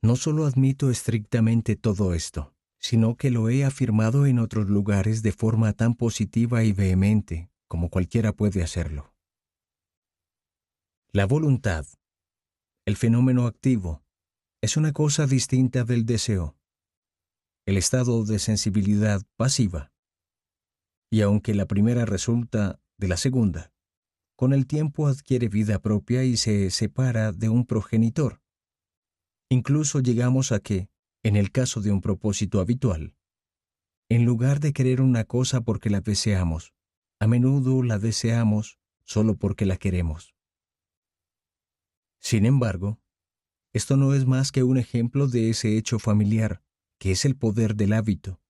No solo admito estrictamente todo esto, sino que lo he afirmado en otros lugares de forma tan positiva y vehemente como cualquiera puede hacerlo. La voluntad, el fenómeno activo, es una cosa distinta del deseo el estado de sensibilidad pasiva. Y aunque la primera resulta de la segunda, con el tiempo adquiere vida propia y se separa de un progenitor. Incluso llegamos a que, en el caso de un propósito habitual, en lugar de querer una cosa porque la deseamos, a menudo la deseamos solo porque la queremos. Sin embargo, esto no es más que un ejemplo de ese hecho familiar que es el poder del hábito,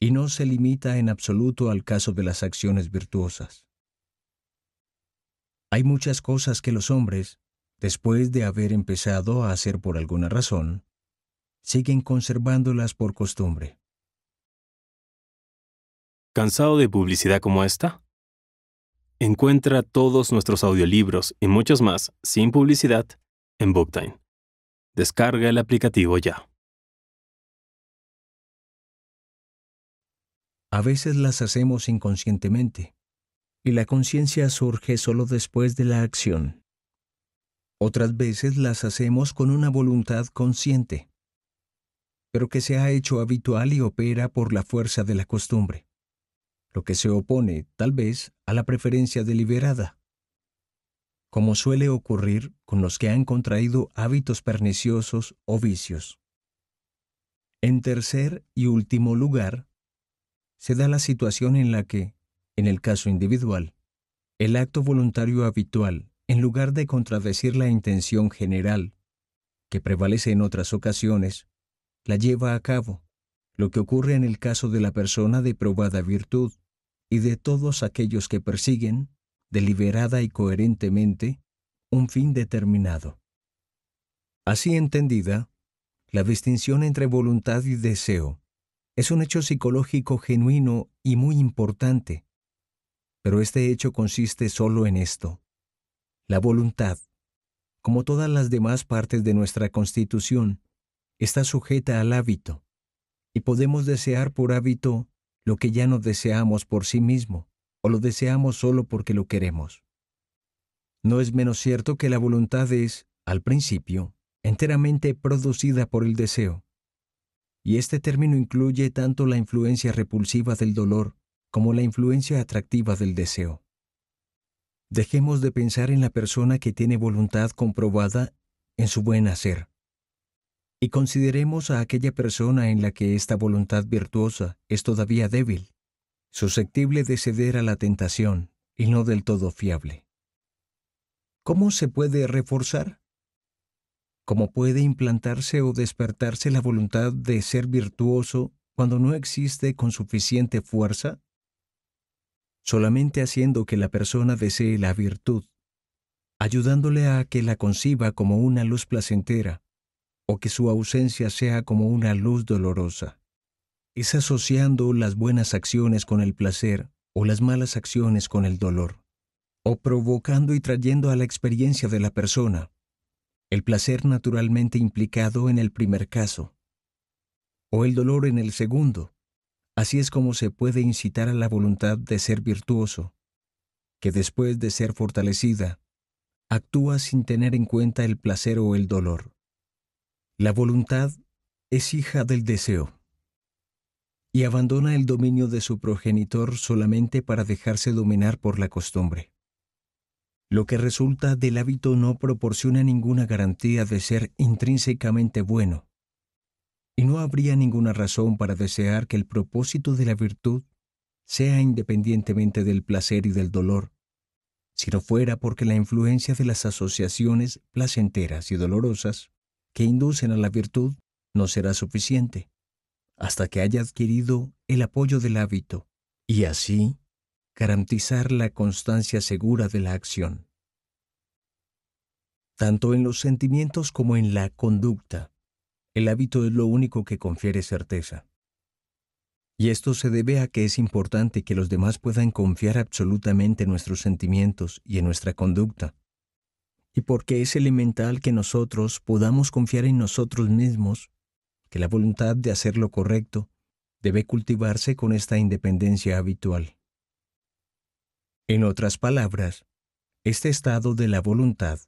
y no se limita en absoluto al caso de las acciones virtuosas. Hay muchas cosas que los hombres, después de haber empezado a hacer por alguna razón, siguen conservándolas por costumbre. ¿Cansado de publicidad como esta? Encuentra todos nuestros audiolibros y muchos más sin publicidad en Booktime. Descarga el aplicativo ya. A veces las hacemos inconscientemente, y la conciencia surge solo después de la acción. Otras veces las hacemos con una voluntad consciente, pero que se ha hecho habitual y opera por la fuerza de la costumbre, lo que se opone, tal vez, a la preferencia deliberada. Como suele ocurrir con los que han contraído hábitos perniciosos o vicios. En tercer y último lugar, se da la situación en la que, en el caso individual, el acto voluntario habitual, en lugar de contradecir la intención general, que prevalece en otras ocasiones, la lleva a cabo, lo que ocurre en el caso de la persona de probada virtud y de todos aquellos que persiguen, deliberada y coherentemente, un fin determinado. Así entendida, la distinción entre voluntad y deseo es un hecho psicológico genuino y muy importante. Pero este hecho consiste solo en esto. La voluntad, como todas las demás partes de nuestra constitución, está sujeta al hábito, y podemos desear por hábito lo que ya no deseamos por sí mismo, o lo deseamos solo porque lo queremos. No es menos cierto que la voluntad es, al principio, enteramente producida por el deseo, y este término incluye tanto la influencia repulsiva del dolor como la influencia atractiva del deseo. Dejemos de pensar en la persona que tiene voluntad comprobada en su buen hacer, y consideremos a aquella persona en la que esta voluntad virtuosa es todavía débil, susceptible de ceder a la tentación y no del todo fiable. ¿Cómo se puede reforzar? cómo puede implantarse o despertarse la voluntad de ser virtuoso cuando no existe con suficiente fuerza? Solamente haciendo que la persona desee la virtud, ayudándole a que la conciba como una luz placentera, o que su ausencia sea como una luz dolorosa. Es asociando las buenas acciones con el placer o las malas acciones con el dolor, o provocando y trayendo a la experiencia de la persona el placer naturalmente implicado en el primer caso, o el dolor en el segundo. Así es como se puede incitar a la voluntad de ser virtuoso, que después de ser fortalecida, actúa sin tener en cuenta el placer o el dolor. La voluntad es hija del deseo y abandona el dominio de su progenitor solamente para dejarse dominar por la costumbre. Lo que resulta del hábito no proporciona ninguna garantía de ser intrínsecamente bueno. Y no habría ninguna razón para desear que el propósito de la virtud sea independientemente del placer y del dolor, si no fuera porque la influencia de las asociaciones placenteras y dolorosas que inducen a la virtud no será suficiente, hasta que haya adquirido el apoyo del hábito, y así garantizar la constancia segura de la acción, tanto en los sentimientos como en la conducta. El hábito es lo único que confiere certeza. Y esto se debe a que es importante que los demás puedan confiar absolutamente en nuestros sentimientos y en nuestra conducta. Y porque es elemental que nosotros podamos confiar en nosotros mismos, que la voluntad de hacer lo correcto debe cultivarse con esta independencia habitual. En otras palabras, este estado de la voluntad,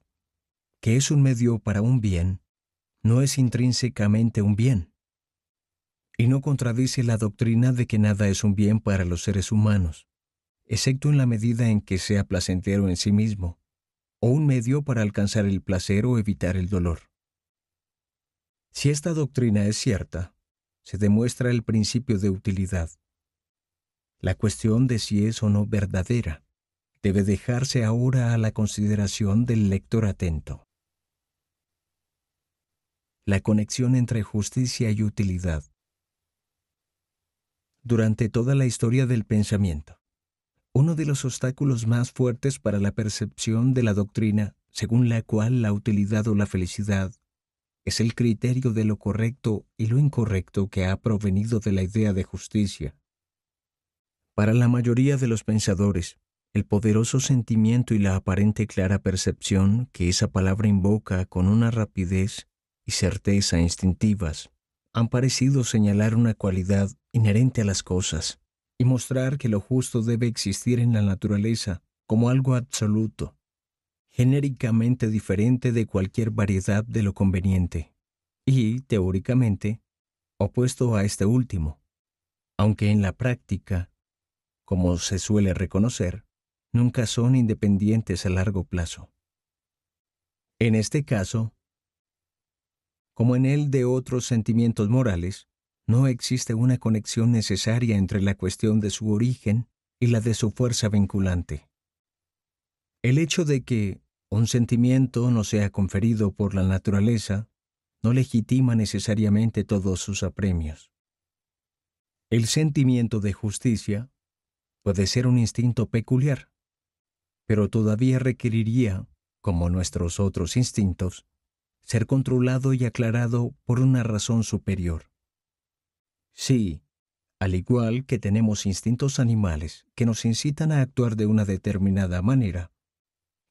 que es un medio para un bien, no es intrínsecamente un bien, y no contradice la doctrina de que nada es un bien para los seres humanos, excepto en la medida en que sea placentero en sí mismo, o un medio para alcanzar el placer o evitar el dolor. Si esta doctrina es cierta, se demuestra el principio de utilidad, la cuestión de si es o no verdadera debe dejarse ahora a la consideración del lector atento. La conexión entre justicia y utilidad. Durante toda la historia del pensamiento, uno de los obstáculos más fuertes para la percepción de la doctrina según la cual la utilidad o la felicidad es el criterio de lo correcto y lo incorrecto que ha provenido de la idea de justicia. Para la mayoría de los pensadores, el poderoso sentimiento y la aparente clara percepción que esa palabra invoca con una rapidez y certeza instintivas, han parecido señalar una cualidad inherente a las cosas y mostrar que lo justo debe existir en la naturaleza como algo absoluto, genéricamente diferente de cualquier variedad de lo conveniente, y, teóricamente, opuesto a este último, aunque en la práctica, como se suele reconocer, nunca son independientes a largo plazo. En este caso, como en el de otros sentimientos morales, no existe una conexión necesaria entre la cuestión de su origen y la de su fuerza vinculante. El hecho de que un sentimiento no sea conferido por la naturaleza no legitima necesariamente todos sus apremios. El sentimiento de justicia puede ser un instinto peculiar, pero todavía requeriría, como nuestros otros instintos, ser controlado y aclarado por una razón superior. Sí, al igual que tenemos instintos animales que nos incitan a actuar de una determinada manera,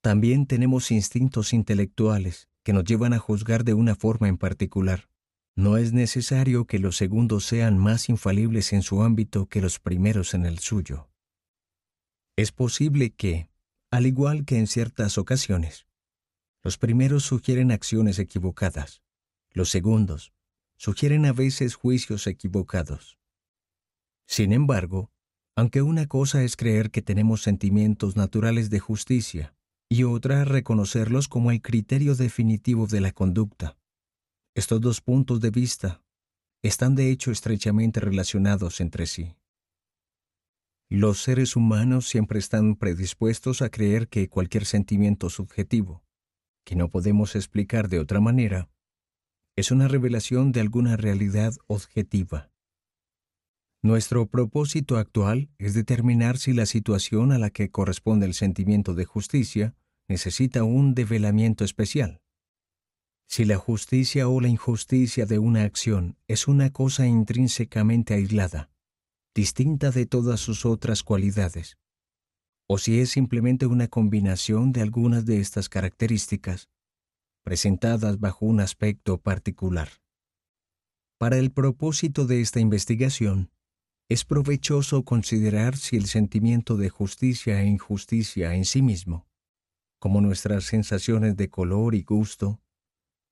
también tenemos instintos intelectuales que nos llevan a juzgar de una forma en particular. No es necesario que los segundos sean más infalibles en su ámbito que los primeros en el suyo. Es posible que, al igual que en ciertas ocasiones. Los primeros sugieren acciones equivocadas, los segundos sugieren a veces juicios equivocados. Sin embargo, aunque una cosa es creer que tenemos sentimientos naturales de justicia y otra reconocerlos como el criterio definitivo de la conducta, estos dos puntos de vista están de hecho estrechamente relacionados entre sí. Los seres humanos siempre están predispuestos a creer que cualquier sentimiento subjetivo, que no podemos explicar de otra manera, es una revelación de alguna realidad objetiva. Nuestro propósito actual es determinar si la situación a la que corresponde el sentimiento de justicia necesita un develamiento especial. Si la justicia o la injusticia de una acción es una cosa intrínsecamente aislada, distinta de todas sus otras cualidades, o si es simplemente una combinación de algunas de estas características, presentadas bajo un aspecto particular. Para el propósito de esta investigación, es provechoso considerar si el sentimiento de justicia e injusticia en sí mismo, como nuestras sensaciones de color y gusto,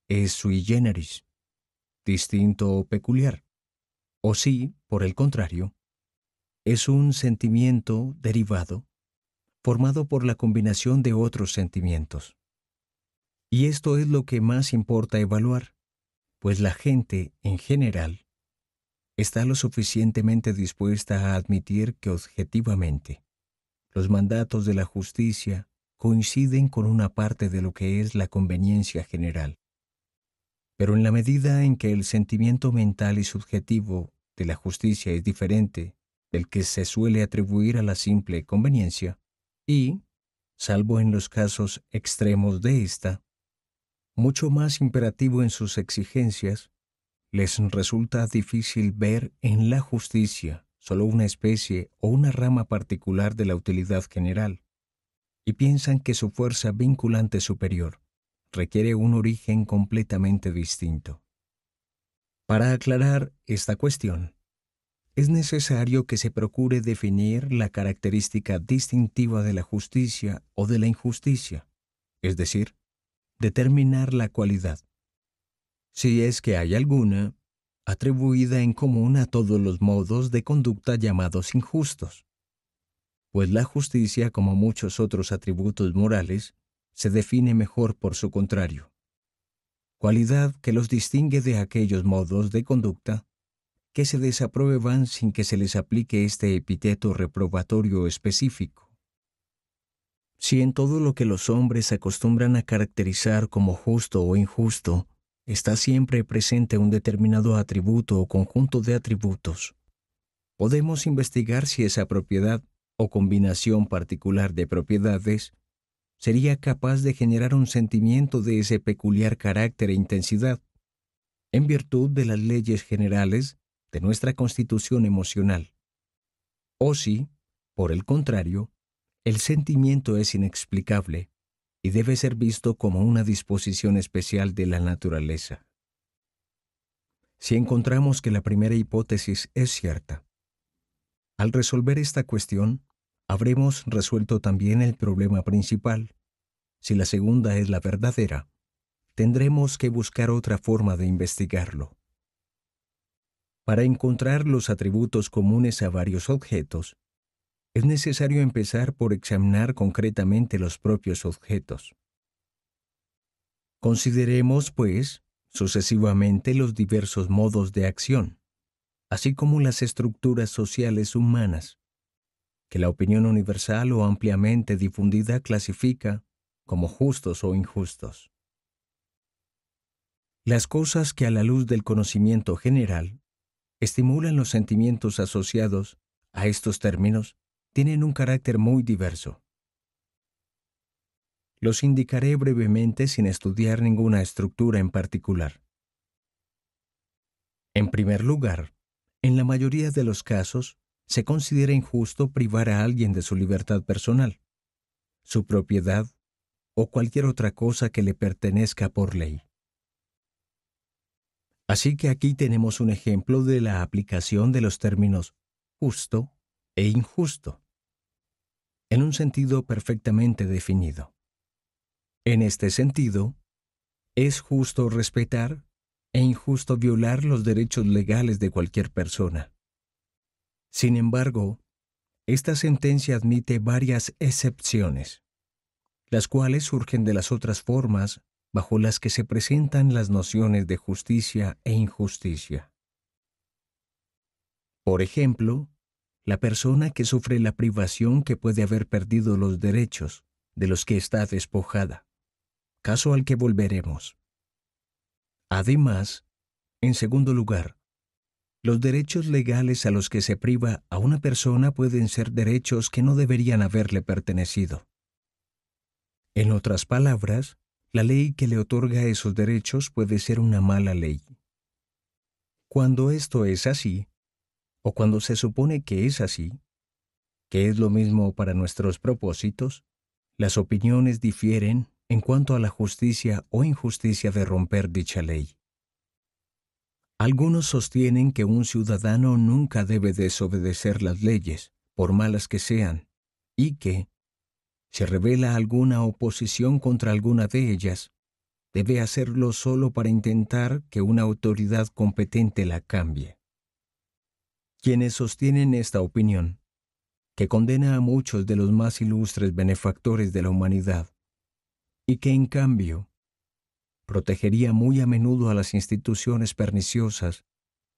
es sui generis, distinto o peculiar, o si, por el contrario, es un sentimiento derivado formado por la combinación de otros sentimientos. Y esto es lo que más importa evaluar, pues la gente, en general, está lo suficientemente dispuesta a admitir que objetivamente los mandatos de la justicia coinciden con una parte de lo que es la conveniencia general. Pero en la medida en que el sentimiento mental y subjetivo de la justicia es diferente del que se suele atribuir a la simple conveniencia, y, salvo en los casos extremos de ésta, mucho más imperativo en sus exigencias, les resulta difícil ver en la justicia solo una especie o una rama particular de la utilidad general, y piensan que su fuerza vinculante superior requiere un origen completamente distinto. Para aclarar esta cuestión, es necesario que se procure definir la característica distintiva de la justicia o de la injusticia, es decir, determinar la cualidad, si es que hay alguna, atribuida en común a todos los modos de conducta llamados injustos. Pues la justicia, como muchos otros atributos morales, se define mejor por su contrario, cualidad que los distingue de aquellos modos de conducta se desaprueban sin que se les aplique este epíteto reprobatorio específico. Si en todo lo que los hombres acostumbran a caracterizar como justo o injusto, está siempre presente un determinado atributo o conjunto de atributos, podemos investigar si esa propiedad o combinación particular de propiedades sería capaz de generar un sentimiento de ese peculiar carácter e intensidad, en virtud de las leyes generales de nuestra constitución emocional. O si, por el contrario, el sentimiento es inexplicable y debe ser visto como una disposición especial de la naturaleza. Si encontramos que la primera hipótesis es cierta, al resolver esta cuestión, habremos resuelto también el problema principal. Si la segunda es la verdadera, tendremos que buscar otra forma de investigarlo. Para encontrar los atributos comunes a varios objetos, es necesario empezar por examinar concretamente los propios objetos. Consideremos, pues, sucesivamente los diversos modos de acción, así como las estructuras sociales humanas, que la opinión universal o ampliamente difundida clasifica como justos o injustos. Las cosas que a la luz del conocimiento general estimulan los sentimientos asociados a estos términos tienen un carácter muy diverso. Los indicaré brevemente sin estudiar ninguna estructura en particular. En primer lugar, en la mayoría de los casos, se considera injusto privar a alguien de su libertad personal, su propiedad o cualquier otra cosa que le pertenezca por ley. Así que aquí tenemos un ejemplo de la aplicación de los términos justo e injusto en un sentido perfectamente definido. En este sentido, es justo respetar e injusto violar los derechos legales de cualquier persona. Sin embargo, esta sentencia admite varias excepciones, las cuales surgen de las otras formas bajo las que se presentan las nociones de justicia e injusticia. Por ejemplo, la persona que sufre la privación que puede haber perdido los derechos de los que está despojada, caso al que volveremos. Además, en segundo lugar, los derechos legales a los que se priva a una persona pueden ser derechos que no deberían haberle pertenecido. En otras palabras, la ley que le otorga esos derechos puede ser una mala ley. Cuando esto es así, o cuando se supone que es así, que es lo mismo para nuestros propósitos, las opiniones difieren en cuanto a la justicia o injusticia de romper dicha ley. Algunos sostienen que un ciudadano nunca debe desobedecer las leyes, por malas que sean, y que, si revela alguna oposición contra alguna de ellas, debe hacerlo solo para intentar que una autoridad competente la cambie. Quienes sostienen esta opinión, que condena a muchos de los más ilustres benefactores de la humanidad, y que en cambio protegería muy a menudo a las instituciones perniciosas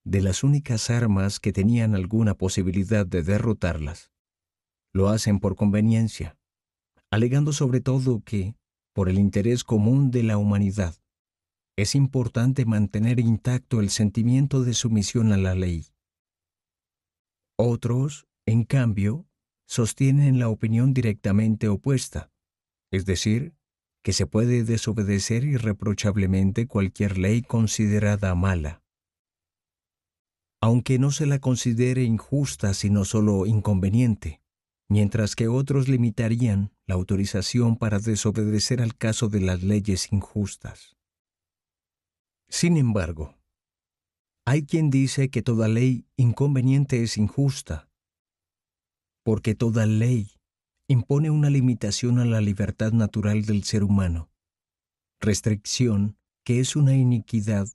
de las únicas armas que tenían alguna posibilidad de derrotarlas. Lo hacen por conveniencia, alegando sobre todo que, por el interés común de la humanidad, es importante mantener intacto el sentimiento de sumisión a la ley. Otros, en cambio, sostienen la opinión directamente opuesta, es decir, que se puede desobedecer irreprochablemente cualquier ley considerada mala, aunque no se la considere injusta sino solo inconveniente, mientras que otros limitarían, la autorización para desobedecer al caso de las leyes injustas. Sin embargo, hay quien dice que toda ley inconveniente es injusta, porque toda ley impone una limitación a la libertad natural del ser humano, restricción que es una iniquidad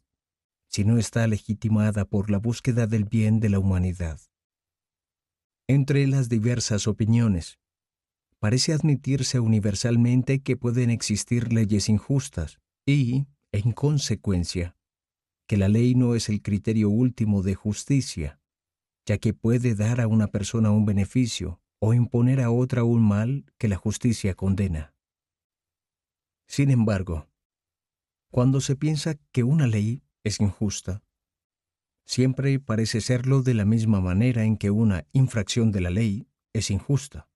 si no está legitimada por la búsqueda del bien de la humanidad. Entre las diversas opiniones, parece admitirse universalmente que pueden existir leyes injustas y, en consecuencia, que la ley no es el criterio último de justicia, ya que puede dar a una persona un beneficio o imponer a otra un mal que la justicia condena. Sin embargo, cuando se piensa que una ley es injusta, siempre parece serlo de la misma manera en que una infracción de la ley es injusta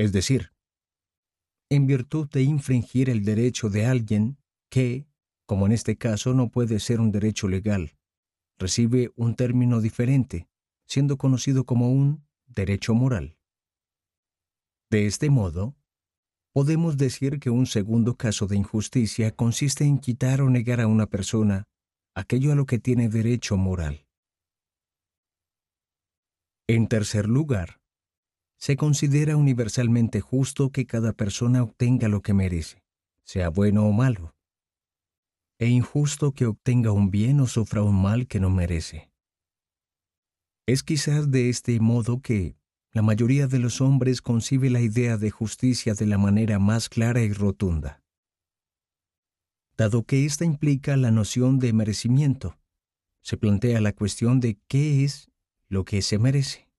es decir, en virtud de infringir el derecho de alguien que, como en este caso no puede ser un derecho legal, recibe un término diferente, siendo conocido como un derecho moral. De este modo, podemos decir que un segundo caso de injusticia consiste en quitar o negar a una persona aquello a lo que tiene derecho moral. En tercer lugar, se considera universalmente justo que cada persona obtenga lo que merece, sea bueno o malo, e injusto que obtenga un bien o sufra un mal que no merece. Es quizás de este modo que la mayoría de los hombres concibe la idea de justicia de la manera más clara y rotunda, dado que ésta implica la noción de merecimiento. Se plantea la cuestión de qué es lo que se merece.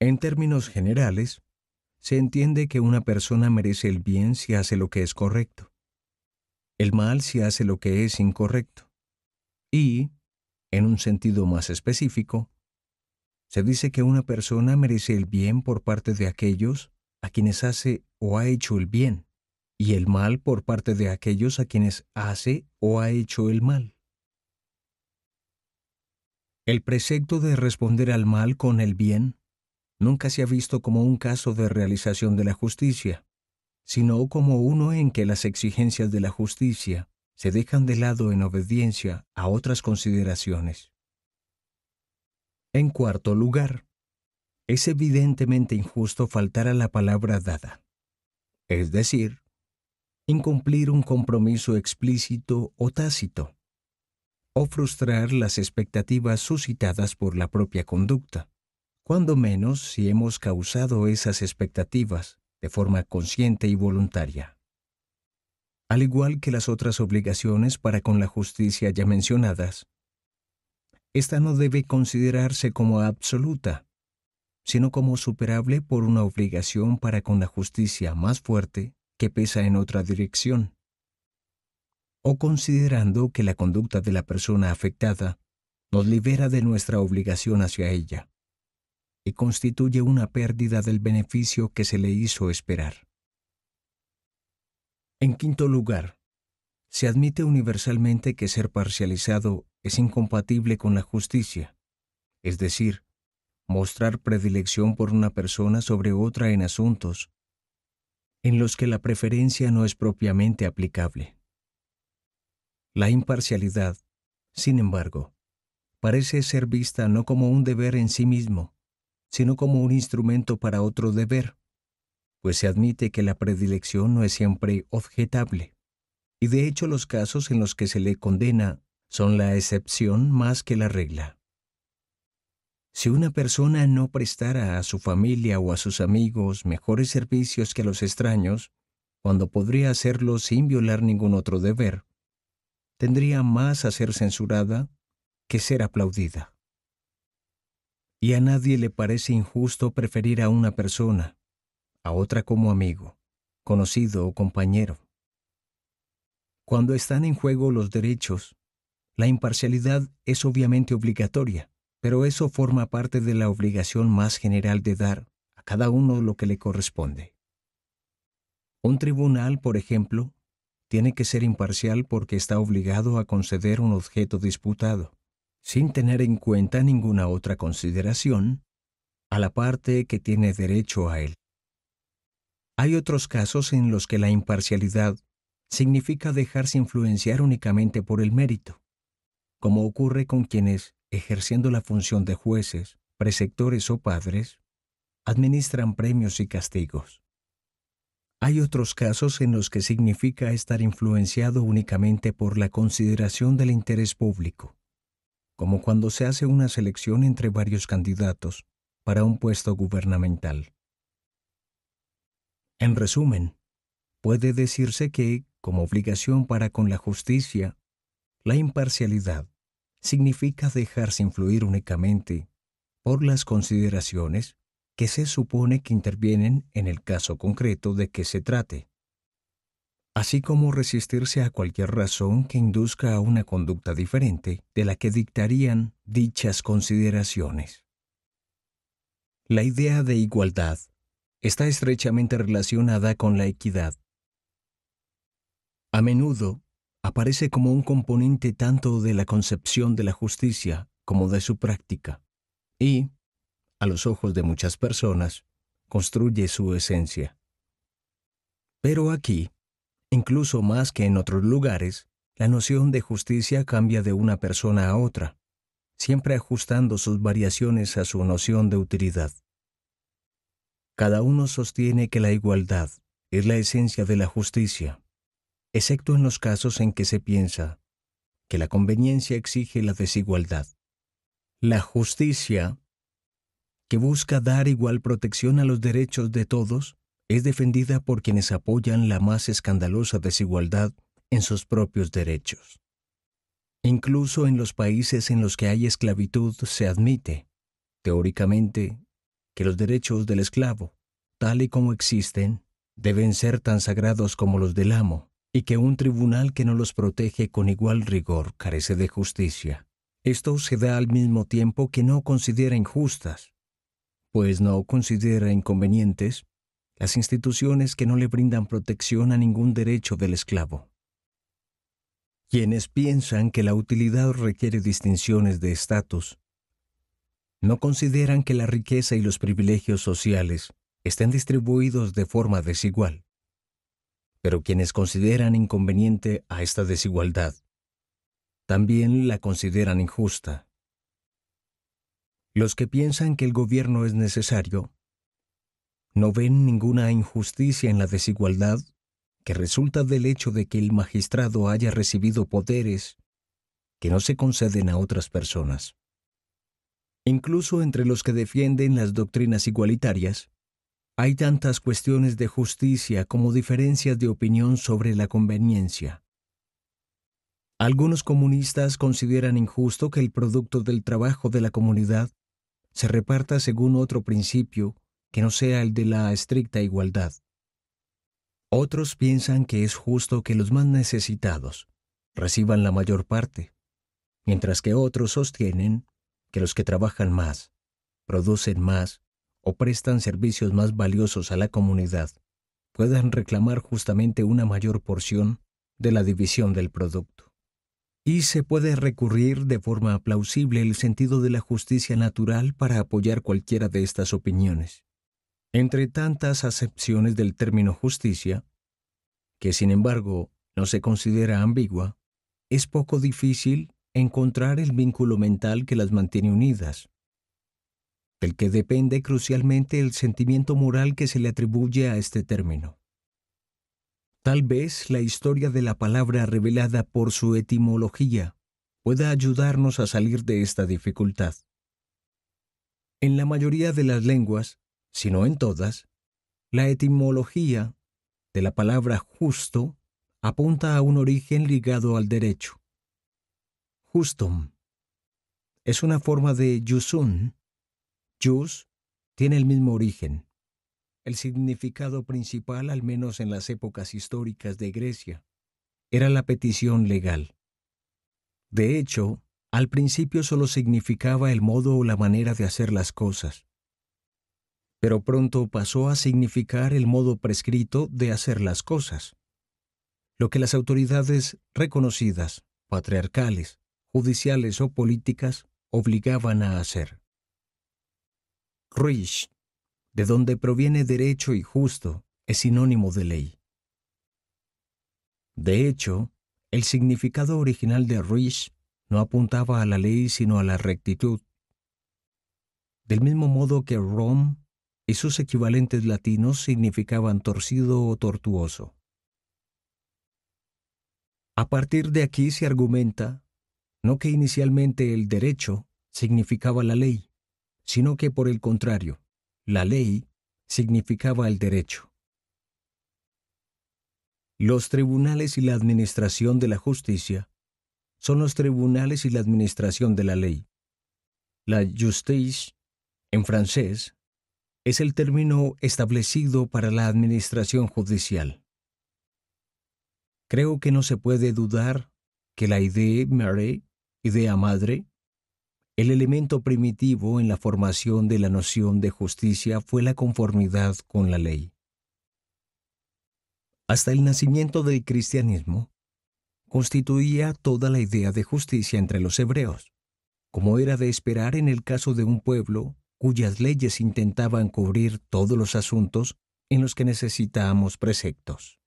En términos generales, se entiende que una persona merece el bien si hace lo que es correcto, el mal si hace lo que es incorrecto, y, en un sentido más específico, se dice que una persona merece el bien por parte de aquellos a quienes hace o ha hecho el bien, y el mal por parte de aquellos a quienes hace o ha hecho el mal. El precepto de responder al mal con el bien nunca se ha visto como un caso de realización de la justicia, sino como uno en que las exigencias de la justicia se dejan de lado en obediencia a otras consideraciones. En cuarto lugar, es evidentemente injusto faltar a la palabra dada, es decir, incumplir un compromiso explícito o tácito, o frustrar las expectativas suscitadas por la propia conducta cuando menos si hemos causado esas expectativas de forma consciente y voluntaria. Al igual que las otras obligaciones para con la justicia ya mencionadas, esta no debe considerarse como absoluta, sino como superable por una obligación para con la justicia más fuerte que pesa en otra dirección. O considerando que la conducta de la persona afectada nos libera de nuestra obligación hacia ella constituye una pérdida del beneficio que se le hizo esperar. En quinto lugar, se admite universalmente que ser parcializado es incompatible con la justicia, es decir, mostrar predilección por una persona sobre otra en asuntos en los que la preferencia no es propiamente aplicable. La imparcialidad, sin embargo, parece ser vista no como un deber en sí mismo, sino como un instrumento para otro deber, pues se admite que la predilección no es siempre objetable. Y de hecho los casos en los que se le condena son la excepción más que la regla. Si una persona no prestara a su familia o a sus amigos mejores servicios que a los extraños, cuando podría hacerlo sin violar ningún otro deber, tendría más a ser censurada que ser aplaudida y a nadie le parece injusto preferir a una persona, a otra como amigo, conocido o compañero. Cuando están en juego los derechos, la imparcialidad es obviamente obligatoria, pero eso forma parte de la obligación más general de dar a cada uno lo que le corresponde. Un tribunal, por ejemplo, tiene que ser imparcial porque está obligado a conceder un objeto disputado sin tener en cuenta ninguna otra consideración, a la parte que tiene derecho a él. Hay otros casos en los que la imparcialidad significa dejarse influenciar únicamente por el mérito, como ocurre con quienes, ejerciendo la función de jueces, preceptores o padres, administran premios y castigos. Hay otros casos en los que significa estar influenciado únicamente por la consideración del interés público, como cuando se hace una selección entre varios candidatos para un puesto gubernamental. En resumen, puede decirse que, como obligación para con la justicia, la imparcialidad significa dejarse influir únicamente por las consideraciones que se supone que intervienen en el caso concreto de que se trate, así como resistirse a cualquier razón que induzca a una conducta diferente de la que dictarían dichas consideraciones. La idea de igualdad está estrechamente relacionada con la equidad. A menudo aparece como un componente tanto de la concepción de la justicia como de su práctica, y, a los ojos de muchas personas, construye su esencia. Pero aquí, Incluso más que en otros lugares, la noción de justicia cambia de una persona a otra, siempre ajustando sus variaciones a su noción de utilidad. Cada uno sostiene que la igualdad es la esencia de la justicia, excepto en los casos en que se piensa que la conveniencia exige la desigualdad. La justicia, que busca dar igual protección a los derechos de todos, es defendida por quienes apoyan la más escandalosa desigualdad en sus propios derechos. Incluso en los países en los que hay esclavitud se admite, teóricamente, que los derechos del esclavo, tal y como existen, deben ser tan sagrados como los del amo, y que un tribunal que no los protege con igual rigor carece de justicia. Esto se da al mismo tiempo que no considera injustas, pues no considera inconvenientes las instituciones que no le brindan protección a ningún derecho del esclavo. Quienes piensan que la utilidad requiere distinciones de estatus, no consideran que la riqueza y los privilegios sociales estén distribuidos de forma desigual. Pero quienes consideran inconveniente a esta desigualdad, también la consideran injusta. Los que piensan que el gobierno es necesario no ven ninguna injusticia en la desigualdad que resulta del hecho de que el magistrado haya recibido poderes que no se conceden a otras personas. Incluso entre los que defienden las doctrinas igualitarias, hay tantas cuestiones de justicia como diferencias de opinión sobre la conveniencia. Algunos comunistas consideran injusto que el producto del trabajo de la comunidad se reparta según otro principio que no sea el de la estricta igualdad. Otros piensan que es justo que los más necesitados reciban la mayor parte, mientras que otros sostienen que los que trabajan más, producen más o prestan servicios más valiosos a la comunidad puedan reclamar justamente una mayor porción de la división del producto. Y se puede recurrir de forma plausible el sentido de la justicia natural para apoyar cualquiera de estas opiniones entre tantas acepciones del término justicia, que sin embargo no se considera ambigua, es poco difícil encontrar el vínculo mental que las mantiene unidas, del que depende crucialmente el sentimiento moral que se le atribuye a este término. Tal vez la historia de la palabra revelada por su etimología pueda ayudarnos a salir de esta dificultad. En la mayoría de las lenguas, sino en todas, la etimología de la palabra justo apunta a un origen ligado al derecho. Justum es una forma de yusun. Jus tiene el mismo origen. El significado principal, al menos en las épocas históricas de Grecia, era la petición legal. De hecho, al principio solo significaba el modo o la manera de hacer las cosas pero pronto pasó a significar el modo prescrito de hacer las cosas, lo que las autoridades reconocidas, patriarcales, judiciales o políticas obligaban a hacer. Rish, de donde proviene derecho y justo, es sinónimo de ley. De hecho, el significado original de Rish no apuntaba a la ley sino a la rectitud. Del mismo modo que rome y sus equivalentes latinos significaban torcido o tortuoso. A partir de aquí se argumenta, no que inicialmente el derecho significaba la ley, sino que por el contrario, la ley significaba el derecho. Los tribunales y la administración de la justicia son los tribunales y la administración de la ley. La justice, en francés, es el término establecido para la administración judicial. Creo que no se puede dudar que la idea mare, idea madre, el elemento primitivo en la formación de la noción de justicia fue la conformidad con la ley. Hasta el nacimiento del cristianismo, constituía toda la idea de justicia entre los hebreos, como era de esperar en el caso de un pueblo cuyas leyes intentaban cubrir todos los asuntos en los que necesitábamos preceptos,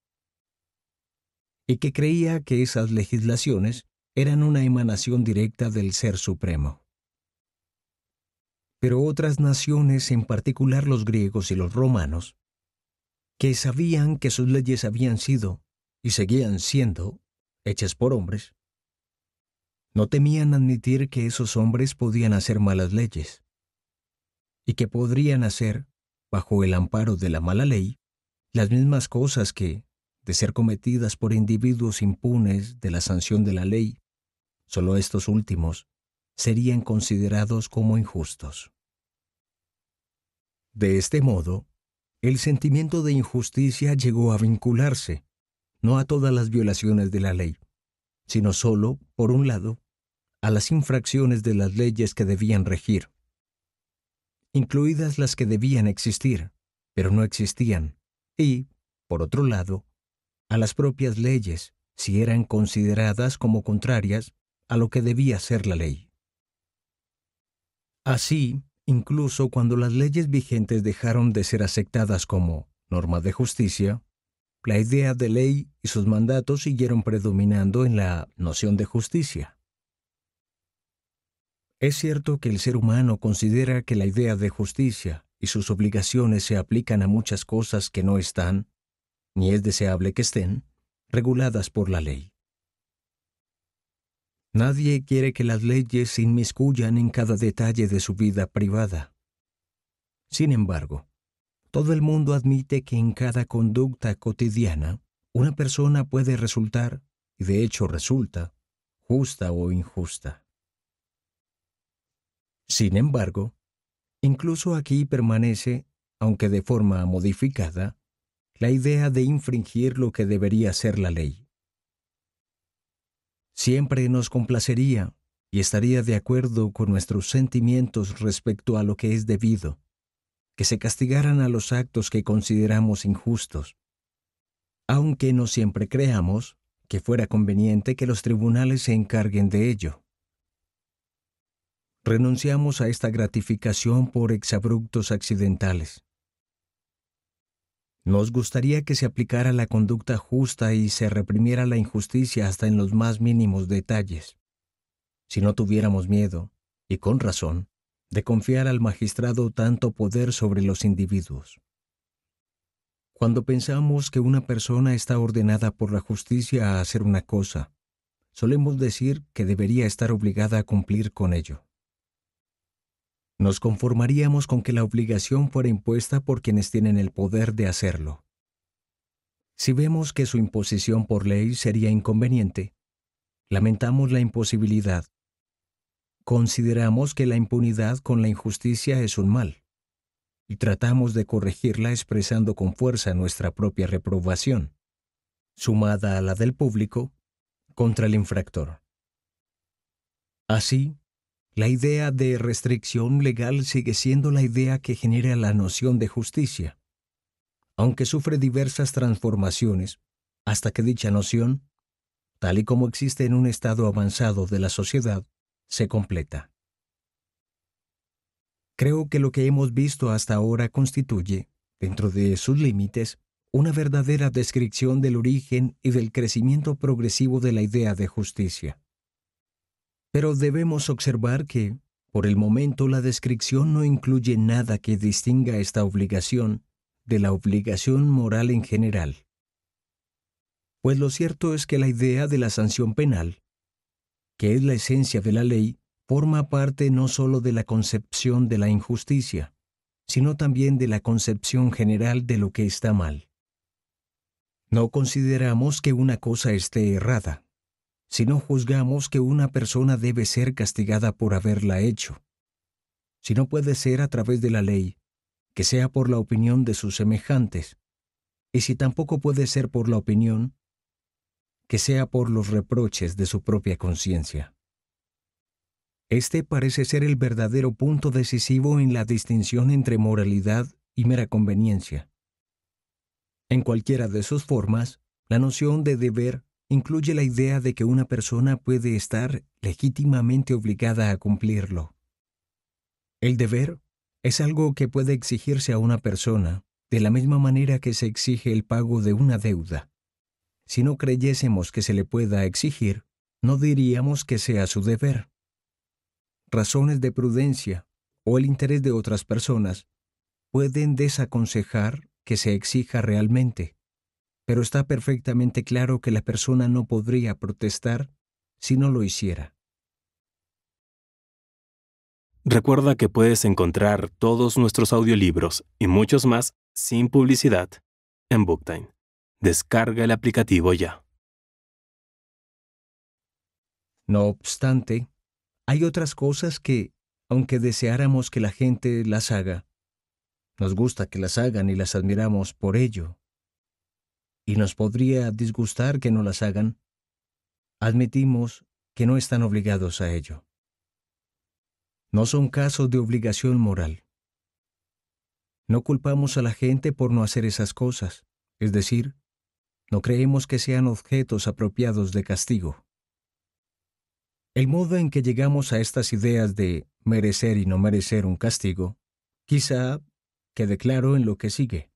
y que creía que esas legislaciones eran una emanación directa del Ser Supremo. Pero otras naciones, en particular los griegos y los romanos, que sabían que sus leyes habían sido y seguían siendo hechas por hombres, no temían admitir que esos hombres podían hacer malas leyes, y que podrían hacer, bajo el amparo de la mala ley, las mismas cosas que, de ser cometidas por individuos impunes de la sanción de la ley, solo estos últimos serían considerados como injustos. De este modo, el sentimiento de injusticia llegó a vincularse, no a todas las violaciones de la ley, sino solo, por un lado, a las infracciones de las leyes que debían regir, incluidas las que debían existir, pero no existían, y, por otro lado, a las propias leyes, si eran consideradas como contrarias a lo que debía ser la ley. Así, incluso cuando las leyes vigentes dejaron de ser aceptadas como norma de justicia, la idea de ley y sus mandatos siguieron predominando en la noción de justicia. Es cierto que el ser humano considera que la idea de justicia y sus obligaciones se aplican a muchas cosas que no están, ni es deseable que estén, reguladas por la ley. Nadie quiere que las leyes se inmiscuyan en cada detalle de su vida privada. Sin embargo, todo el mundo admite que en cada conducta cotidiana una persona puede resultar, y de hecho resulta, justa o injusta. Sin embargo, incluso aquí permanece, aunque de forma modificada, la idea de infringir lo que debería ser la ley. Siempre nos complacería y estaría de acuerdo con nuestros sentimientos respecto a lo que es debido, que se castigaran a los actos que consideramos injustos, aunque no siempre creamos que fuera conveniente que los tribunales se encarguen de ello renunciamos a esta gratificación por exabruptos accidentales. Nos gustaría que se aplicara la conducta justa y se reprimiera la injusticia hasta en los más mínimos detalles. Si no tuviéramos miedo, y con razón, de confiar al magistrado tanto poder sobre los individuos. Cuando pensamos que una persona está ordenada por la justicia a hacer una cosa, solemos decir que debería estar obligada a cumplir con ello. Nos conformaríamos con que la obligación fuera impuesta por quienes tienen el poder de hacerlo. Si vemos que su imposición por ley sería inconveniente, lamentamos la imposibilidad. Consideramos que la impunidad con la injusticia es un mal, y tratamos de corregirla expresando con fuerza nuestra propia reprobación, sumada a la del público, contra el infractor. Así, la idea de restricción legal sigue siendo la idea que genera la noción de justicia, aunque sufre diversas transformaciones hasta que dicha noción, tal y como existe en un estado avanzado de la sociedad, se completa. Creo que lo que hemos visto hasta ahora constituye, dentro de sus límites, una verdadera descripción del origen y del crecimiento progresivo de la idea de justicia. Pero debemos observar que, por el momento, la descripción no incluye nada que distinga esta obligación de la obligación moral en general. Pues lo cierto es que la idea de la sanción penal, que es la esencia de la ley, forma parte no sólo de la concepción de la injusticia, sino también de la concepción general de lo que está mal. No consideramos que una cosa esté errada, si no juzgamos que una persona debe ser castigada por haberla hecho. Si no puede ser a través de la ley, que sea por la opinión de sus semejantes. Y si tampoco puede ser por la opinión, que sea por los reproches de su propia conciencia. Este parece ser el verdadero punto decisivo en la distinción entre moralidad y mera conveniencia. En cualquiera de sus formas, la noción de deber incluye la idea de que una persona puede estar legítimamente obligada a cumplirlo. El deber es algo que puede exigirse a una persona de la misma manera que se exige el pago de una deuda. Si no creyésemos que se le pueda exigir, no diríamos que sea su deber. Razones de prudencia o el interés de otras personas pueden desaconsejar que se exija realmente pero está perfectamente claro que la persona no podría protestar si no lo hiciera. Recuerda que puedes encontrar todos nuestros audiolibros y muchos más sin publicidad en Booktime. Descarga el aplicativo ya. No obstante, hay otras cosas que, aunque deseáramos que la gente las haga, nos gusta que las hagan y las admiramos por ello y nos podría disgustar que no las hagan, admitimos que no están obligados a ello. No son casos de obligación moral. No culpamos a la gente por no hacer esas cosas, es decir, no creemos que sean objetos apropiados de castigo. El modo en que llegamos a estas ideas de merecer y no merecer un castigo, quizá quede claro en lo que sigue.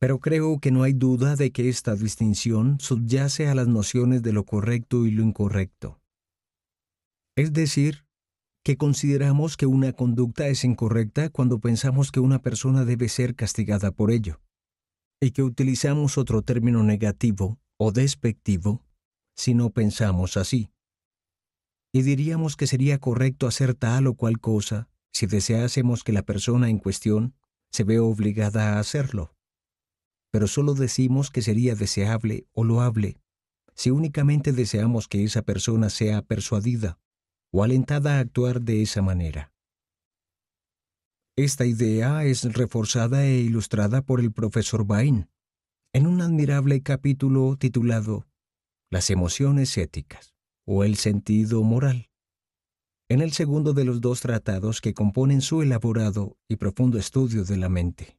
Pero creo que no hay duda de que esta distinción subyace a las nociones de lo correcto y lo incorrecto. Es decir, que consideramos que una conducta es incorrecta cuando pensamos que una persona debe ser castigada por ello, y que utilizamos otro término negativo o despectivo si no pensamos así. Y diríamos que sería correcto hacer tal o cual cosa si deseásemos que la persona en cuestión se vea obligada a hacerlo pero solo decimos que sería deseable o loable si únicamente deseamos que esa persona sea persuadida o alentada a actuar de esa manera. Esta idea es reforzada e ilustrada por el profesor Bain en un admirable capítulo titulado Las emociones éticas o el sentido moral. En el segundo de los dos tratados que componen su elaborado y profundo estudio de la mente.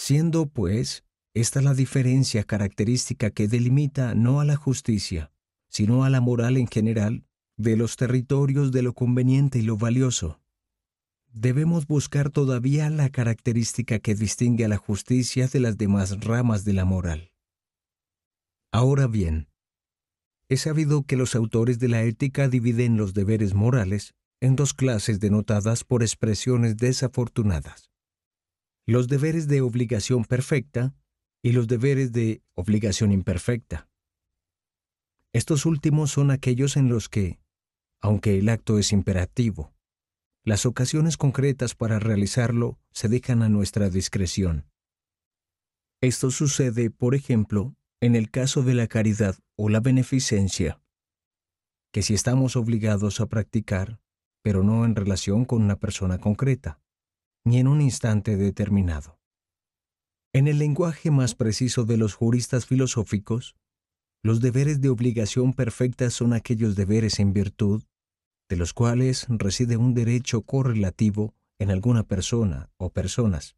Siendo, pues, esta la diferencia característica que delimita no a la justicia, sino a la moral en general, de los territorios de lo conveniente y lo valioso. Debemos buscar todavía la característica que distingue a la justicia de las demás ramas de la moral. Ahora bien, es sabido que los autores de la ética dividen los deberes morales en dos clases denotadas por expresiones desafortunadas los deberes de obligación perfecta y los deberes de obligación imperfecta. Estos últimos son aquellos en los que, aunque el acto es imperativo, las ocasiones concretas para realizarlo se dejan a nuestra discreción. Esto sucede, por ejemplo, en el caso de la caridad o la beneficencia, que si estamos obligados a practicar, pero no en relación con una persona concreta, ni en un instante determinado. En el lenguaje más preciso de los juristas filosóficos, los deberes de obligación perfecta son aquellos deberes en virtud de los cuales reside un derecho correlativo en alguna persona o personas.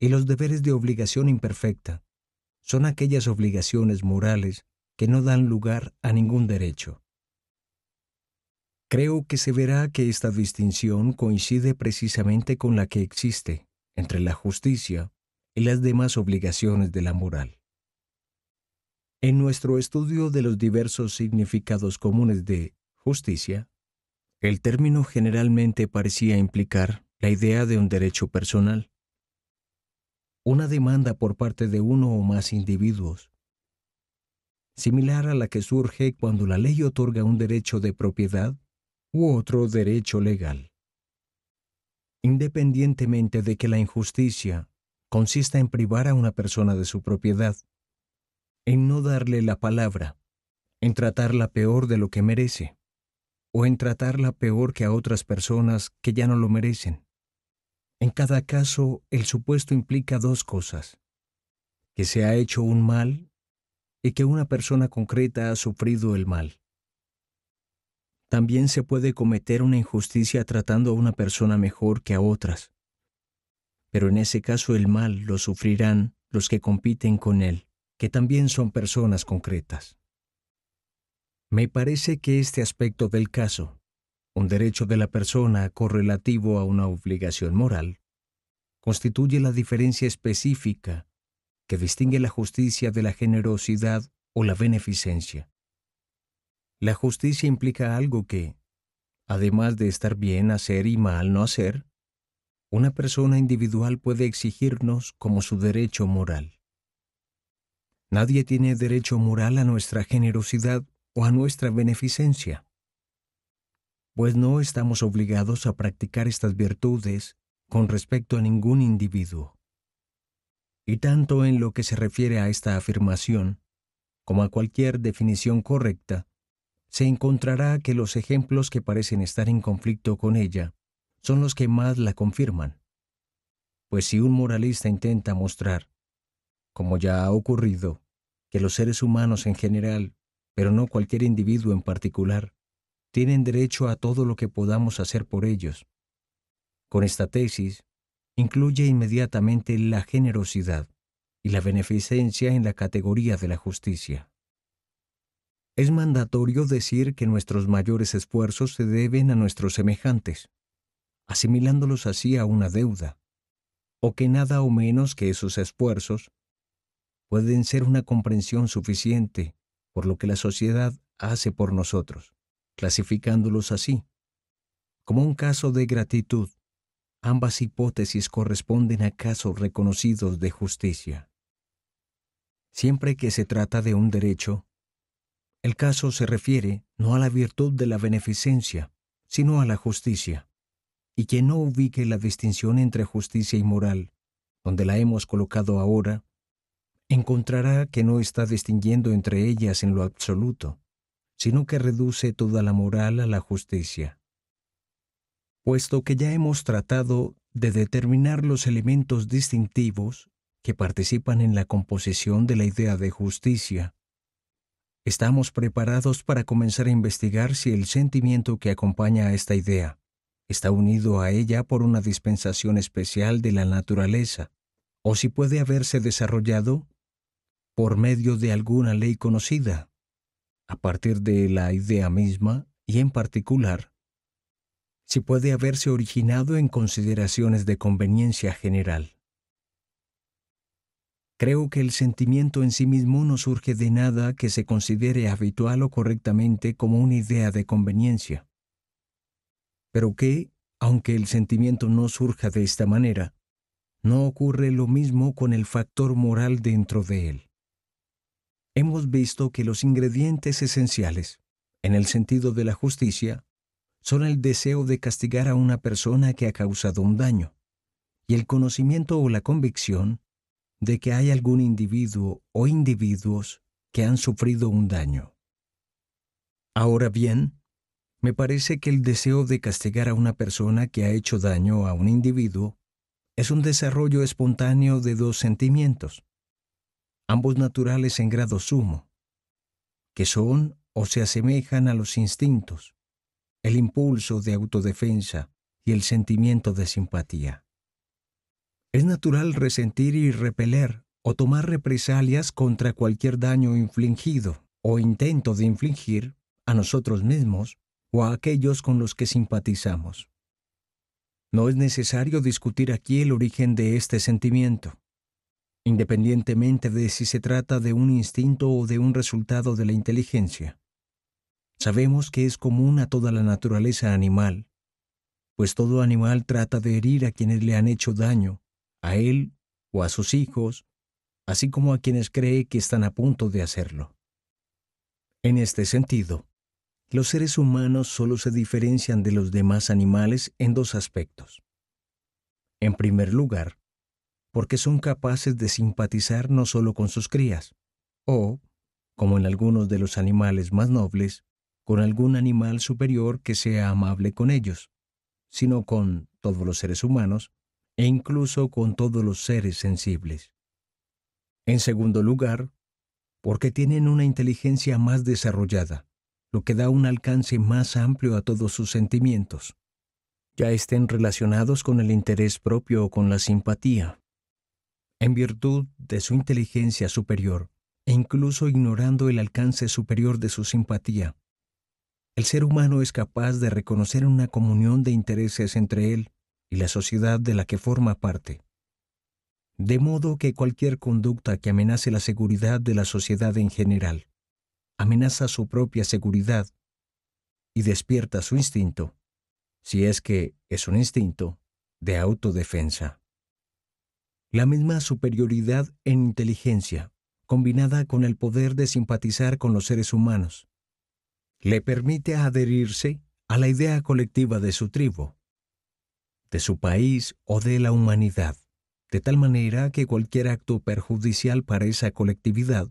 Y los deberes de obligación imperfecta son aquellas obligaciones morales que no dan lugar a ningún derecho. Creo que se verá que esta distinción coincide precisamente con la que existe entre la justicia y las demás obligaciones de la moral. En nuestro estudio de los diversos significados comunes de justicia, el término generalmente parecía implicar la idea de un derecho personal, una demanda por parte de uno o más individuos, similar a la que surge cuando la ley otorga un derecho de propiedad u otro derecho legal. Independientemente de que la injusticia consista en privar a una persona de su propiedad, en no darle la palabra, en tratarla peor de lo que merece, o en tratarla peor que a otras personas que ya no lo merecen. En cada caso, el supuesto implica dos cosas, que se ha hecho un mal y que una persona concreta ha sufrido el mal también se puede cometer una injusticia tratando a una persona mejor que a otras. Pero en ese caso el mal lo sufrirán los que compiten con él, que también son personas concretas. Me parece que este aspecto del caso, un derecho de la persona correlativo a una obligación moral, constituye la diferencia específica que distingue la justicia de la generosidad o la beneficencia. La justicia implica algo que, además de estar bien hacer y mal no hacer, una persona individual puede exigirnos como su derecho moral. Nadie tiene derecho moral a nuestra generosidad o a nuestra beneficencia, pues no estamos obligados a practicar estas virtudes con respecto a ningún individuo. Y tanto en lo que se refiere a esta afirmación, como a cualquier definición correcta, se encontrará que los ejemplos que parecen estar en conflicto con ella son los que más la confirman. Pues si un moralista intenta mostrar, como ya ha ocurrido, que los seres humanos en general, pero no cualquier individuo en particular, tienen derecho a todo lo que podamos hacer por ellos. Con esta tesis, incluye inmediatamente la generosidad y la beneficencia en la categoría de la justicia es mandatorio decir que nuestros mayores esfuerzos se deben a nuestros semejantes, asimilándolos así a una deuda, o que nada o menos que esos esfuerzos pueden ser una comprensión suficiente por lo que la sociedad hace por nosotros, clasificándolos así. Como un caso de gratitud, ambas hipótesis corresponden a casos reconocidos de justicia. Siempre que se trata de un derecho, el caso se refiere no a la virtud de la beneficencia, sino a la justicia. Y quien no ubique la distinción entre justicia y moral, donde la hemos colocado ahora, encontrará que no está distinguiendo entre ellas en lo absoluto, sino que reduce toda la moral a la justicia. Puesto que ya hemos tratado de determinar los elementos distintivos que participan en la composición de la idea de justicia, estamos preparados para comenzar a investigar si el sentimiento que acompaña a esta idea está unido a ella por una dispensación especial de la naturaleza, o si puede haberse desarrollado por medio de alguna ley conocida, a partir de la idea misma y en particular, si puede haberse originado en consideraciones de conveniencia general. Creo que el sentimiento en sí mismo no surge de nada que se considere habitual o correctamente como una idea de conveniencia. Pero que, aunque el sentimiento no surja de esta manera, no ocurre lo mismo con el factor moral dentro de él. Hemos visto que los ingredientes esenciales, en el sentido de la justicia, son el deseo de castigar a una persona que ha causado un daño, y el conocimiento o la convicción de que hay algún individuo o individuos que han sufrido un daño. Ahora bien, me parece que el deseo de castigar a una persona que ha hecho daño a un individuo es un desarrollo espontáneo de dos sentimientos, ambos naturales en grado sumo, que son o se asemejan a los instintos, el impulso de autodefensa y el sentimiento de simpatía. Es natural resentir y repeler o tomar represalias contra cualquier daño infligido o intento de infligir a nosotros mismos o a aquellos con los que simpatizamos. No es necesario discutir aquí el origen de este sentimiento. Independientemente de si se trata de un instinto o de un resultado de la inteligencia, sabemos que es común a toda la naturaleza animal, pues todo animal trata de herir a quienes le han hecho daño a él o a sus hijos, así como a quienes cree que están a punto de hacerlo. En este sentido, los seres humanos solo se diferencian de los demás animales en dos aspectos. En primer lugar, porque son capaces de simpatizar no solo con sus crías, o, como en algunos de los animales más nobles, con algún animal superior que sea amable con ellos, sino con todos los seres humanos, e incluso con todos los seres sensibles. En segundo lugar, porque tienen una inteligencia más desarrollada, lo que da un alcance más amplio a todos sus sentimientos, ya estén relacionados con el interés propio o con la simpatía. En virtud de su inteligencia superior, e incluso ignorando el alcance superior de su simpatía, el ser humano es capaz de reconocer una comunión de intereses entre él y la sociedad de la que forma parte. De modo que cualquier conducta que amenace la seguridad de la sociedad en general, amenaza su propia seguridad y despierta su instinto, si es que es un instinto, de autodefensa. La misma superioridad en inteligencia, combinada con el poder de simpatizar con los seres humanos, le permite adherirse a la idea colectiva de su tribu de su país o de la humanidad, de tal manera que cualquier acto perjudicial para esa colectividad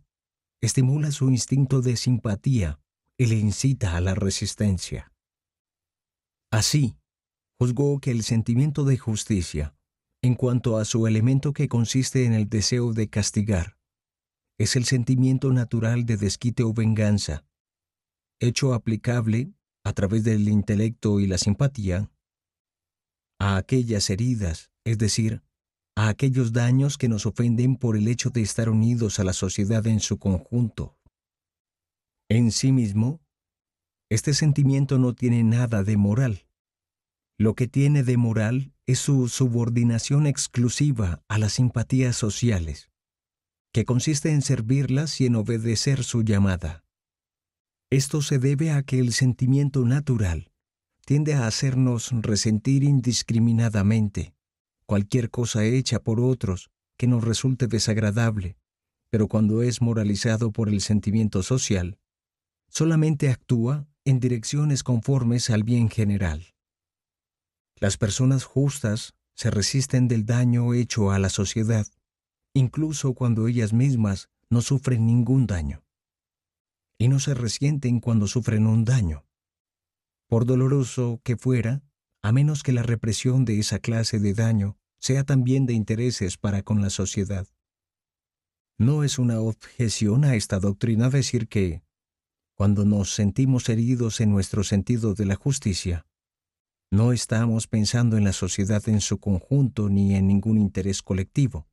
estimula su instinto de simpatía y le incita a la resistencia. Así, juzgó que el sentimiento de justicia, en cuanto a su elemento que consiste en el deseo de castigar, es el sentimiento natural de desquite o venganza, hecho aplicable, a través del intelecto y la simpatía, a aquellas heridas, es decir, a aquellos daños que nos ofenden por el hecho de estar unidos a la sociedad en su conjunto. En sí mismo, este sentimiento no tiene nada de moral. Lo que tiene de moral es su subordinación exclusiva a las simpatías sociales, que consiste en servirlas y en obedecer su llamada. Esto se debe a que el sentimiento natural tiende a hacernos resentir indiscriminadamente cualquier cosa hecha por otros que nos resulte desagradable, pero cuando es moralizado por el sentimiento social, solamente actúa en direcciones conformes al bien general. Las personas justas se resisten del daño hecho a la sociedad, incluso cuando ellas mismas no sufren ningún daño. Y no se resienten cuando sufren un daño por doloroso que fuera, a menos que la represión de esa clase de daño sea también de intereses para con la sociedad. No es una objeción a esta doctrina decir que, cuando nos sentimos heridos en nuestro sentido de la justicia, no estamos pensando en la sociedad en su conjunto ni en ningún interés colectivo,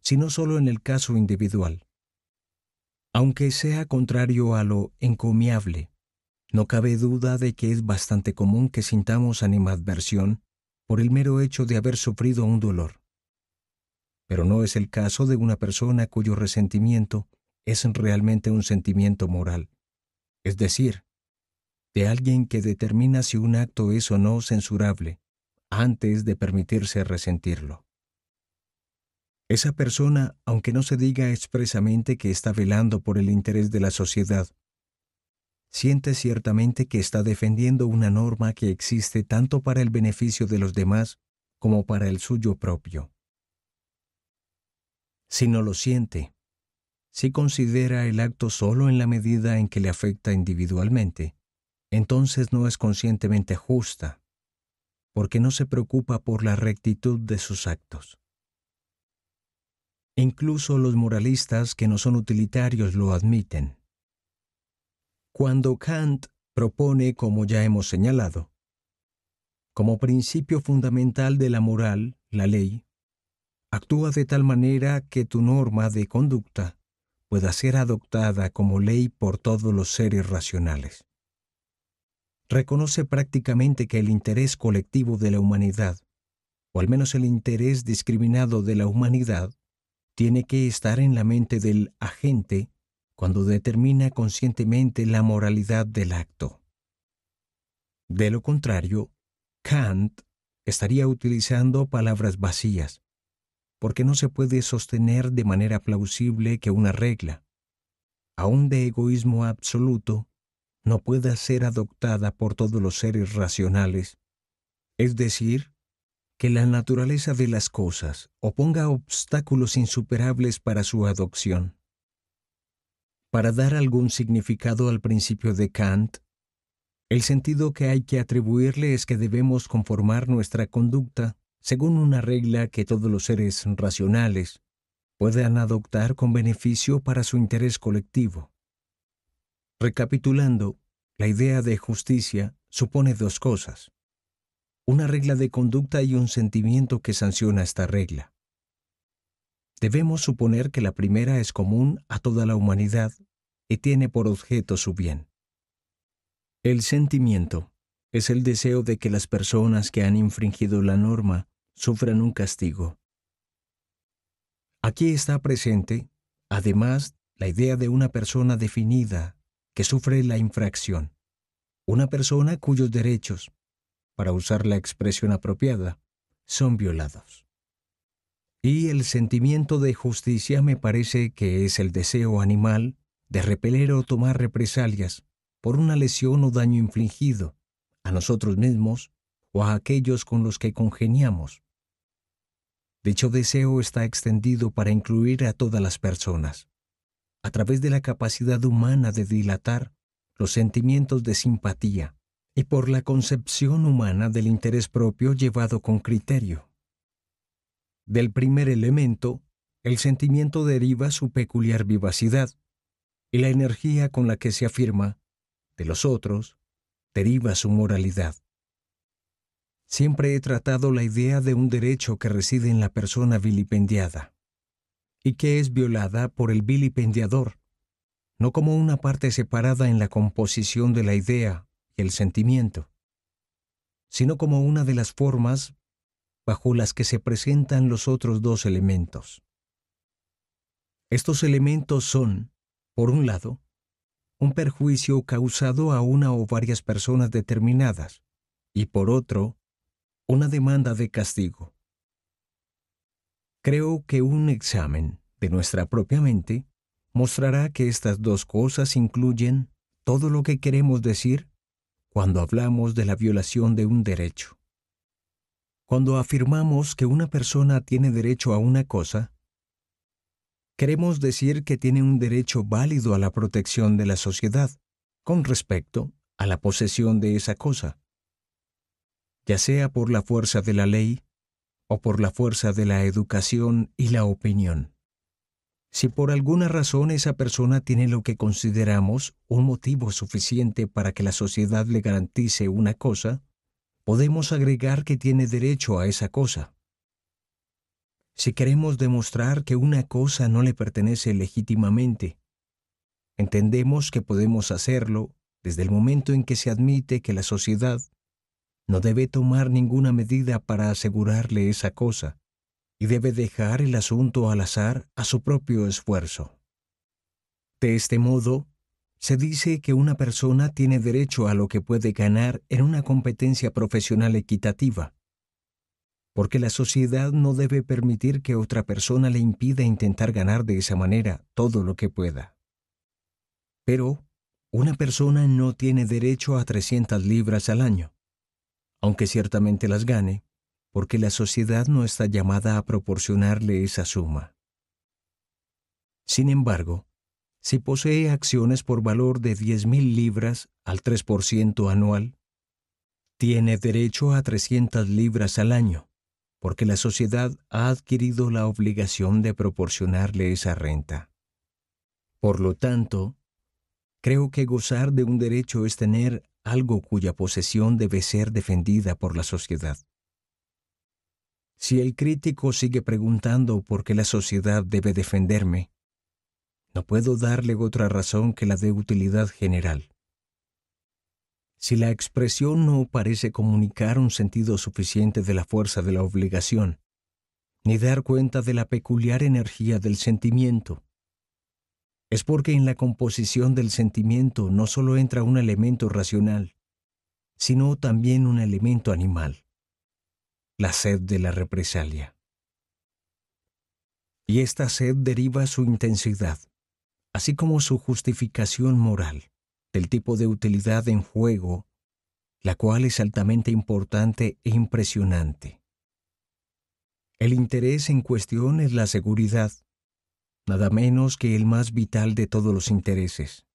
sino solo en el caso individual. Aunque sea contrario a lo encomiable, no cabe duda de que es bastante común que sintamos animadversión por el mero hecho de haber sufrido un dolor. Pero no es el caso de una persona cuyo resentimiento es realmente un sentimiento moral, es decir, de alguien que determina si un acto es o no censurable antes de permitirse resentirlo. Esa persona, aunque no se diga expresamente que está velando por el interés de la sociedad, siente ciertamente que está defendiendo una norma que existe tanto para el beneficio de los demás como para el suyo propio. Si no lo siente, si considera el acto solo en la medida en que le afecta individualmente, entonces no es conscientemente justa, porque no se preocupa por la rectitud de sus actos. Incluso los moralistas que no son utilitarios lo admiten cuando Kant propone, como ya hemos señalado, como principio fundamental de la moral, la ley, actúa de tal manera que tu norma de conducta pueda ser adoptada como ley por todos los seres racionales. Reconoce prácticamente que el interés colectivo de la humanidad, o al menos el interés discriminado de la humanidad, tiene que estar en la mente del agente cuando determina conscientemente la moralidad del acto. De lo contrario, Kant estaría utilizando palabras vacías, porque no se puede sostener de manera plausible que una regla, aun de egoísmo absoluto, no pueda ser adoptada por todos los seres racionales, es decir, que la naturaleza de las cosas oponga obstáculos insuperables para su adopción. Para dar algún significado al principio de Kant, el sentido que hay que atribuirle es que debemos conformar nuestra conducta según una regla que todos los seres racionales puedan adoptar con beneficio para su interés colectivo. Recapitulando, la idea de justicia supone dos cosas, una regla de conducta y un sentimiento que sanciona esta regla. Debemos suponer que la primera es común a toda la humanidad y tiene por objeto su bien. El sentimiento es el deseo de que las personas que han infringido la norma sufran un castigo. Aquí está presente, además, la idea de una persona definida que sufre la infracción, una persona cuyos derechos, para usar la expresión apropiada, son violados. Y el sentimiento de justicia me parece que es el deseo animal de repeler o tomar represalias por una lesión o daño infligido a nosotros mismos o a aquellos con los que congeniamos. Dicho deseo está extendido para incluir a todas las personas, a través de la capacidad humana de dilatar los sentimientos de simpatía y por la concepción humana del interés propio llevado con criterio. Del primer elemento, el sentimiento deriva su peculiar vivacidad, y la energía con la que se afirma, de los otros, deriva su moralidad. Siempre he tratado la idea de un derecho que reside en la persona vilipendiada, y que es violada por el vilipendiador, no como una parte separada en la composición de la idea y el sentimiento, sino como una de las formas bajo las que se presentan los otros dos elementos. Estos elementos son, por un lado, un perjuicio causado a una o varias personas determinadas, y por otro, una demanda de castigo. Creo que un examen de nuestra propia mente mostrará que estas dos cosas incluyen todo lo que queremos decir cuando hablamos de la violación de un derecho. Cuando afirmamos que una persona tiene derecho a una cosa, queremos decir que tiene un derecho válido a la protección de la sociedad con respecto a la posesión de esa cosa, ya sea por la fuerza de la ley o por la fuerza de la educación y la opinión. Si por alguna razón esa persona tiene lo que consideramos un motivo suficiente para que la sociedad le garantice una cosa, podemos agregar que tiene derecho a esa cosa. Si queremos demostrar que una cosa no le pertenece legítimamente, entendemos que podemos hacerlo desde el momento en que se admite que la sociedad no debe tomar ninguna medida para asegurarle esa cosa y debe dejar el asunto al azar a su propio esfuerzo. De este modo, se dice que una persona tiene derecho a lo que puede ganar en una competencia profesional equitativa, porque la sociedad no debe permitir que otra persona le impida intentar ganar de esa manera todo lo que pueda. Pero, una persona no tiene derecho a 300 libras al año, aunque ciertamente las gane, porque la sociedad no está llamada a proporcionarle esa suma. Sin embargo, si posee acciones por valor de 10.000 libras al 3% anual, tiene derecho a 300 libras al año, porque la sociedad ha adquirido la obligación de proporcionarle esa renta. Por lo tanto, creo que gozar de un derecho es tener algo cuya posesión debe ser defendida por la sociedad. Si el crítico sigue preguntando por qué la sociedad debe defenderme, no puedo darle otra razón que la de utilidad general. Si la expresión no parece comunicar un sentido suficiente de la fuerza de la obligación, ni dar cuenta de la peculiar energía del sentimiento, es porque en la composición del sentimiento no solo entra un elemento racional, sino también un elemento animal, la sed de la represalia. Y esta sed deriva su intensidad, así como su justificación moral del tipo de utilidad en juego, la cual es altamente importante e impresionante. El interés en cuestión es la seguridad, nada menos que el más vital de todos los intereses.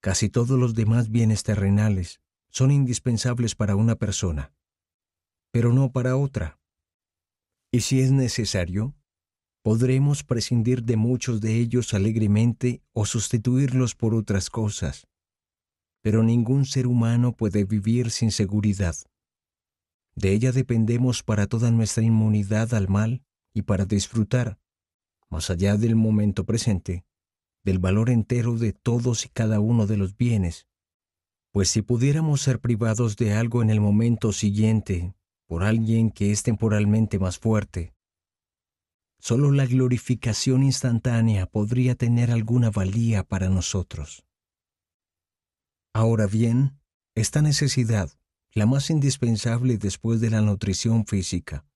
Casi todos los demás bienes terrenales son indispensables para una persona, pero no para otra. Y si es necesario, Podremos prescindir de muchos de ellos alegremente o sustituirlos por otras cosas, pero ningún ser humano puede vivir sin seguridad. De ella dependemos para toda nuestra inmunidad al mal y para disfrutar, más allá del momento presente, del valor entero de todos y cada uno de los bienes. Pues si pudiéramos ser privados de algo en el momento siguiente, por alguien que es temporalmente más fuerte, Solo la glorificación instantánea podría tener alguna valía para nosotros. Ahora bien, esta necesidad, la más indispensable después de la nutrición física,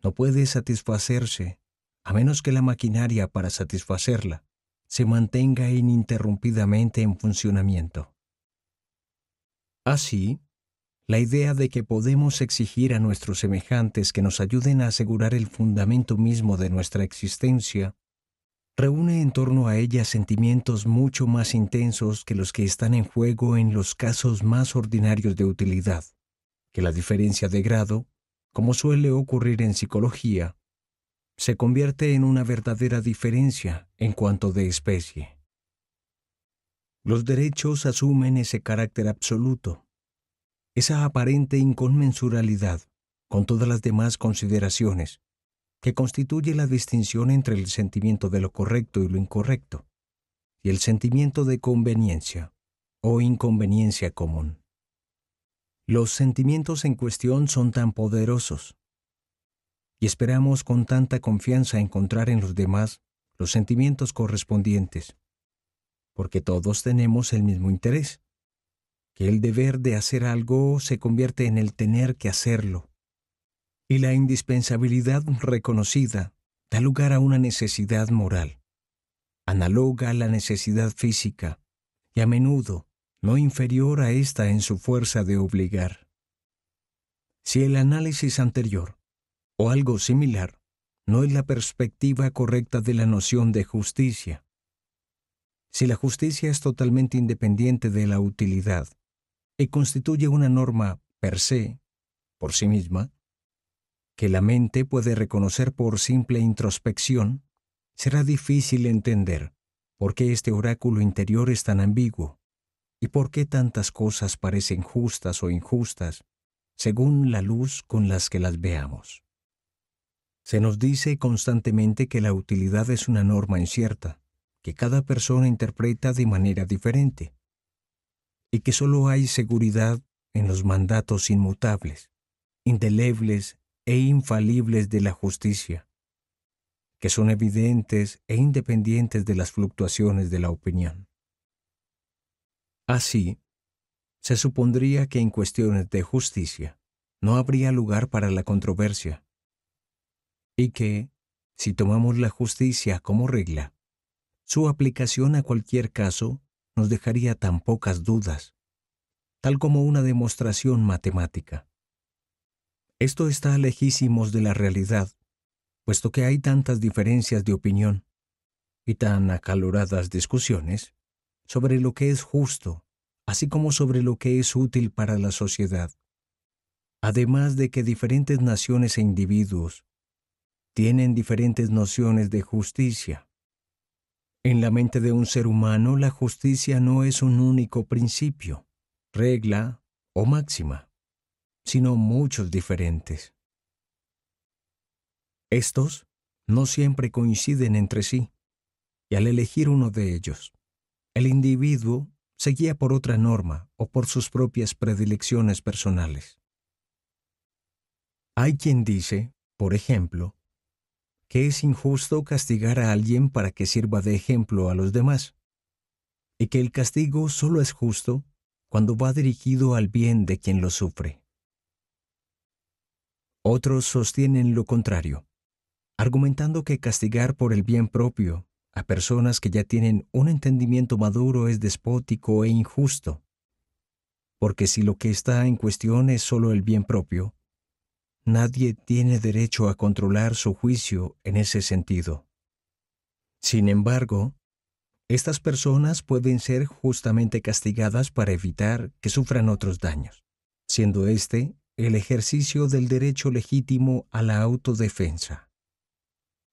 no puede satisfacerse a menos que la maquinaria para satisfacerla se mantenga ininterrumpidamente en funcionamiento. Así, la idea de que podemos exigir a nuestros semejantes que nos ayuden a asegurar el fundamento mismo de nuestra existencia, reúne en torno a ella sentimientos mucho más intensos que los que están en juego en los casos más ordinarios de utilidad, que la diferencia de grado, como suele ocurrir en psicología, se convierte en una verdadera diferencia en cuanto de especie. Los derechos asumen ese carácter absoluto esa aparente inconmensuralidad con todas las demás consideraciones que constituye la distinción entre el sentimiento de lo correcto y lo incorrecto, y el sentimiento de conveniencia o inconveniencia común. Los sentimientos en cuestión son tan poderosos, y esperamos con tanta confianza encontrar en los demás los sentimientos correspondientes, porque todos tenemos el mismo interés, el deber de hacer algo se convierte en el tener que hacerlo, y la indispensabilidad reconocida da lugar a una necesidad moral, analoga a la necesidad física, y a menudo no inferior a esta en su fuerza de obligar. Si el análisis anterior, o algo similar, no es la perspectiva correcta de la noción de justicia, si la justicia es totalmente independiente de la utilidad, y constituye una norma per se, por sí misma, que la mente puede reconocer por simple introspección, será difícil entender por qué este oráculo interior es tan ambiguo y por qué tantas cosas parecen justas o injustas según la luz con las que las veamos. Se nos dice constantemente que la utilidad es una norma incierta, que cada persona interpreta de manera diferente, y que solo hay seguridad en los mandatos inmutables, indelebles e infalibles de la justicia, que son evidentes e independientes de las fluctuaciones de la opinión. Así, se supondría que en cuestiones de justicia no habría lugar para la controversia, y que, si tomamos la justicia como regla, su aplicación a cualquier caso nos dejaría tan pocas dudas, tal como una demostración matemática. Esto está lejísimos de la realidad, puesto que hay tantas diferencias de opinión y tan acaloradas discusiones sobre lo que es justo, así como sobre lo que es útil para la sociedad. Además de que diferentes naciones e individuos tienen diferentes nociones de justicia en la mente de un ser humano, la justicia no es un único principio, regla o máxima, sino muchos diferentes. Estos no siempre coinciden entre sí, y al elegir uno de ellos, el individuo se guía por otra norma o por sus propias predilecciones personales. Hay quien dice, por ejemplo, que es injusto castigar a alguien para que sirva de ejemplo a los demás, y que el castigo solo es justo cuando va dirigido al bien de quien lo sufre. Otros sostienen lo contrario, argumentando que castigar por el bien propio a personas que ya tienen un entendimiento maduro es despótico e injusto, porque si lo que está en cuestión es solo el bien propio, Nadie tiene derecho a controlar su juicio en ese sentido. Sin embargo, estas personas pueden ser justamente castigadas para evitar que sufran otros daños, siendo este el ejercicio del derecho legítimo a la autodefensa.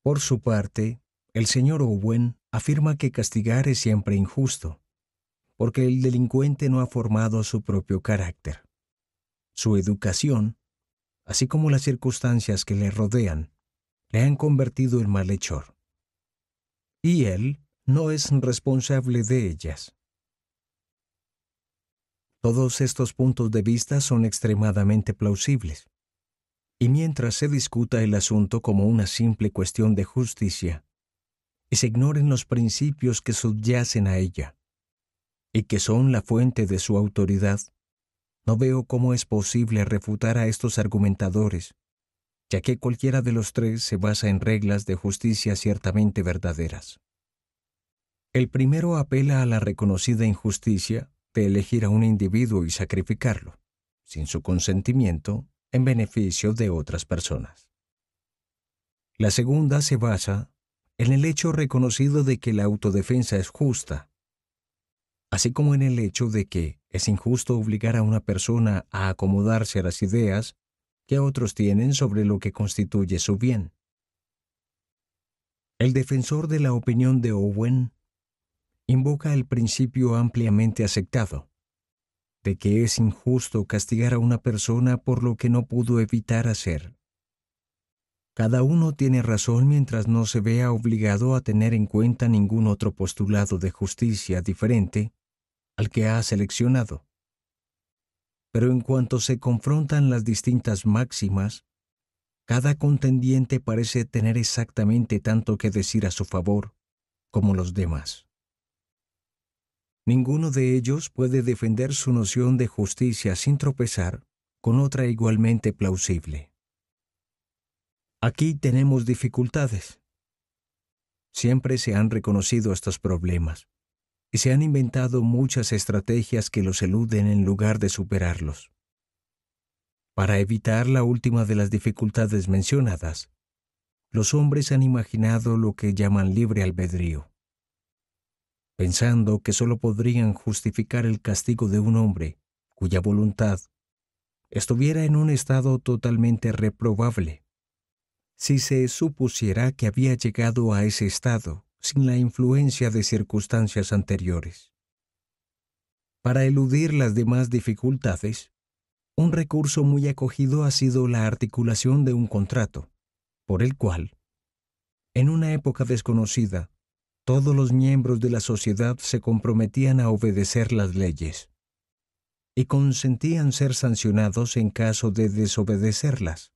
Por su parte, el señor Owen afirma que castigar es siempre injusto, porque el delincuente no ha formado su propio carácter. Su educación así como las circunstancias que le rodean, le han convertido en malhechor. Y él no es responsable de ellas. Todos estos puntos de vista son extremadamente plausibles. Y mientras se discuta el asunto como una simple cuestión de justicia, y se ignoren los principios que subyacen a ella, y que son la fuente de su autoridad, no veo cómo es posible refutar a estos argumentadores, ya que cualquiera de los tres se basa en reglas de justicia ciertamente verdaderas. El primero apela a la reconocida injusticia de elegir a un individuo y sacrificarlo, sin su consentimiento, en beneficio de otras personas. La segunda se basa en el hecho reconocido de que la autodefensa es justa así como en el hecho de que es injusto obligar a una persona a acomodarse a las ideas que otros tienen sobre lo que constituye su bien. El defensor de la opinión de Owen invoca el principio ampliamente aceptado de que es injusto castigar a una persona por lo que no pudo evitar hacer. Cada uno tiene razón mientras no se vea obligado a tener en cuenta ningún otro postulado de justicia diferente al que ha seleccionado. Pero en cuanto se confrontan las distintas máximas, cada contendiente parece tener exactamente tanto que decir a su favor como los demás. Ninguno de ellos puede defender su noción de justicia sin tropezar con otra igualmente plausible. Aquí tenemos dificultades. Siempre se han reconocido estos problemas y se han inventado muchas estrategias que los eluden en lugar de superarlos. Para evitar la última de las dificultades mencionadas, los hombres han imaginado lo que llaman libre albedrío, pensando que solo podrían justificar el castigo de un hombre cuya voluntad estuviera en un estado totalmente reprobable si se supusiera que había llegado a ese estado sin la influencia de circunstancias anteriores. Para eludir las demás dificultades, un recurso muy acogido ha sido la articulación de un contrato, por el cual, en una época desconocida, todos los miembros de la sociedad se comprometían a obedecer las leyes y consentían ser sancionados en caso de desobedecerlas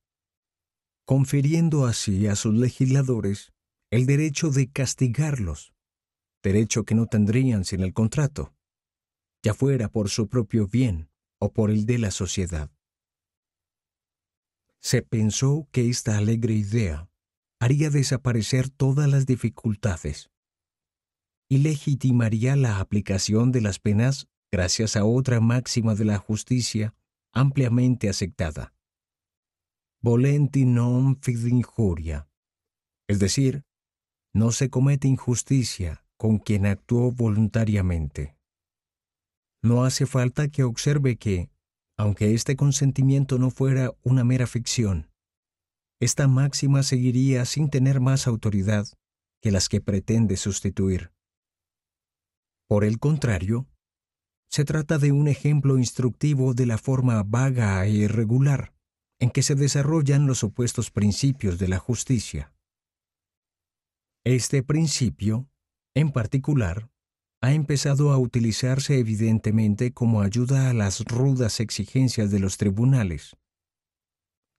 confiriendo así a sus legisladores el derecho de castigarlos, derecho que no tendrían sin el contrato, ya fuera por su propio bien o por el de la sociedad. Se pensó que esta alegre idea haría desaparecer todas las dificultades y legitimaría la aplicación de las penas gracias a otra máxima de la justicia ampliamente aceptada volenti non fit injuria, es decir, no se comete injusticia con quien actuó voluntariamente. No hace falta que observe que, aunque este consentimiento no fuera una mera ficción, esta máxima seguiría sin tener más autoridad que las que pretende sustituir. Por el contrario, se trata de un ejemplo instructivo de la forma vaga e irregular en que se desarrollan los opuestos principios de la justicia. Este principio, en particular, ha empezado a utilizarse evidentemente como ayuda a las rudas exigencias de los tribunales,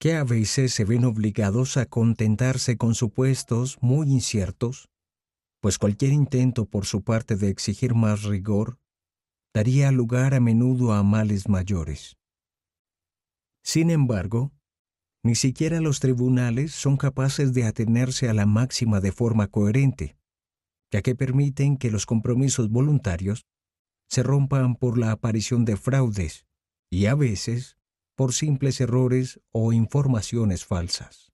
que a veces se ven obligados a contentarse con supuestos muy inciertos, pues cualquier intento por su parte de exigir más rigor daría lugar a menudo a males mayores. Sin embargo, ni siquiera los tribunales son capaces de atenerse a la máxima de forma coherente, ya que permiten que los compromisos voluntarios se rompan por la aparición de fraudes y a veces por simples errores o informaciones falsas.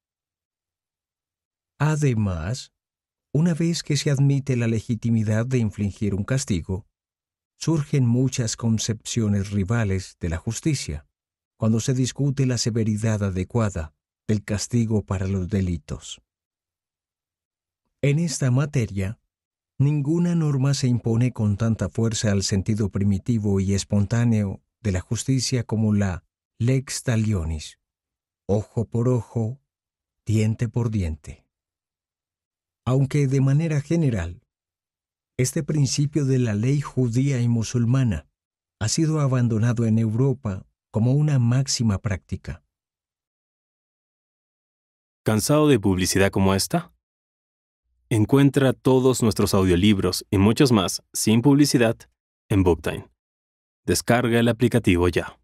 Además, una vez que se admite la legitimidad de infligir un castigo, surgen muchas concepciones rivales de la justicia cuando se discute la severidad adecuada del castigo para los delitos. En esta materia, ninguna norma se impone con tanta fuerza al sentido primitivo y espontáneo de la justicia como la lex talionis, ojo por ojo, diente por diente. Aunque de manera general, este principio de la ley judía y musulmana ha sido abandonado en Europa como una máxima práctica. ¿Cansado de publicidad como esta? Encuentra todos nuestros audiolibros y muchos más sin publicidad en Booktime. Descarga el aplicativo ya.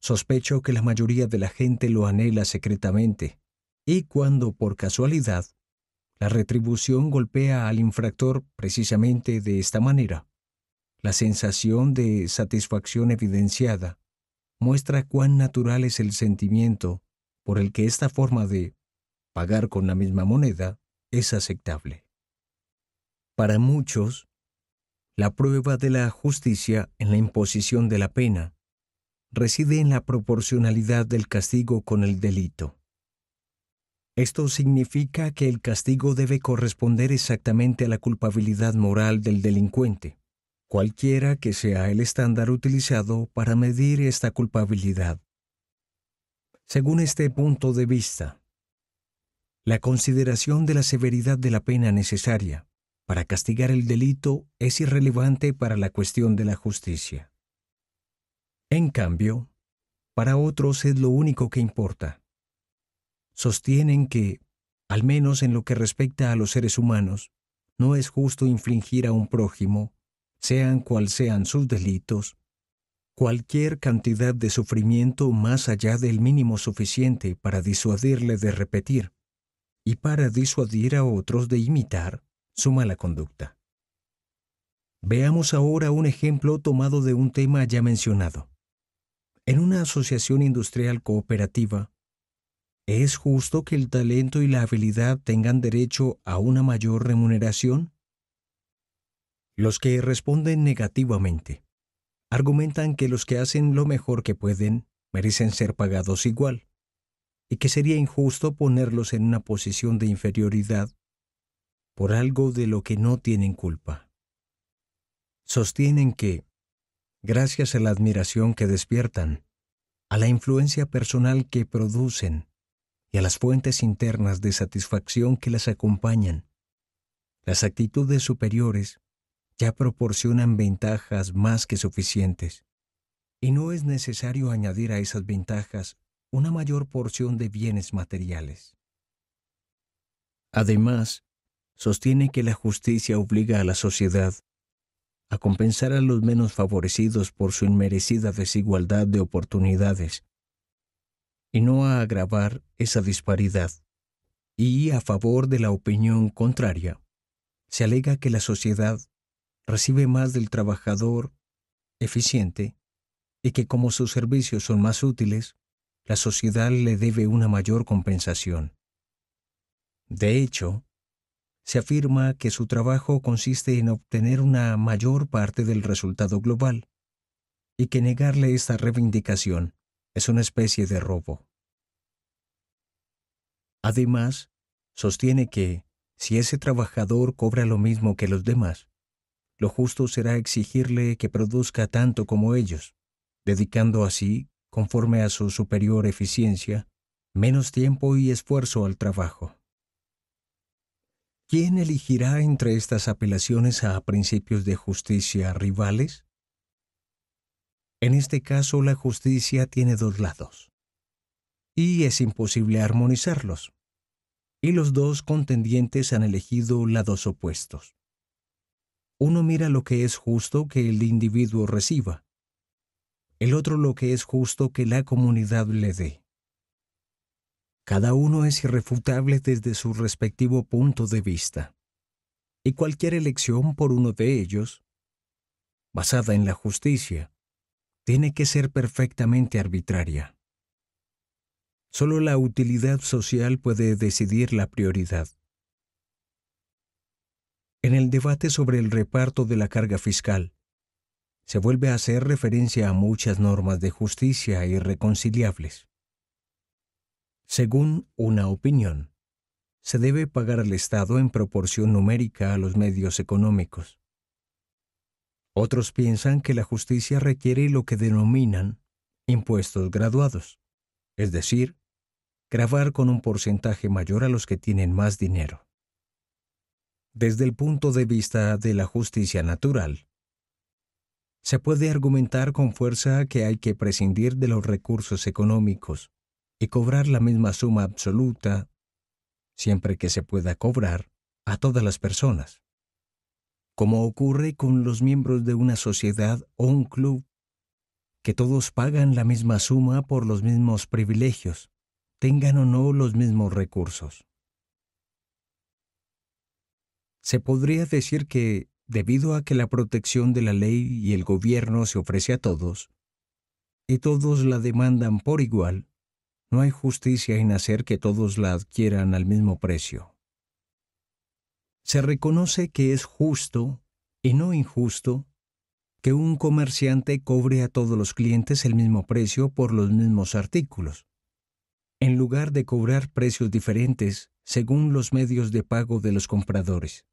Sospecho que la mayoría de la gente lo anhela secretamente, y cuando por casualidad la retribución golpea al infractor precisamente de esta manera, la sensación de satisfacción evidenciada muestra cuán natural es el sentimiento por el que esta forma de pagar con la misma moneda es aceptable. Para muchos, la prueba de la justicia en la imposición de la pena reside en la proporcionalidad del castigo con el delito. Esto significa que el castigo debe corresponder exactamente a la culpabilidad moral del delincuente cualquiera que sea el estándar utilizado para medir esta culpabilidad. Según este punto de vista, la consideración de la severidad de la pena necesaria para castigar el delito es irrelevante para la cuestión de la justicia. En cambio, para otros es lo único que importa. Sostienen que, al menos en lo que respecta a los seres humanos, no es justo infligir a un prójimo sean cual sean sus delitos, cualquier cantidad de sufrimiento más allá del mínimo suficiente para disuadirle de repetir y para disuadir a otros de imitar su mala conducta. Veamos ahora un ejemplo tomado de un tema ya mencionado. En una asociación industrial cooperativa, ¿es justo que el talento y la habilidad tengan derecho a una mayor remuneración? Los que responden negativamente argumentan que los que hacen lo mejor que pueden merecen ser pagados igual, y que sería injusto ponerlos en una posición de inferioridad por algo de lo que no tienen culpa. Sostienen que, gracias a la admiración que despiertan, a la influencia personal que producen y a las fuentes internas de satisfacción que las acompañan, las actitudes superiores ya proporcionan ventajas más que suficientes. Y no es necesario añadir a esas ventajas una mayor porción de bienes materiales. Además, sostiene que la justicia obliga a la sociedad a compensar a los menos favorecidos por su inmerecida desigualdad de oportunidades y no a agravar esa disparidad. Y a favor de la opinión contraria, se alega que la sociedad recibe más del trabajador eficiente y que como sus servicios son más útiles, la sociedad le debe una mayor compensación. De hecho, se afirma que su trabajo consiste en obtener una mayor parte del resultado global, y que negarle esta reivindicación es una especie de robo. Además, sostiene que, si ese trabajador cobra lo mismo que los demás, lo justo será exigirle que produzca tanto como ellos, dedicando así, conforme a su superior eficiencia, menos tiempo y esfuerzo al trabajo. ¿Quién elegirá entre estas apelaciones a principios de justicia rivales? En este caso, la justicia tiene dos lados, y es imposible armonizarlos, y los dos contendientes han elegido lados opuestos. Uno mira lo que es justo que el individuo reciba, el otro lo que es justo que la comunidad le dé. Cada uno es irrefutable desde su respectivo punto de vista, y cualquier elección por uno de ellos, basada en la justicia, tiene que ser perfectamente arbitraria. Solo la utilidad social puede decidir la prioridad en el debate sobre el reparto de la carga fiscal. Se vuelve a hacer referencia a muchas normas de justicia irreconciliables. Según una opinión, se debe pagar al Estado en proporción numérica a los medios económicos. Otros piensan que la justicia requiere lo que denominan impuestos graduados, es decir, grabar con un porcentaje mayor a los que tienen más dinero desde el punto de vista de la justicia natural. Se puede argumentar con fuerza que hay que prescindir de los recursos económicos y cobrar la misma suma absoluta, siempre que se pueda cobrar, a todas las personas. Como ocurre con los miembros de una sociedad o un club, que todos pagan la misma suma por los mismos privilegios, tengan o no los mismos recursos. Se podría decir que, debido a que la protección de la ley y el gobierno se ofrece a todos, y todos la demandan por igual, no hay justicia en hacer que todos la adquieran al mismo precio. Se reconoce que es justo, y no injusto, que un comerciante cobre a todos los clientes el mismo precio por los mismos artículos, en lugar de cobrar precios diferentes según los medios de pago de los compradores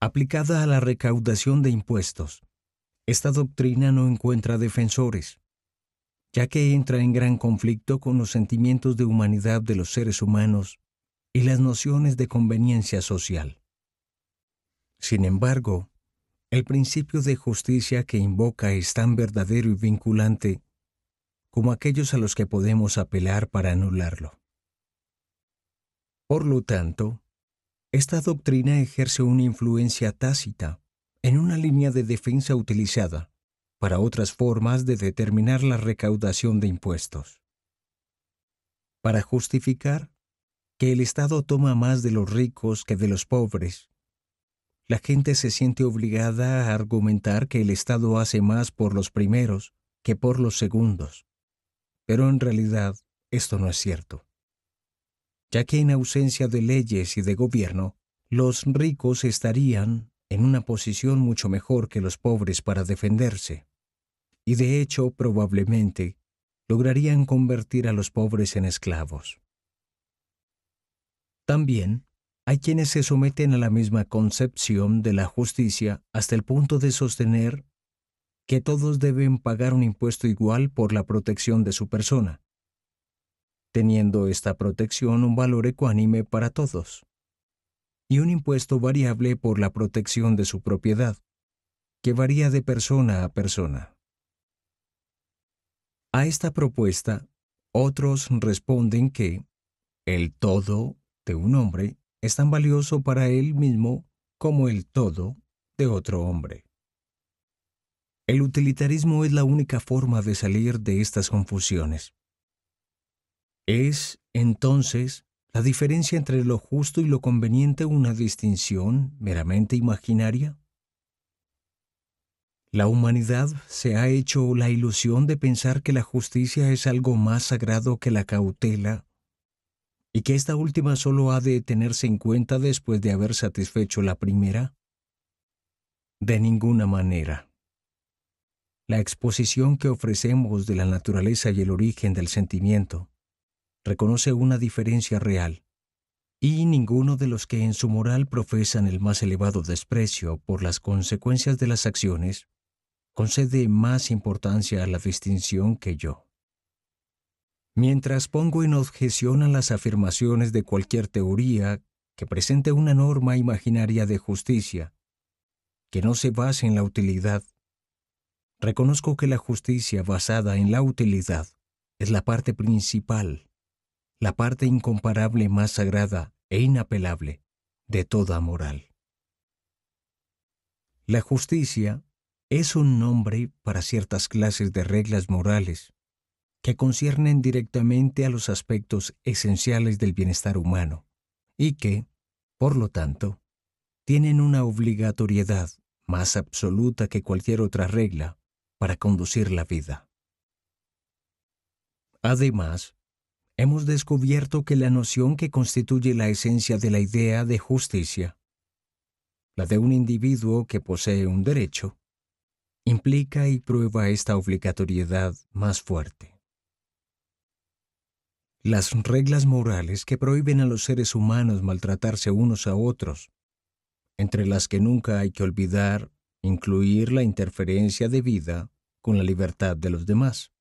aplicada a la recaudación de impuestos. Esta doctrina no encuentra defensores, ya que entra en gran conflicto con los sentimientos de humanidad de los seres humanos y las nociones de conveniencia social. Sin embargo, el principio de justicia que invoca es tan verdadero y vinculante como aquellos a los que podemos apelar para anularlo. Por lo tanto, esta doctrina ejerce una influencia tácita en una línea de defensa utilizada para otras formas de determinar la recaudación de impuestos. Para justificar que el Estado toma más de los ricos que de los pobres, la gente se siente obligada a argumentar que el Estado hace más por los primeros que por los segundos. Pero en realidad esto no es cierto ya que en ausencia de leyes y de gobierno, los ricos estarían en una posición mucho mejor que los pobres para defenderse. Y de hecho, probablemente, lograrían convertir a los pobres en esclavos. También hay quienes se someten a la misma concepción de la justicia hasta el punto de sostener que todos deben pagar un impuesto igual por la protección de su persona, teniendo esta protección un valor ecuánime para todos, y un impuesto variable por la protección de su propiedad, que varía de persona a persona. A esta propuesta, otros responden que el todo de un hombre es tan valioso para él mismo como el todo de otro hombre. El utilitarismo es la única forma de salir de estas confusiones. ¿Es, entonces, la diferencia entre lo justo y lo conveniente una distinción meramente imaginaria? La humanidad se ha hecho la ilusión de pensar que la justicia es algo más sagrado que la cautela y que esta última solo ha de tenerse en cuenta después de haber satisfecho la primera. De ninguna manera. La exposición que ofrecemos de la naturaleza y el origen del sentimiento reconoce una diferencia real, y ninguno de los que en su moral profesan el más elevado desprecio por las consecuencias de las acciones concede más importancia a la distinción que yo. Mientras pongo en objeción a las afirmaciones de cualquier teoría que presente una norma imaginaria de justicia, que no se base en la utilidad, reconozco que la justicia basada en la utilidad es la parte principal la parte incomparable más sagrada e inapelable de toda moral. La justicia es un nombre para ciertas clases de reglas morales que conciernen directamente a los aspectos esenciales del bienestar humano y que, por lo tanto, tienen una obligatoriedad más absoluta que cualquier otra regla para conducir la vida. Además, hemos descubierto que la noción que constituye la esencia de la idea de justicia, la de un individuo que posee un derecho, implica y prueba esta obligatoriedad más fuerte. Las reglas morales que prohíben a los seres humanos maltratarse unos a otros, entre las que nunca hay que olvidar incluir la interferencia de vida con la libertad de los demás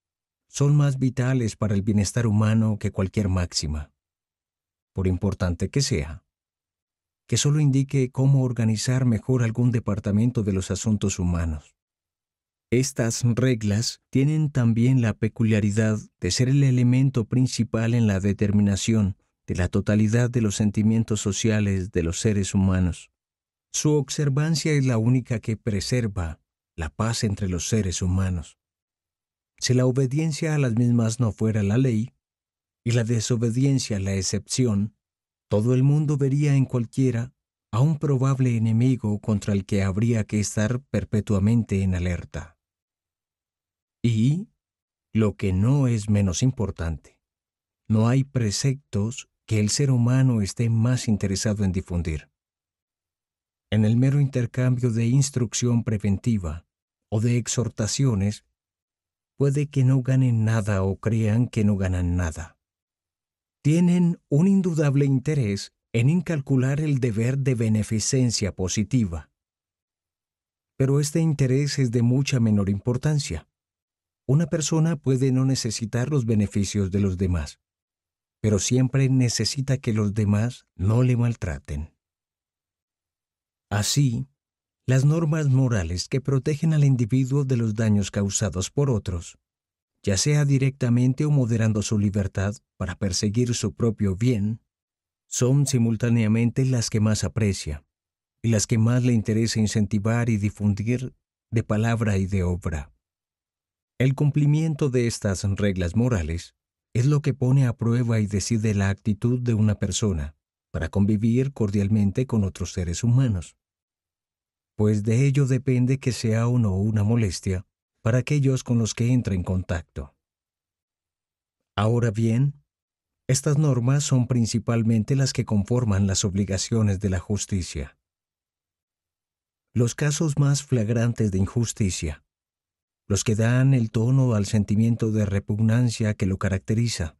son más vitales para el bienestar humano que cualquier máxima, por importante que sea, que solo indique cómo organizar mejor algún departamento de los asuntos humanos. Estas reglas tienen también la peculiaridad de ser el elemento principal en la determinación de la totalidad de los sentimientos sociales de los seres humanos. Su observancia es la única que preserva la paz entre los seres humanos. Si la obediencia a las mismas no fuera la ley, y la desobediencia la excepción, todo el mundo vería en cualquiera a un probable enemigo contra el que habría que estar perpetuamente en alerta. Y, lo que no es menos importante, no hay preceptos que el ser humano esté más interesado en difundir. En el mero intercambio de instrucción preventiva o de exhortaciones puede que no ganen nada o crean que no ganan nada. Tienen un indudable interés en incalcular el deber de beneficencia positiva. Pero este interés es de mucha menor importancia. Una persona puede no necesitar los beneficios de los demás, pero siempre necesita que los demás no le maltraten. Así, las normas morales que protegen al individuo de los daños causados por otros, ya sea directamente o moderando su libertad para perseguir su propio bien, son simultáneamente las que más aprecia y las que más le interesa incentivar y difundir de palabra y de obra. El cumplimiento de estas reglas morales es lo que pone a prueba y decide la actitud de una persona para convivir cordialmente con otros seres humanos pues de ello depende que sea o no una molestia para aquellos con los que entra en contacto. Ahora bien, estas normas son principalmente las que conforman las obligaciones de la justicia. Los casos más flagrantes de injusticia, los que dan el tono al sentimiento de repugnancia que lo caracteriza,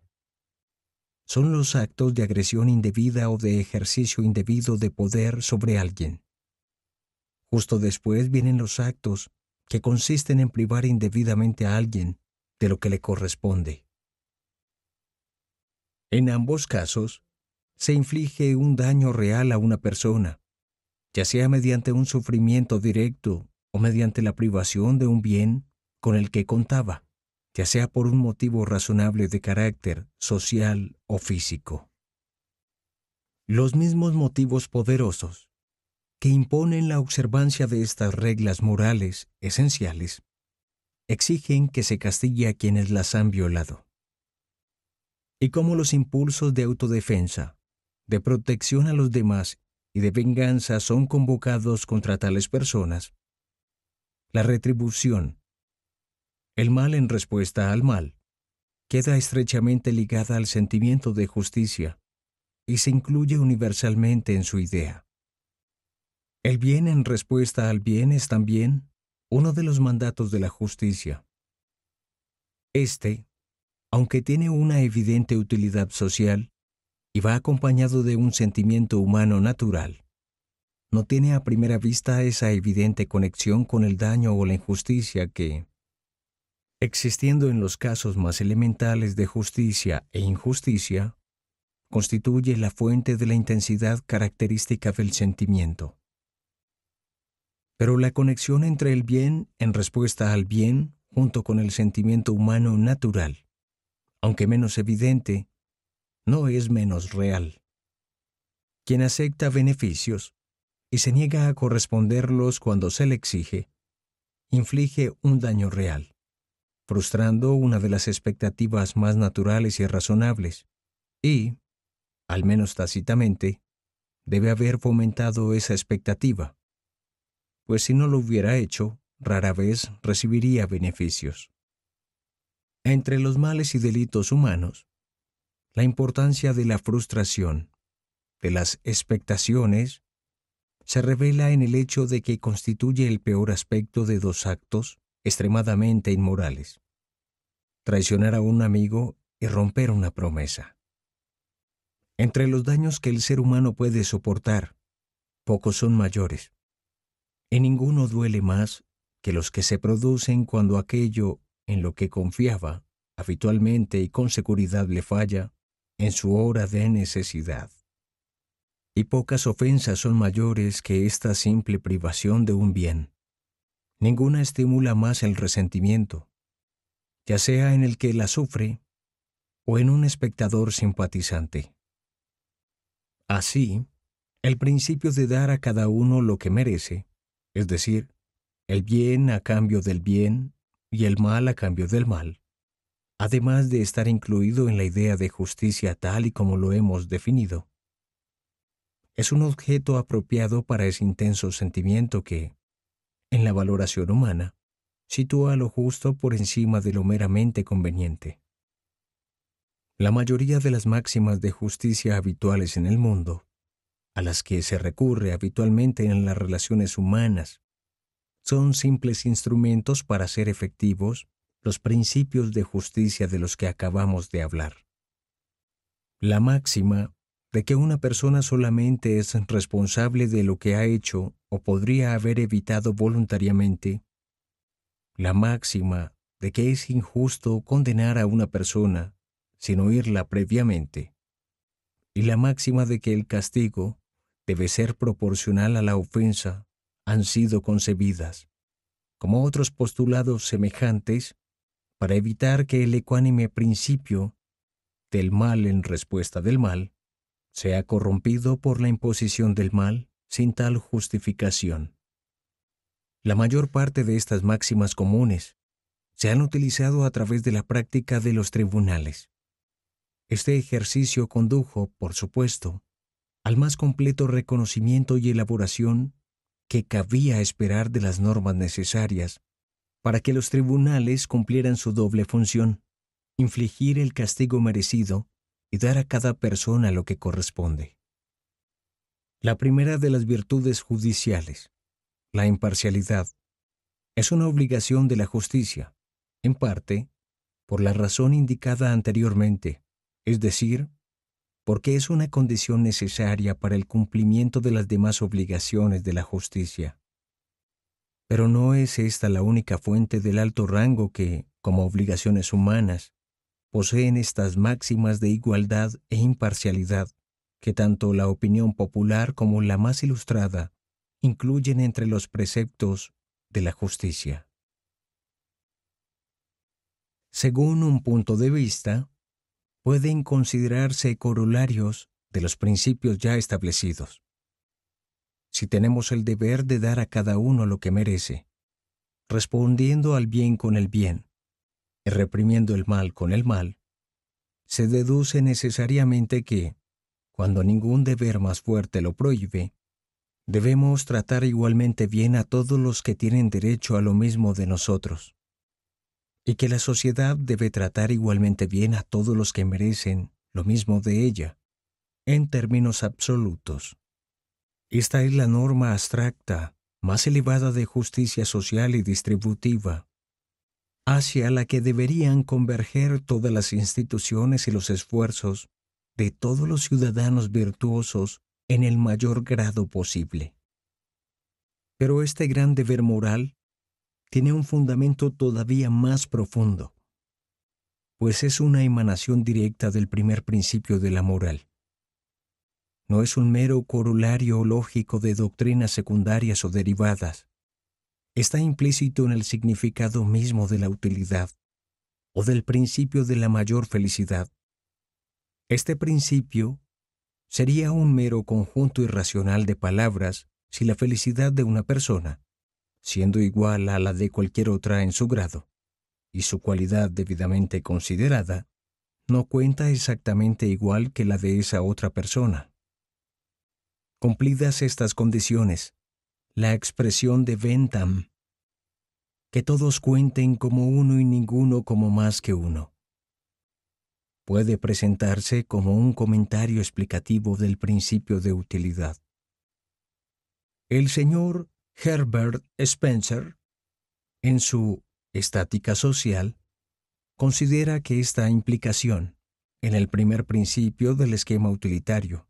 son los actos de agresión indebida o de ejercicio indebido de poder sobre alguien. Justo después vienen los actos, que consisten en privar indebidamente a alguien de lo que le corresponde. En ambos casos, se inflige un daño real a una persona, ya sea mediante un sufrimiento directo o mediante la privación de un bien con el que contaba, ya sea por un motivo razonable de carácter social o físico. Los mismos motivos poderosos que imponen la observancia de estas reglas morales esenciales, exigen que se castigue a quienes las han violado. Y como los impulsos de autodefensa, de protección a los demás y de venganza son convocados contra tales personas, la retribución, el mal en respuesta al mal, queda estrechamente ligada al sentimiento de justicia y se incluye universalmente en su idea. El bien en respuesta al bien es también uno de los mandatos de la justicia. Este, aunque tiene una evidente utilidad social y va acompañado de un sentimiento humano natural, no tiene a primera vista esa evidente conexión con el daño o la injusticia que, existiendo en los casos más elementales de justicia e injusticia, constituye la fuente de la intensidad característica del sentimiento. Pero la conexión entre el bien en respuesta al bien junto con el sentimiento humano natural, aunque menos evidente, no es menos real. Quien acepta beneficios y se niega a corresponderlos cuando se le exige, inflige un daño real, frustrando una de las expectativas más naturales y razonables, y, al menos tácitamente, debe haber fomentado esa expectativa pues si no lo hubiera hecho, rara vez recibiría beneficios. Entre los males y delitos humanos, la importancia de la frustración, de las expectaciones, se revela en el hecho de que constituye el peor aspecto de dos actos extremadamente inmorales. Traicionar a un amigo y romper una promesa. Entre los daños que el ser humano puede soportar, pocos son mayores ninguno duele más que los que se producen cuando aquello en lo que confiaba habitualmente y con seguridad le falla en su hora de necesidad. Y pocas ofensas son mayores que esta simple privación de un bien. Ninguna estimula más el resentimiento, ya sea en el que la sufre o en un espectador simpatizante. Así, el principio de dar a cada uno lo que merece es decir, el bien a cambio del bien y el mal a cambio del mal, además de estar incluido en la idea de justicia tal y como lo hemos definido. Es un objeto apropiado para ese intenso sentimiento que, en la valoración humana, sitúa lo justo por encima de lo meramente conveniente. La mayoría de las máximas de justicia habituales en el mundo a las que se recurre habitualmente en las relaciones humanas. Son simples instrumentos para hacer efectivos los principios de justicia de los que acabamos de hablar. La máxima de que una persona solamente es responsable de lo que ha hecho o podría haber evitado voluntariamente, la máxima de que es injusto condenar a una persona sin oírla previamente, y la máxima de que el castigo debe ser proporcional a la ofensa, han sido concebidas, como otros postulados semejantes, para evitar que el ecuánime principio del mal en respuesta del mal sea corrompido por la imposición del mal sin tal justificación. La mayor parte de estas máximas comunes se han utilizado a través de la práctica de los tribunales. Este ejercicio condujo, por supuesto, al más completo reconocimiento y elaboración que cabía esperar de las normas necesarias para que los tribunales cumplieran su doble función, infligir el castigo merecido y dar a cada persona lo que corresponde. La primera de las virtudes judiciales, la imparcialidad, es una obligación de la justicia, en parte, por la razón indicada anteriormente, es decir, porque es una condición necesaria para el cumplimiento de las demás obligaciones de la justicia. Pero no es esta la única fuente del alto rango que, como obligaciones humanas, poseen estas máximas de igualdad e imparcialidad que tanto la opinión popular como la más ilustrada incluyen entre los preceptos de la justicia. Según un punto de vista, pueden considerarse corolarios de los principios ya establecidos. Si tenemos el deber de dar a cada uno lo que merece, respondiendo al bien con el bien y reprimiendo el mal con el mal, se deduce necesariamente que, cuando ningún deber más fuerte lo prohíbe, debemos tratar igualmente bien a todos los que tienen derecho a lo mismo de nosotros y que la sociedad debe tratar igualmente bien a todos los que merecen lo mismo de ella, en términos absolutos. Esta es la norma abstracta más elevada de justicia social y distributiva, hacia la que deberían converger todas las instituciones y los esfuerzos de todos los ciudadanos virtuosos en el mayor grado posible. Pero este gran deber moral tiene un fundamento todavía más profundo, pues es una emanación directa del primer principio de la moral. No es un mero corolario lógico de doctrinas secundarias o derivadas. Está implícito en el significado mismo de la utilidad o del principio de la mayor felicidad. Este principio sería un mero conjunto irracional de palabras si la felicidad de una persona siendo igual a la de cualquier otra en su grado, y su cualidad debidamente considerada, no cuenta exactamente igual que la de esa otra persona. Cumplidas estas condiciones, la expresión de Bentham, que todos cuenten como uno y ninguno como más que uno, puede presentarse como un comentario explicativo del principio de utilidad. El Señor Herbert Spencer, en su Estática Social, considera que esta implicación, en el primer principio del esquema utilitario,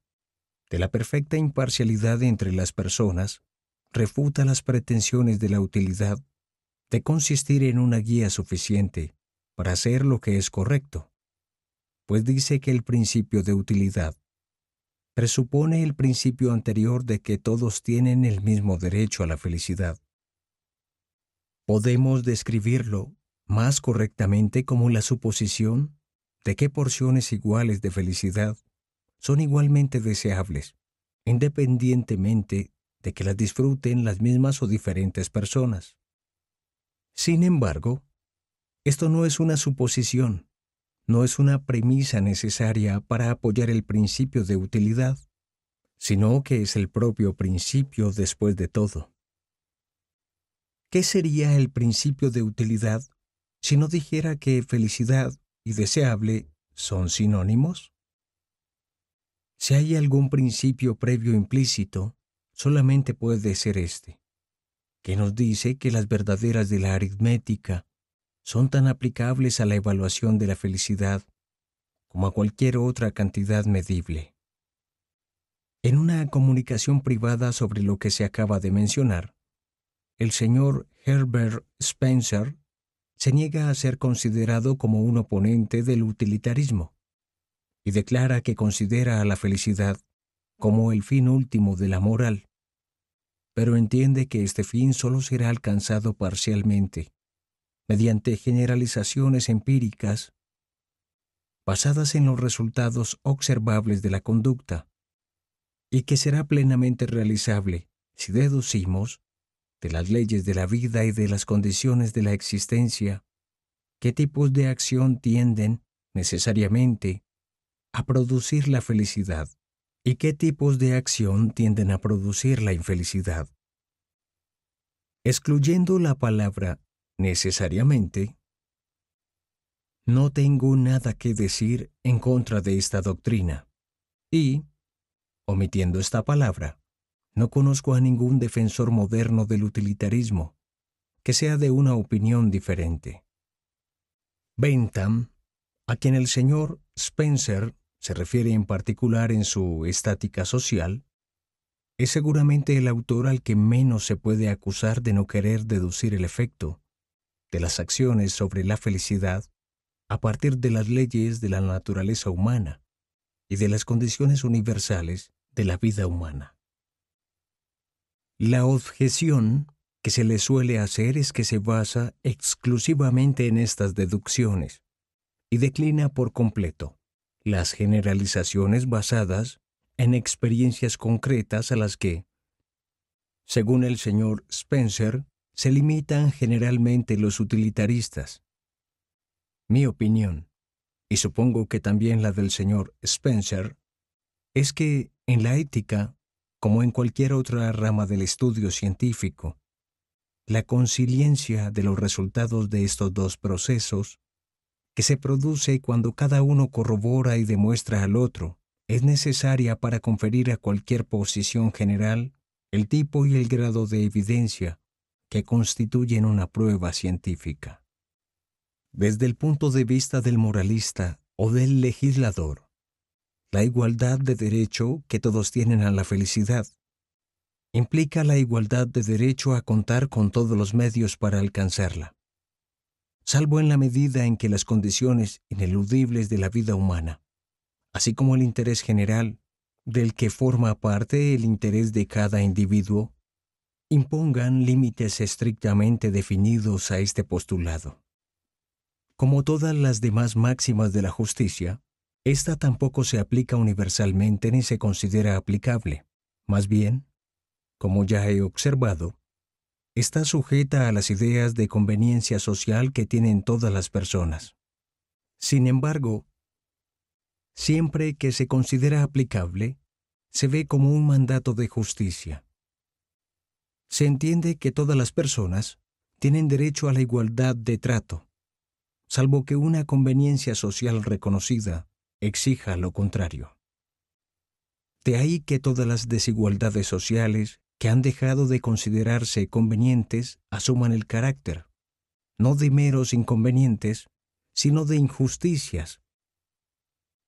de la perfecta imparcialidad entre las personas, refuta las pretensiones de la utilidad de consistir en una guía suficiente para hacer lo que es correcto, pues dice que el principio de utilidad presupone el principio anterior de que todos tienen el mismo derecho a la felicidad. Podemos describirlo más correctamente como la suposición de que porciones iguales de felicidad son igualmente deseables, independientemente de que las disfruten las mismas o diferentes personas. Sin embargo, esto no es una suposición, no es una premisa necesaria para apoyar el principio de utilidad, sino que es el propio principio después de todo. ¿Qué sería el principio de utilidad si no dijera que felicidad y deseable son sinónimos? Si hay algún principio previo implícito, solamente puede ser este, que nos dice que las verdaderas de la aritmética, son tan aplicables a la evaluación de la felicidad como a cualquier otra cantidad medible. En una comunicación privada sobre lo que se acaba de mencionar, el señor Herbert Spencer se niega a ser considerado como un oponente del utilitarismo y declara que considera a la felicidad como el fin último de la moral, pero entiende que este fin solo será alcanzado parcialmente mediante generalizaciones empíricas basadas en los resultados observables de la conducta, y que será plenamente realizable si deducimos de las leyes de la vida y de las condiciones de la existencia qué tipos de acción tienden necesariamente a producir la felicidad y qué tipos de acción tienden a producir la infelicidad. Excluyendo la palabra necesariamente, no tengo nada que decir en contra de esta doctrina. Y, omitiendo esta palabra, no conozco a ningún defensor moderno del utilitarismo que sea de una opinión diferente. Bentham, a quien el señor Spencer se refiere en particular en su estática social, es seguramente el autor al que menos se puede acusar de no querer deducir el efecto de las acciones sobre la felicidad a partir de las leyes de la naturaleza humana y de las condiciones universales de la vida humana. La objeción que se le suele hacer es que se basa exclusivamente en estas deducciones y declina por completo las generalizaciones basadas en experiencias concretas a las que, según el señor Spencer, se limitan generalmente los utilitaristas. Mi opinión, y supongo que también la del señor Spencer, es que en la ética, como en cualquier otra rama del estudio científico, la conciliencia de los resultados de estos dos procesos, que se produce cuando cada uno corrobora y demuestra al otro, es necesaria para conferir a cualquier posición general el tipo y el grado de evidencia que constituyen una prueba científica. Desde el punto de vista del moralista o del legislador, la igualdad de derecho que todos tienen a la felicidad implica la igualdad de derecho a contar con todos los medios para alcanzarla, salvo en la medida en que las condiciones ineludibles de la vida humana, así como el interés general del que forma parte el interés de cada individuo, impongan límites estrictamente definidos a este postulado. Como todas las demás máximas de la justicia, esta tampoco se aplica universalmente ni se considera aplicable. Más bien, como ya he observado, está sujeta a las ideas de conveniencia social que tienen todas las personas. Sin embargo, siempre que se considera aplicable, se ve como un mandato de justicia se entiende que todas las personas tienen derecho a la igualdad de trato, salvo que una conveniencia social reconocida exija lo contrario. De ahí que todas las desigualdades sociales que han dejado de considerarse convenientes asuman el carácter, no de meros inconvenientes, sino de injusticias,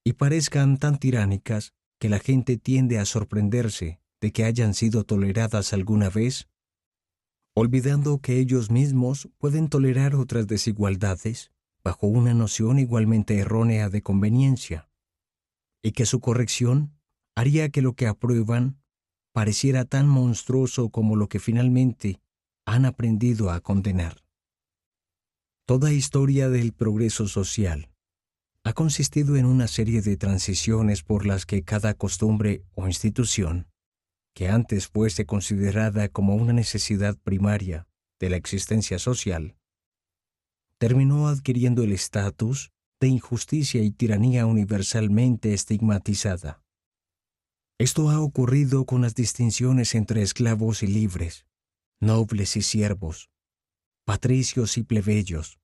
y parezcan tan tiránicas que la gente tiende a sorprenderse de que hayan sido toleradas alguna vez olvidando que ellos mismos pueden tolerar otras desigualdades bajo una noción igualmente errónea de conveniencia, y que su corrección haría que lo que aprueban pareciera tan monstruoso como lo que finalmente han aprendido a condenar. Toda historia del progreso social ha consistido en una serie de transiciones por las que cada costumbre o institución que antes fuese considerada como una necesidad primaria de la existencia social, terminó adquiriendo el estatus de injusticia y tiranía universalmente estigmatizada. Esto ha ocurrido con las distinciones entre esclavos y libres, nobles y siervos, patricios y plebeyos,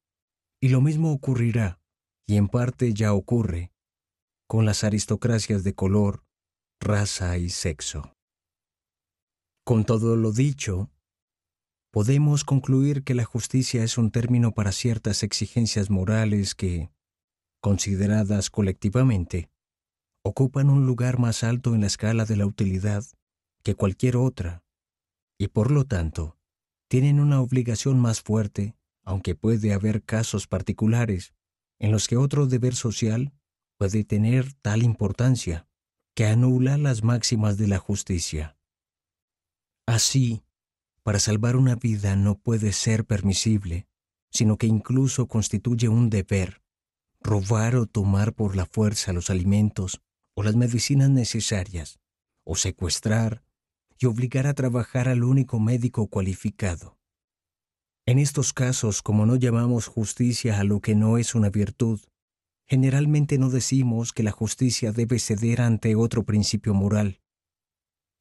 y lo mismo ocurrirá, y en parte ya ocurre, con las aristocracias de color, raza y sexo. Con todo lo dicho, podemos concluir que la justicia es un término para ciertas exigencias morales que, consideradas colectivamente, ocupan un lugar más alto en la escala de la utilidad que cualquier otra, y por lo tanto, tienen una obligación más fuerte, aunque puede haber casos particulares en los que otro deber social puede tener tal importancia que anula las máximas de la justicia. Así, para salvar una vida no puede ser permisible, sino que incluso constituye un deber. Robar o tomar por la fuerza los alimentos o las medicinas necesarias, o secuestrar y obligar a trabajar al único médico cualificado. En estos casos, como no llamamos justicia a lo que no es una virtud, generalmente no decimos que la justicia debe ceder ante otro principio moral,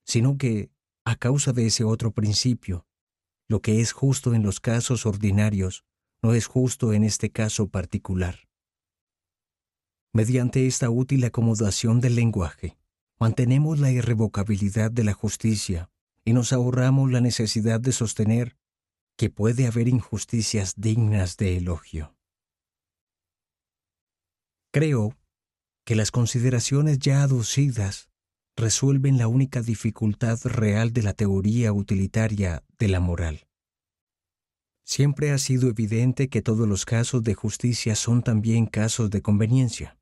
sino que a causa de ese otro principio. Lo que es justo en los casos ordinarios no es justo en este caso particular. Mediante esta útil acomodación del lenguaje, mantenemos la irrevocabilidad de la justicia y nos ahorramos la necesidad de sostener que puede haber injusticias dignas de elogio. Creo que las consideraciones ya aducidas resuelven la única dificultad real de la teoría utilitaria de la moral. Siempre ha sido evidente que todos los casos de justicia son también casos de conveniencia.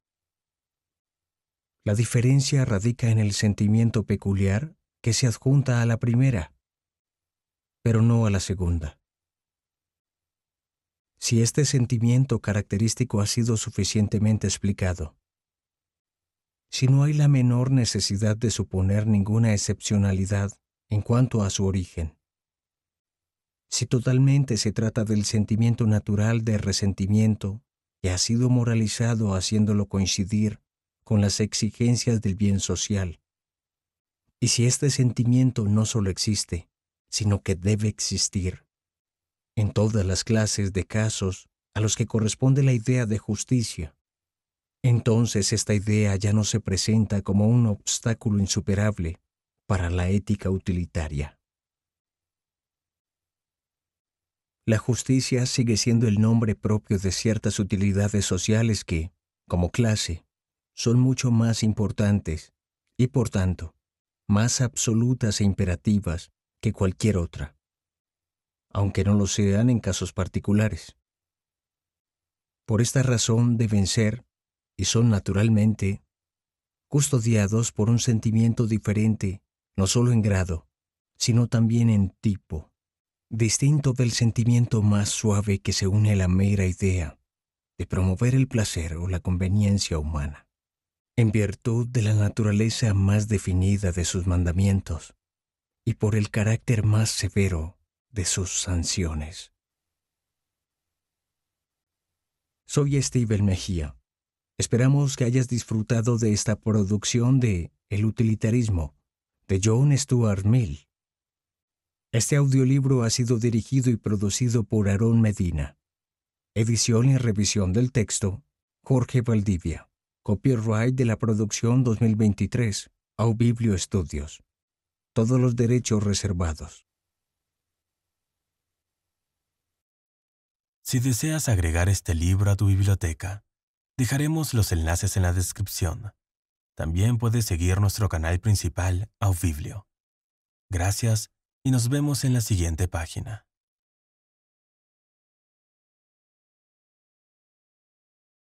La diferencia radica en el sentimiento peculiar que se adjunta a la primera, pero no a la segunda. Si este sentimiento característico ha sido suficientemente explicado, si no hay la menor necesidad de suponer ninguna excepcionalidad en cuanto a su origen. Si totalmente se trata del sentimiento natural de resentimiento que ha sido moralizado haciéndolo coincidir con las exigencias del bien social. Y si este sentimiento no solo existe, sino que debe existir. En todas las clases de casos a los que corresponde la idea de justicia, entonces esta idea ya no se presenta como un obstáculo insuperable para la ética utilitaria. La justicia sigue siendo el nombre propio de ciertas utilidades sociales que, como clase, son mucho más importantes y, por tanto, más absolutas e imperativas que cualquier otra, aunque no lo sean en casos particulares. Por esta razón deben ser, y son naturalmente custodiados por un sentimiento diferente, no solo en grado, sino también en tipo, distinto del sentimiento más suave que se une a la mera idea de promover el placer o la conveniencia humana, en virtud de la naturaleza más definida de sus mandamientos y por el carácter más severo de sus sanciones. Soy Steven Mejía Esperamos que hayas disfrutado de esta producción de El utilitarismo de John Stuart Mill. Este audiolibro ha sido dirigido y producido por Aarón Medina. Edición y revisión del texto, Jorge Valdivia. Copyright de la producción 2023, Aubiblio Studios. Todos los derechos reservados. Si deseas agregar este libro a tu biblioteca, Dejaremos los enlaces en la descripción. También puedes seguir nuestro canal principal, Aufiblio. Gracias y nos vemos en la siguiente página.